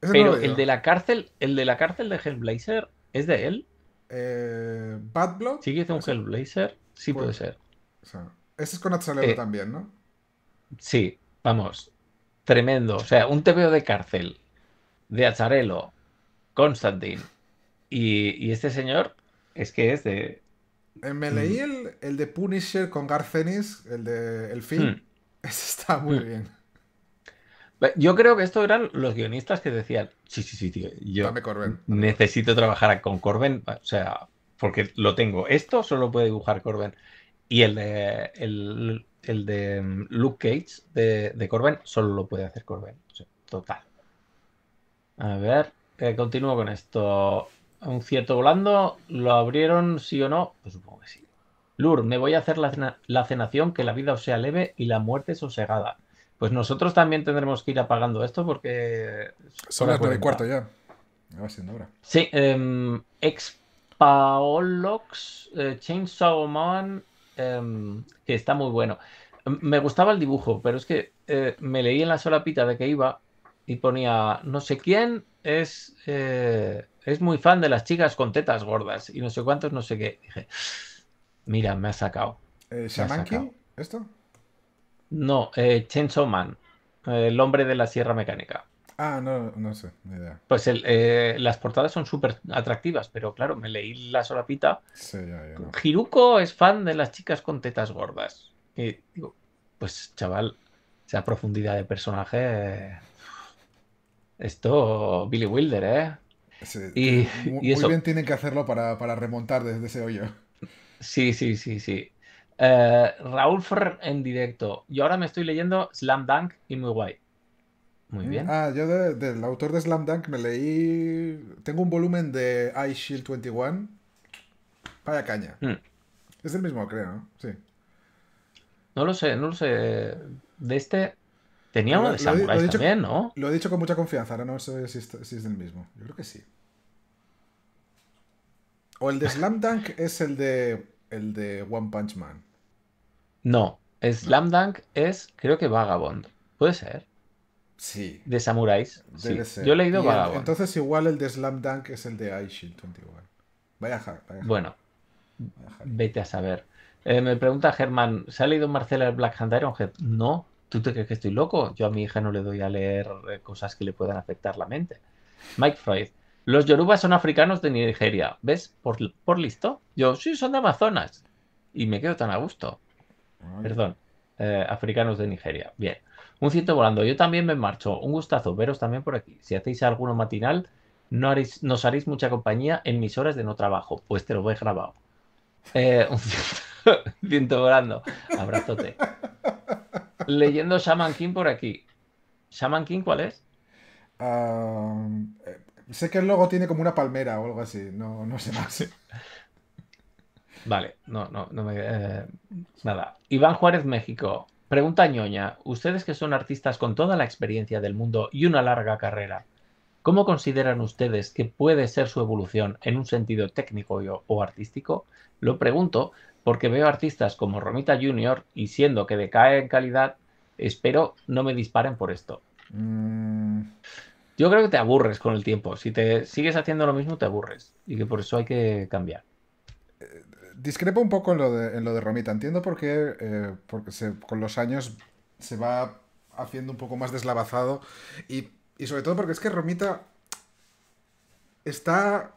Pero el de la cárcel, el de la cárcel de Hellblazer, ¿es de él? Eh, Bad Blood. ¿Sí que es un Hellblazer? Sí puede, ser. ese es con Axel eh, también, ¿no? Sí, vamos tremendo. O sea, un veo de cárcel, de Acharelo, Constantin y, este señor es que es de. Eh, me leí el, de Punisher con Garcenis, el de El film. Hmm. está muy hmm. bien. Yo creo que esto eran los guionistas que decían: Sí, sí, sí, tío. Yo necesito trabajar con Corben. O sea, porque lo tengo. Esto solo puede dibujar Corben. Y el, el, el de mm, Luke Cage de, Corben, solo lo puede hacer Corben total. A ver, eh, continúo con esto. Un cierto volando, ¿lo abrieron sí o no? Pues supongo que sí. Lur, me voy a hacer la, cenación, que la vida os sea leve y la muerte sosegada. Pues nosotros también tendremos que ir apagando esto porque. Son las cuarto ya. Sí, Expaolox, Chainsaw Man Em, que está muy bueno. Em, me gustaba el dibujo, pero es que eh, me leí en la solapita de que iba y ponía no sé quién es, eh, es muy fan de las chicas con tetas gordas y no sé cuántos, no sé qué. Dije, mira, me ha sacado. ¿Se eh, ¿Esto? No, Chen Chainsaw el hombre de la sierra mecánica. Ah, no, no sé, ni idea. Pues eh, las portadas son súper atractivas, pero claro, me leí la solapita. Sí, ya, ya es fan de las chicas con tetas gordas. Y digo, pues chaval, esa profundidad de personaje. Eh, esto, Billy Wilder, ¿eh? Sí, y, muy, bien tienen que hacerlo para, remontar desde ese hoyo. Sí, sí, sí, sí. Eh, Raúl en directo. Yo ahora me estoy leyendo Slam Dunk y muy guay. Muy bien. Ah, yo del autor de Slam Dunk me leí. Tengo un volumen de Ice Shield 21. Vaya caña. Mm. Es el mismo, creo, ¿no? Sí. No lo sé, no lo sé. De este. Tenía uno de Samurai también, ¿no? Lo he dicho con mucha confianza, ahora no sé si, es del mismo. Yo creo que sí. O el de Slam Dunk es el de. El de One Punch Man. No, Slam Dunk es, creo que Vagabond. Puede ser. Sí. De samuráis. Sí. Yo he leído Vagabond. Entonces, igual el de Slam Dunk es el de Aishin 21. Vaya vaya Bueno, vete a saber. Eh, me pregunta Germán, ¿se ha leído Marcela el Black Hand Ironhead? No. ¿Tú te crees que estoy loco? Yo a mi hija no le doy a leer eh, cosas que le puedan afectar la mente. Mike Freud, los Yoruba son africanos de Nigeria. ¿Ves? Por, listo. Yo, sí, son de Amazonas. Y me quedo tan a gusto. Perdón. Eh, africanos de Nigeria. Bien. Un ciento volando. Yo también me marcho. Un gustazo veros también por aquí. Si hacéis alguno matinal, no haréis, nos haréis mucha compañía en mis horas de no trabajo. Pues te lo voy grabado. Eh, un ciento, volando. Abrazote. Leyendo Shaman King por aquí. ¿Shaman King cuál es? Eh, sé que el logo tiene como una palmera o algo así, no, no sé más. Vale, no, no, no me. Eh, nada. Iván Juárez, México. Pregunta ñoña, ustedes que son artistas con toda la experiencia del mundo y una larga carrera, ¿cómo consideran ustedes que puede ser su evolución en un sentido técnico o, artístico? Lo pregunto porque veo artistas como Romita Junior y siendo que decae en calidad, espero no me disparen por esto. Mm. Yo creo que te aburres con el tiempo. Si te sigues haciendo lo mismo, te aburres. Y que por eso hay que cambiar discrepo un poco en lo de, en lo de Romita. Entiendo por qué eh, porque con los años se va haciendo un poco más deslavazado. Y, y sobre todo porque es que Romita está,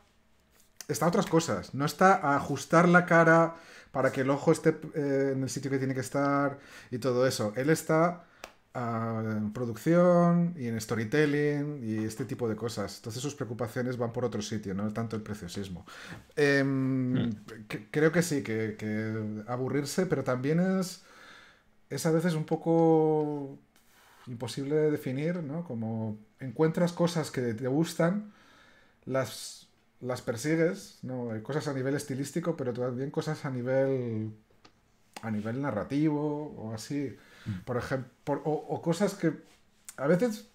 está a otras cosas. No está a ajustar la cara para que el ojo esté eh, en el sitio que tiene que estar y todo eso. Él está en producción y en storytelling y este tipo de cosas. Entonces sus preocupaciones van por otro sitio, no tanto el preciosismo. Em, mm. Creo que sí, que, aburrirse, pero también es, es a veces un poco imposible definir, ¿no? Como encuentras cosas que te gustan, las, las persigues, ¿no? Hay cosas a nivel estilístico, pero también cosas a nivel a nivel narrativo o así. Mm. Por ejemplo, o, cosas que a veces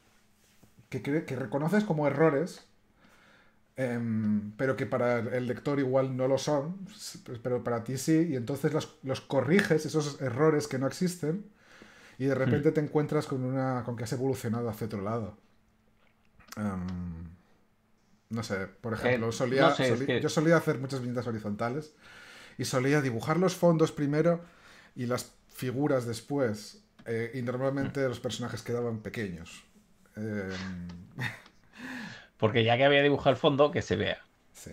que, reconoces como errores, em, pero que para el lector igual no lo son, pero para ti sí, y entonces los, los corriges, esos errores que no existen, y de repente mm. te encuentras con, una, con que has evolucionado hacia otro lado. Em, no sé, por eh, ejemplo, solía, yo solía hacer muchas viñetas horizontales y solía dibujar los fondos primero y las figuras después eh, y normalmente los personajes quedaban pequeños. Em, Porque ya que había dibujado el fondo, que se vea. Sí.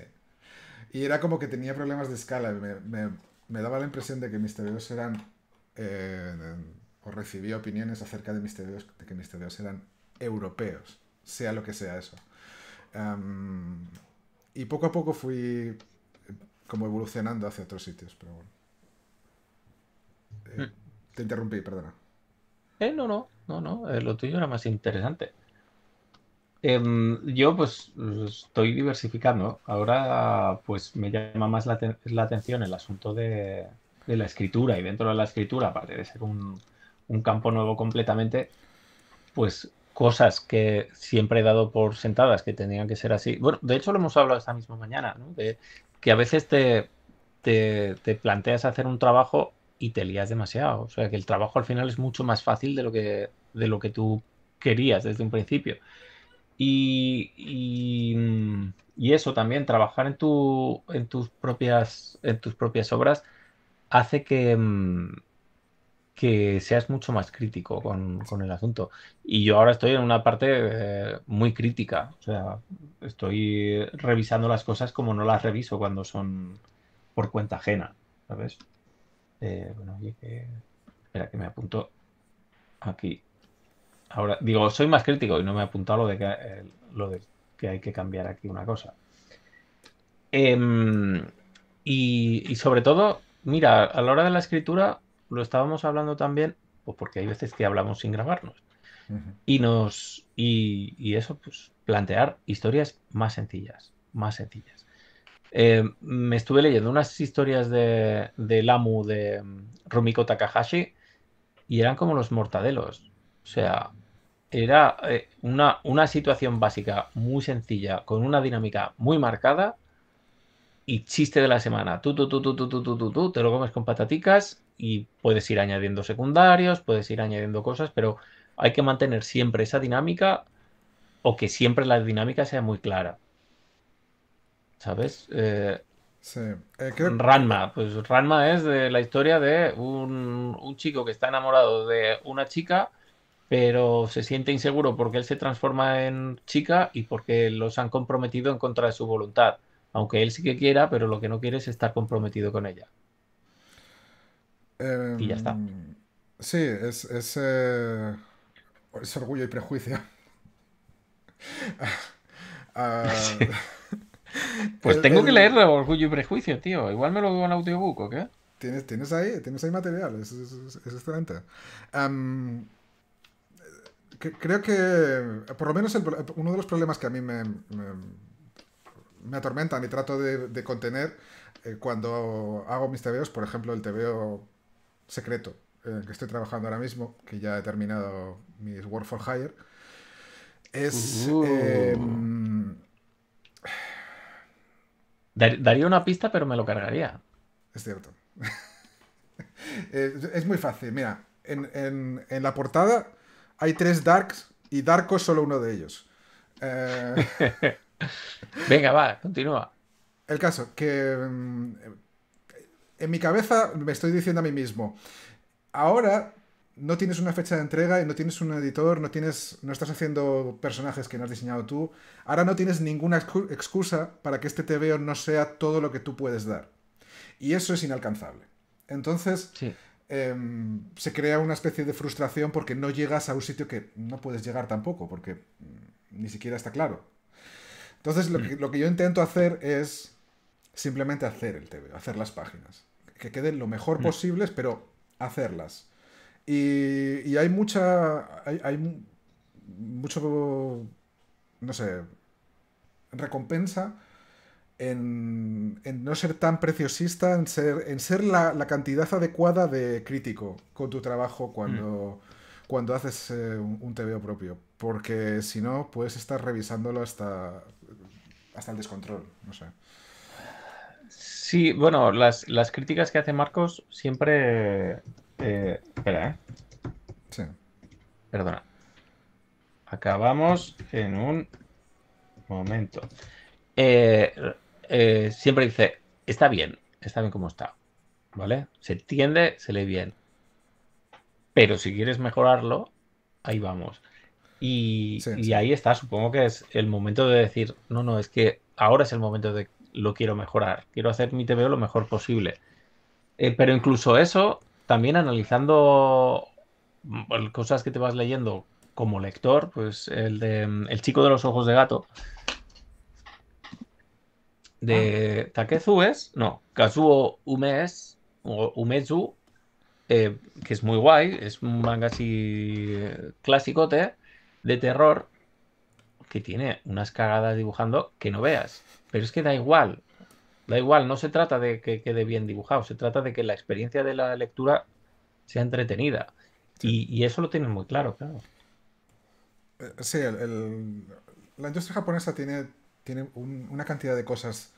Y era como que tenía problemas de escala. Me, daba la impresión de que mis Dios eran... Eh, o recibía opiniones acerca de mis de que mis eran europeos, sea lo que sea eso. Em, y poco a poco fui eh, como evolucionando hacia otros sitios, pero bueno. Eh, hmm. te interrumpí, perdona. Eh, no, no, no, no, eh, lo tuyo era más interesante. Em, yo pues estoy diversificando. Ahora pues me llama más la, atención el asunto de, la escritura y dentro de la escritura, aparte de ser un, campo nuevo completamente, pues cosas que siempre he dado por sentadas que tenían que ser así. Bueno, de hecho lo hemos hablado esta misma mañana, ¿no? De que a veces te, te, te, planteas hacer un trabajo y te lías demasiado. O sea que el trabajo al final es mucho más fácil de lo que, de lo que tú querías desde un principio. Y, mm, eso también, trabajar en, tu, en, tus propias, en tus propias obras hace que, mm, que seas mucho más crítico con, el asunto. Y yo ahora estoy en una parte eh, muy crítica. O sea, estoy revisando las cosas como no las reviso cuando son por cuenta ajena. ¿Sabes? Eh, bueno, oye, que. Espera, que me apunto aquí. Ahora, digo, soy más crítico y no me he apuntado lo de que, eh, lo que hay que cambiar aquí una cosa. Em, y, sobre todo, mira, a la hora de la escritura lo estábamos hablando también, pues porque hay veces que hablamos sin grabarnos. Y nos. y eso, pues, plantear historias más sencillas, más sencillas. Eh, me estuve leyendo unas historias de, Lamu, Lamu de mm, Rumiko Takahashi y eran como los mortadelos. O sea, era eh, una, una situación básica muy sencilla, con una dinámica muy marcada y chiste de la semana. Tú, tú, tú, tú, tú, tú, tú, te lo comes con pataticas y puedes ir añadiendo secundarios, puedes ir añadiendo cosas, pero hay que mantener siempre esa dinámica o que siempre la dinámica sea muy clara. ¿sabes? Eh, sí. Eh, Ranma, pues Ranma es de la historia de un, chico que está enamorado de una chica pero se siente inseguro porque él se transforma en chica y porque los han comprometido en contra de su voluntad. Aunque él sí que quiera, pero lo que no quiere es estar comprometido con ella. y ya está. Em, sí, es, eh, es, orgullo y prejuicio. Ah, ah, Pues tengo que leerlo, Orgullo y Prejuicio, tío. Igual me lo veo en audiobook, ¿o qué? Tienes, tienes ahí, tienes material, es, excelente. creo que, por lo menos, uno de los problemas que a mí me, me, atormentan y trato de, contener eh, cuando hago mis tebeos, por ejemplo, el tebeo secreto en que estoy trabajando ahora mismo, que ya he terminado mis Work for Hire, es... Uh. Em, daría una pista, pero me lo cargaría. Es cierto. Eh, es, muy fácil. Mira, en, la portada hay tres Darks y Darko es solo uno de ellos. Eh, Venga, va, continúa. El caso, que mm, en mi cabeza me estoy diciendo a mí mismo, ahora no tienes una fecha de entrega y no tienes un editor, no tienes, no estás haciendo personajes que no has diseñado tú. Ahora no tienes ninguna excusa para que este TVO no sea todo lo que tú puedes dar. Y eso es inalcanzable. Entonces, em, se crea una especie de frustración porque no llegas a un sitio que no puedes llegar tampoco, porque mm, ni siquiera está claro. Entonces, lo que, mm. lo que yo intento hacer es simplemente hacer el TVO, hacer las páginas. Que queden lo mejor mm. posibles, pero hacerlas y, hay mucha. Hay, mucho. No sé. Recompensa en, en, no ser tan preciosista, en ser, en ser la, cantidad adecuada de crítico con tu trabajo cuando, mm. cuando haces eh, un, un TVO propio. Porque si no, puedes estar revisándolo hasta, hasta el descontrol. No sé. Sí, bueno, las, las críticas que hace Marcos siempre eh, espera, eh. Perdona. Acabamos en un momento. Eh, siempre dice, está bien, está bien como está. ¿Vale? Se entiende, se lee bien. Pero si quieres mejorarlo, ahí vamos. Y, ahí está, supongo que es el momento de decir, no, no, es que ahora es el momento de lo quiero mejorar, quiero hacer mi TVO lo mejor posible. pero incluso eso también analizando mm, cosas que te vas leyendo como lector, pues el de mm, El chico de los ojos de gato, de ah. Takezu es, no, Kazuo Umes, o Umezu, eh, que es muy guay, es un manga así eh, clásicote de terror que tiene unas cagadas dibujando que no veas. Pero es que da igual, Da igual, no se trata de que quede bien dibujado, se trata de que la experiencia de la lectura sea entretenida. Y, eso lo tienen muy claro, claro. Eh, sí, la industria japonesa tiene, tiene una cantidad de cosas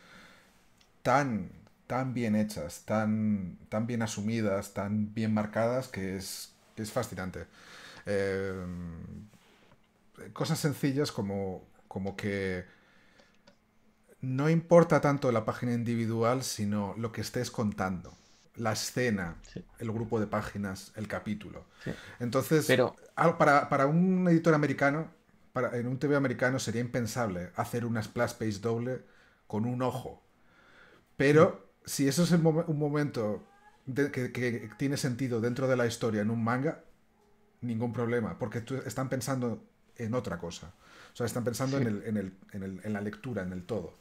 tan, tan bien hechas, tan, tan bien asumidas, tan bien marcadas, que es, que es fascinante. Eh, cosas sencillas como, como que no importa tanto la página individual, sino lo que estés contando. La escena, el grupo de páginas, el capítulo. Entonces, para, un editor americano, en un TV americano sería impensable hacer una splash page doble con un ojo. Pero si eso es un momento que, tiene sentido dentro de la historia en un manga, ningún problema, porque están pensando en otra cosa. O sea, están pensando en, el, en, el, en, el, en, la lectura, en el todo.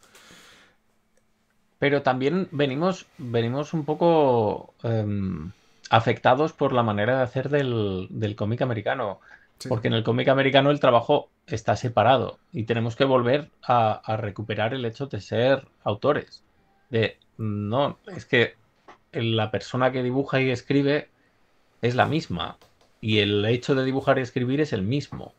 Pero también venimos, venimos un poco em, afectados por la manera de hacer del, cómic americano. Porque en el cómic americano el trabajo está separado y tenemos que volver a, a, recuperar el hecho de ser autores. De no, es que la persona que dibuja y escribe es la misma y el hecho de dibujar y escribir es el mismo.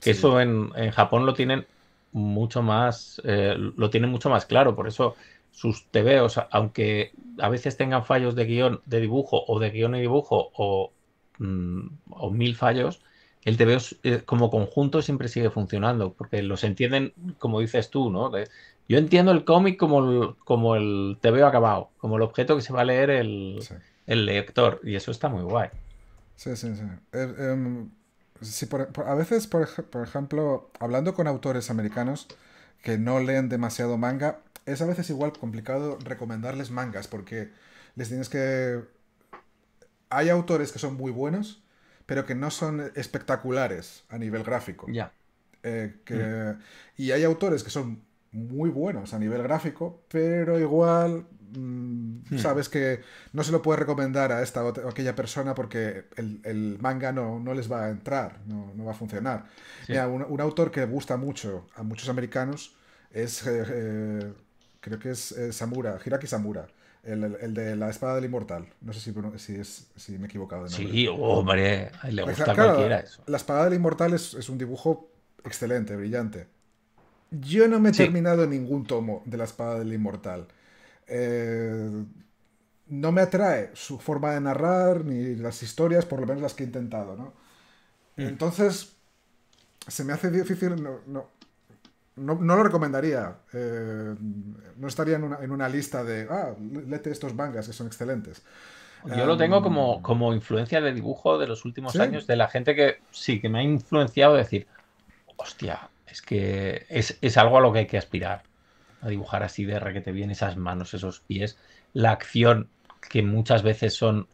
Que eso en, en, Japón lo tienen mucho más, eh, lo tienen mucho más claro, por eso sus tebeos, aunque a veces tengan fallos de guión, de dibujo o de guión y dibujo o, mm, mil fallos, el tebeo eh, como conjunto siempre sigue funcionando porque los entienden como dices tú, ¿no? yo entiendo el cómic como el, como el tebeo acabado, como el objeto que se va a leer el, el lector y eso está muy guay. Sí, sí, sí. Eh, em, a veces, por, ejemplo, hablando con autores americanos que no leen demasiado manga, es a veces igual complicado recomendarles mangas porque les tienes que... Hay autores que son muy buenos, pero que no son espectaculares a nivel gráfico. Ya. Eh, y hay autores que son muy buenos a nivel gráfico, pero igual Mm, hmm. sabes que no se lo puede recomendar a esta o aquella persona porque el, manga no, no, les va a entrar, no, va a funcionar. un, autor que gusta mucho a muchos americanos es, eh, eh, creo que es eh, Samura, Hiraki Samura. El, de la espada del inmortal. No sé si, es, si me he equivocado. sí, oh, le pues, gusta eso. La espada del inmortal es, un dibujo excelente, brillante. Yo no me he terminado terminado ningún tomo de la espada del inmortal. Eh, no me atrae su forma de narrar ni las historias, por lo menos las que he intentado, ¿no? Mm. Entonces, se me hace difícil, no, no, lo recomendaría. Eh, no estaría en una, lista de, ah, lete estos mangas que son excelentes. Yo lo tengo como, em, como influencia de dibujo de los últimos años, de la gente que sí, que me ha influenciado decir, hostia, es que es algo a lo que hay que aspirar a dibujar así de re que te bien esas manos, esos pies, la acción que muchas veces son,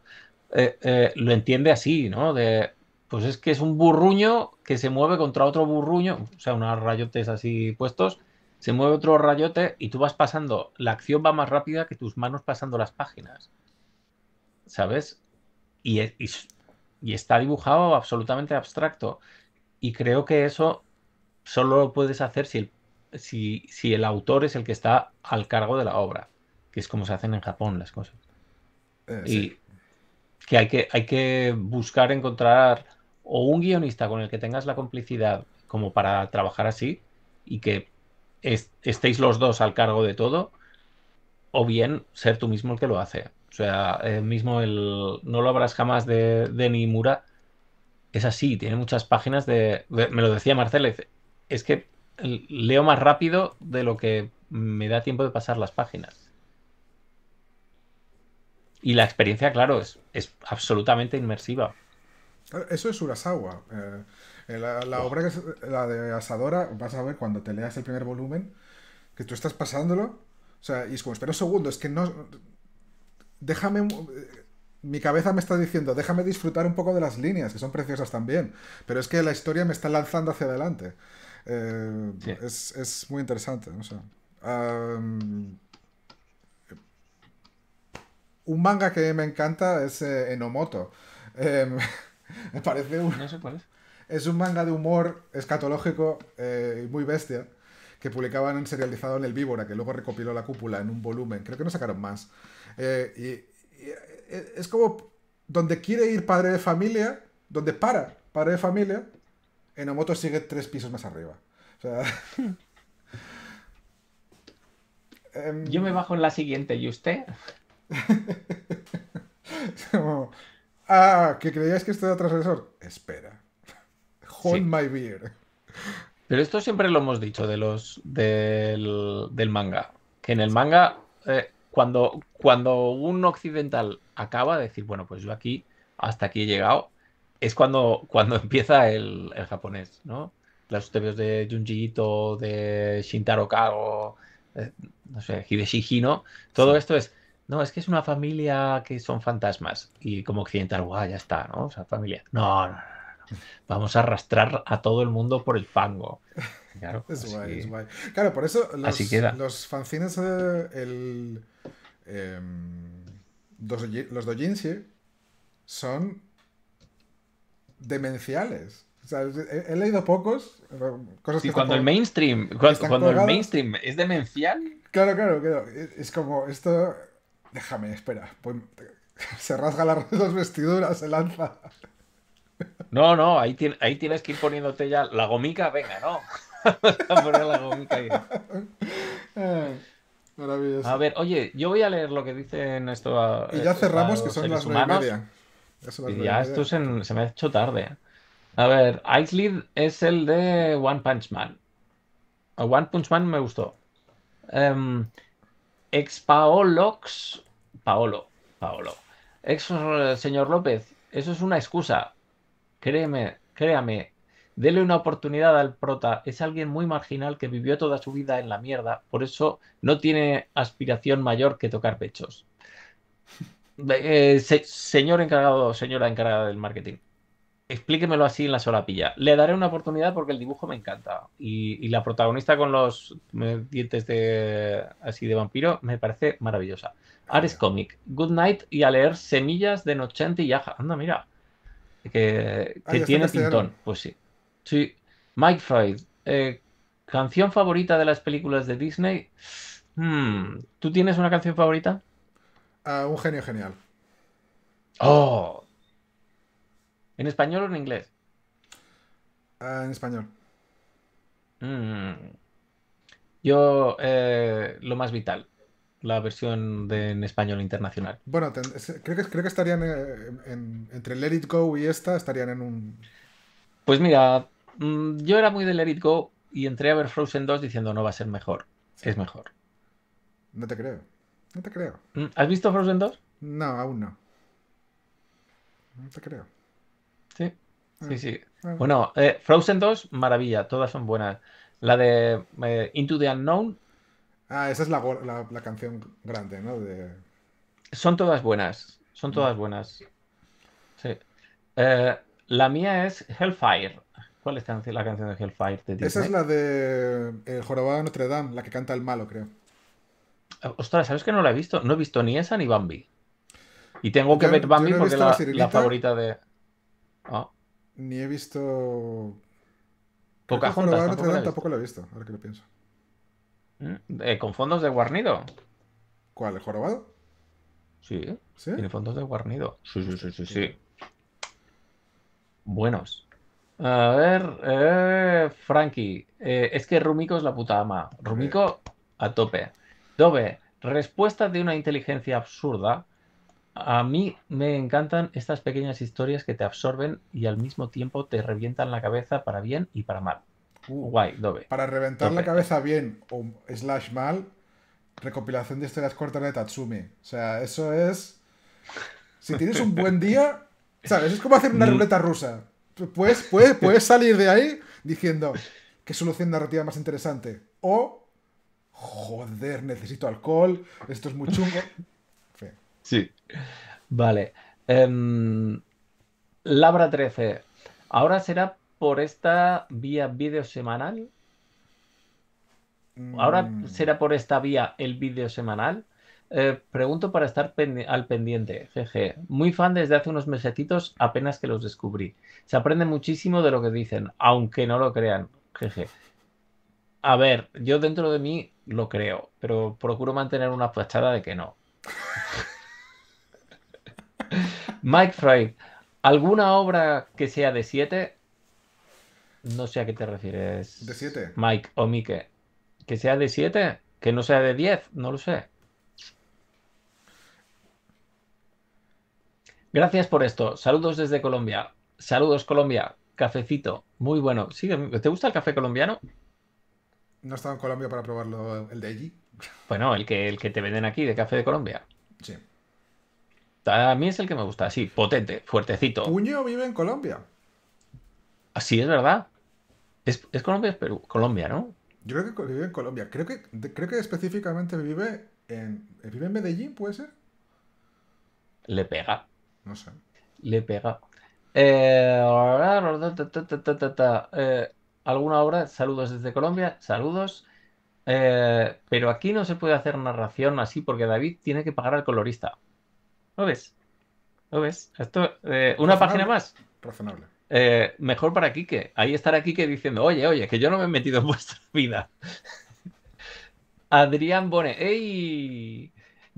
eh, eh, lo entiende así, ¿no? De, pues es que es un burruño que se mueve contra otro burruño, o sea, unos rayotes así puestos, se mueve otro rayote y tú vas pasando, la acción va más rápida que tus manos pasando las páginas, ¿sabes? y, y, y está dibujado absolutamente abstracto. Y creo que eso solo lo puedes hacer si el si, el autor es el que está al cargo de la obra, que es como se hacen en Japón las cosas. Eh, y sí. que, hay que hay que buscar encontrar o un guionista con el que tengas la complicidad como para trabajar así y que estéis los dos al cargo de todo, o bien ser tú mismo el que lo hace. O sea, el eh, mismo el No lo habrás jamás de, de Nimura es así, tiene muchas páginas de, Me lo decía Marcel, es que leo más rápido de lo que me da tiempo de pasar las páginas. Y la experiencia, claro, es, es absolutamente inmersiva. Eso es Urasawa. Eh, eh, la, obra que es, la de Asadora, vas a ver cuando te leas el primer volumen, que tú estás pasándolo. O sea, y es como, espero un segundo, es que no. Déjame. Eh, mi cabeza me está diciendo, déjame disfrutar un poco de las líneas, que son preciosas también. Pero es que la historia me está lanzando hacia adelante. Eh, es, muy interesante. un manga que me encanta es eh, Enomoto. Em, me parece es. un manga de humor escatológico eh, y muy bestia que publicaban en serializado en El Víbora, que luego recopiló la cúpula en un volumen. Creo que no sacaron más. es como donde quiere ir padre de familia, donde para padre de familia, Enomoto sigue tres pisos más arriba. Em, yo me bajo en la siguiente, ¿y usted? ah, que creías que esto era transgresor. Espera. Hold my beer. Pero esto siempre lo hemos dicho de los del, manga. Que en el manga, eh, cuando, cuando un occidental acaba de decir, bueno, pues yo aquí, hasta aquí he llegado, es cuando, cuando empieza el, japonés, ¿no? Los de Junji Ito, de Shintaro Kago, eh, no sé, Hideshi Hino, todo esto es, no, es que es una familia que son fantasmas y como occidental, guau, ya está, ¿no? O sea, familia. No, no, no, vamos a arrastrar a todo el mundo por el fango. Claro, es guay, es guay. Claro, por eso los, los fanzines, eh, el, em, los dojinshi son demenciales. he, leído pocos. Cosas que cuando el mainstream, cuando, el mainstream es demencial. Claro, claro, claro. Es como esto. Déjame, espera. Se rasga las, dos vestiduras, se lanza. No, no, ahí, ahí tienes que ir poniéndote ya la gomica, venga, no. a poner la gomica ah, maravilloso. A ver, oye, yo voy a leer lo que dicen esto. y ya eh, cerramos, que son las nueve y media ya esto se, me ha hecho tarde. A ver, Ice es el de One Punch Man. One Punch Man me gustó. Em, ex Paolox. Paolo. Paolo. Ex señor López. Eso es una excusa. Créeme, créame. Dele una oportunidad al prota. Es alguien muy marginal que vivió toda su vida en la mierda. Por eso no tiene aspiración mayor que tocar pechos. Eh, señor encargado, señora encargada del marketing, explíquemelo así en la solapilla. Le daré una oportunidad porque el dibujo me encanta. Y, la protagonista con los eh, dientes de así de vampiro me parece maravillosa. Ah, Ares Comic, Good Night y a leer Semillas de Nochente y Aja. Anda, mira. Que, ah, tiene pintón. Pues sí. Sí. Mike Freud, eh, canción favorita de las películas de Disney. Hmm, ¿Tú tienes una canción favorita? un genio genial. Oh. ¿En español o en inglés? Ah, en español. Mm. Yo, eh, lo más vital, la versión de, en español internacional. Bueno, creo, que, creo que estarían eh, entre Let It Go y esta, estarían en un... Pues mira, mm, yo era muy de Let It Go y entré a ver Frozen 2 diciendo no va a ser mejor, es mejor. No te creo. No te creo. Mm, ¿Has visto Frozen 2? No, aún no. No te creo. Sí, ah. sí, sí. Ah. bueno, eh, Frozen 2, maravilla, todas son buenas. La de eh, Into the Unknown. Ah, esa es la, canción grande, ¿no? Son todas buenas, son mm. todas buenas. Sí. Eh, la mía es Hellfire. ¿Cuál es la canción de Hellfire? Esa es la de El Jorobado de Notre Dame, la que canta el malo, creo. Ostras, ¿sabes que no la he visto? No he visto ni esa ni Bambi. Y tengo que ver Bambi porque la, la, favorita de. Ah. Ni he visto. Pocahontas. Tampoco, tampoco la he visto, ahora que lo pienso. Mm, eh, ¿Con fondos de guarnido? ¿Cuál? ¿El jorobado? Sí. Tiene fondos de guarnido. Sí, sí, sí, sí. Buenos. A ver, eh, Frankie. Eh, es que Rumico es la puta ama. Rumico a tope. Dobe, respuesta de una inteligencia absurda. A mí me encantan estas pequeñas historias que te absorben y al mismo tiempo te revientan la cabeza para bien y para mal. Uh, Guay, Dobe. Para reventar la cabeza bien o slash mal, recopilación de historias cortas de Tatsumi. O sea, eso es... Si tienes un buen día, ¿sabes? Es como hacer una mm. ruleta rusa. Puedes, puedes salir de ahí diciendo qué solución narrativa más interesante. O joder, necesito alcohol, esto es muy chungo. sí. Vale. Em, Labra 13. ¿Ahora será por esta vía vídeo semanal? ¿Ahora mm. será por esta vía el vídeo semanal? Eh, pregunto para estar al pendiente, jeje. Muy fan desde hace unos mesetitos, apenas que los descubrí. Se aprende muchísimo de lo que dicen, aunque no lo crean, jeje. A ver, yo dentro de mí lo creo, pero procuro mantener una fachada de que no. Mike Freud, ¿alguna obra que sea de 7? No sé a qué te refieres. ¿De 7? Mike o Mike. ¿Que sea de 7? ¿Que no sea de 10? No lo sé. Gracias por esto. Saludos desde Colombia. Saludos, Colombia. Cafecito. Muy bueno. ¿Te gusta el café colombiano? No estaba en Colombia para probarlo el de allí. Bueno, el que, el que te venden aquí de café de Colombia. Sí. A mí es el que me gusta, así, potente, fuertecito. Puño vive en Colombia. Así es verdad. Es, es Colombia, es Perú. Colombia, ¿no? Yo creo que vive en Colombia. Creo que, creo que específicamente vive en. ¿Vive en Medellín, puede ser? Le pega. No sé. Le pega. eh, eh alguna obra, saludos desde Colombia, saludos. Eh, pero aquí no se puede hacer narración así porque David tiene que pagar al colorista. ¿Lo ves? ¿Lo ves? Esto, eh, una página más. Razonable. Eh, mejor para Quique. Ahí estará que diciendo, oye, oye, que yo no me he metido en vuestra vida. Adrián Bone, ¡ey!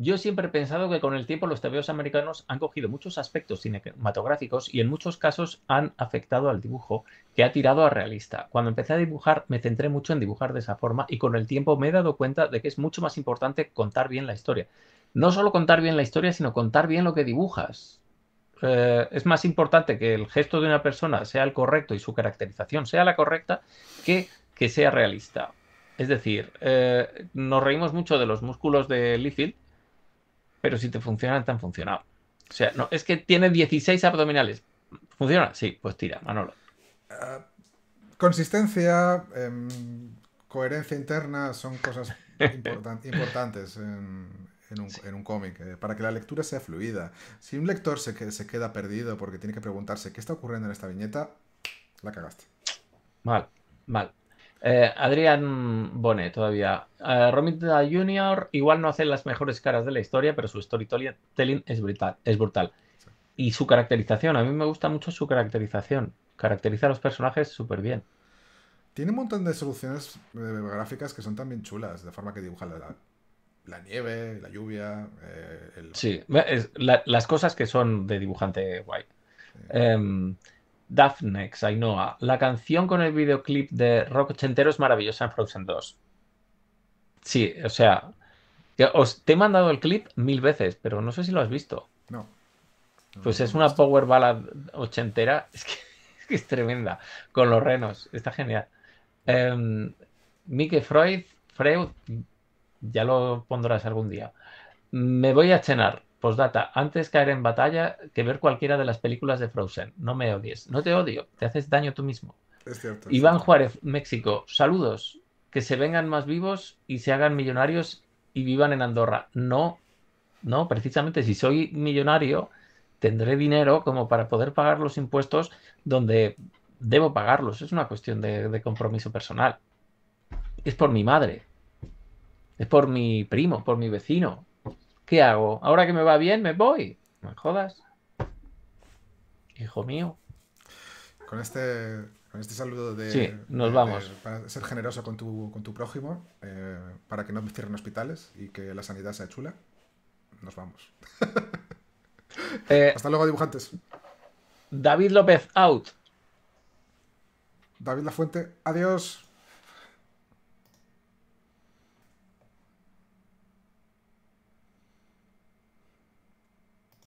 Yo siempre he pensado que con el tiempo los tebeos americanos han cogido muchos aspectos cinematográficos y en muchos casos han afectado al dibujo, que ha tirado a realista. Cuando empecé a dibujar me centré mucho en dibujar de esa forma y con el tiempo me he dado cuenta de que es mucho más importante contar bien la historia. No solo contar bien la historia, sino contar bien lo que dibujas. Eh, es más importante que el gesto de una persona sea el correcto y su caracterización sea la correcta que que sea realista. Es decir, eh, nos reímos mucho de los músculos de Liefeld, pero si te funcionan, te han funcionado. O sea, no, es que tiene 16 abdominales. ¿Funciona? Sí, pues tira, Manolo. Eh, consistencia, em, coherencia interna son cosas importantes en, un, cómic, eh, para que la lectura sea fluida. Si un lector se, se queda perdido porque tiene que preguntarse qué está ocurriendo en esta viñeta, la cagaste. Mal, mal. Eh, Adrián Bonet todavía. Eh, Romita Jr. igual no hace las mejores caras de la historia, pero su storytelling es brutal. Es brutal. Y su caracterización, a mí me gusta mucho su caracterización. Caracteriza a los personajes súper bien. Tiene un montón de soluciones eh, gráficas que son también chulas, de forma que dibuja la, nieve, la lluvia. Sí, las cosas que son de dibujante guay. Em, Daphnex, Ainhoa. La canción con el videoclip de Rock Ochentero es maravillosa en Frozen 2. Sí, o sea, os, te he mandado el clip mil veces, pero no sé si lo has visto. No. pues es una power ballad ochentera, es que, es tremenda, con los renos, está genial. Em, Mike Freud, Freud, ya lo pondrás algún día. Me voy a cenar. Postdata, antes caer en batalla que ver cualquiera de las películas de Frozen. No me odies. No te odio, te haces daño tú mismo. Iván Juárez, México, saludos. Que se vengan más vivos y se hagan millonarios y vivan en Andorra. No, no, precisamente si soy millonario, tendré dinero como para poder pagar los impuestos donde debo pagarlos. Es una cuestión de compromiso personal. Es por mi madre, es por mi primo, por mi vecino, ¿Qué hago? Ahora que me va bien, me voy. No me jodas. Hijo mío. Con este, este saludo de. Sí, nos vamos. para ser generoso con tu, con tu prójimo, eh, para que no me cierren hospitales y que la sanidad sea chula, nos vamos. Eh, Hasta luego, dibujantes. David López, out. David La Fuente, adiós.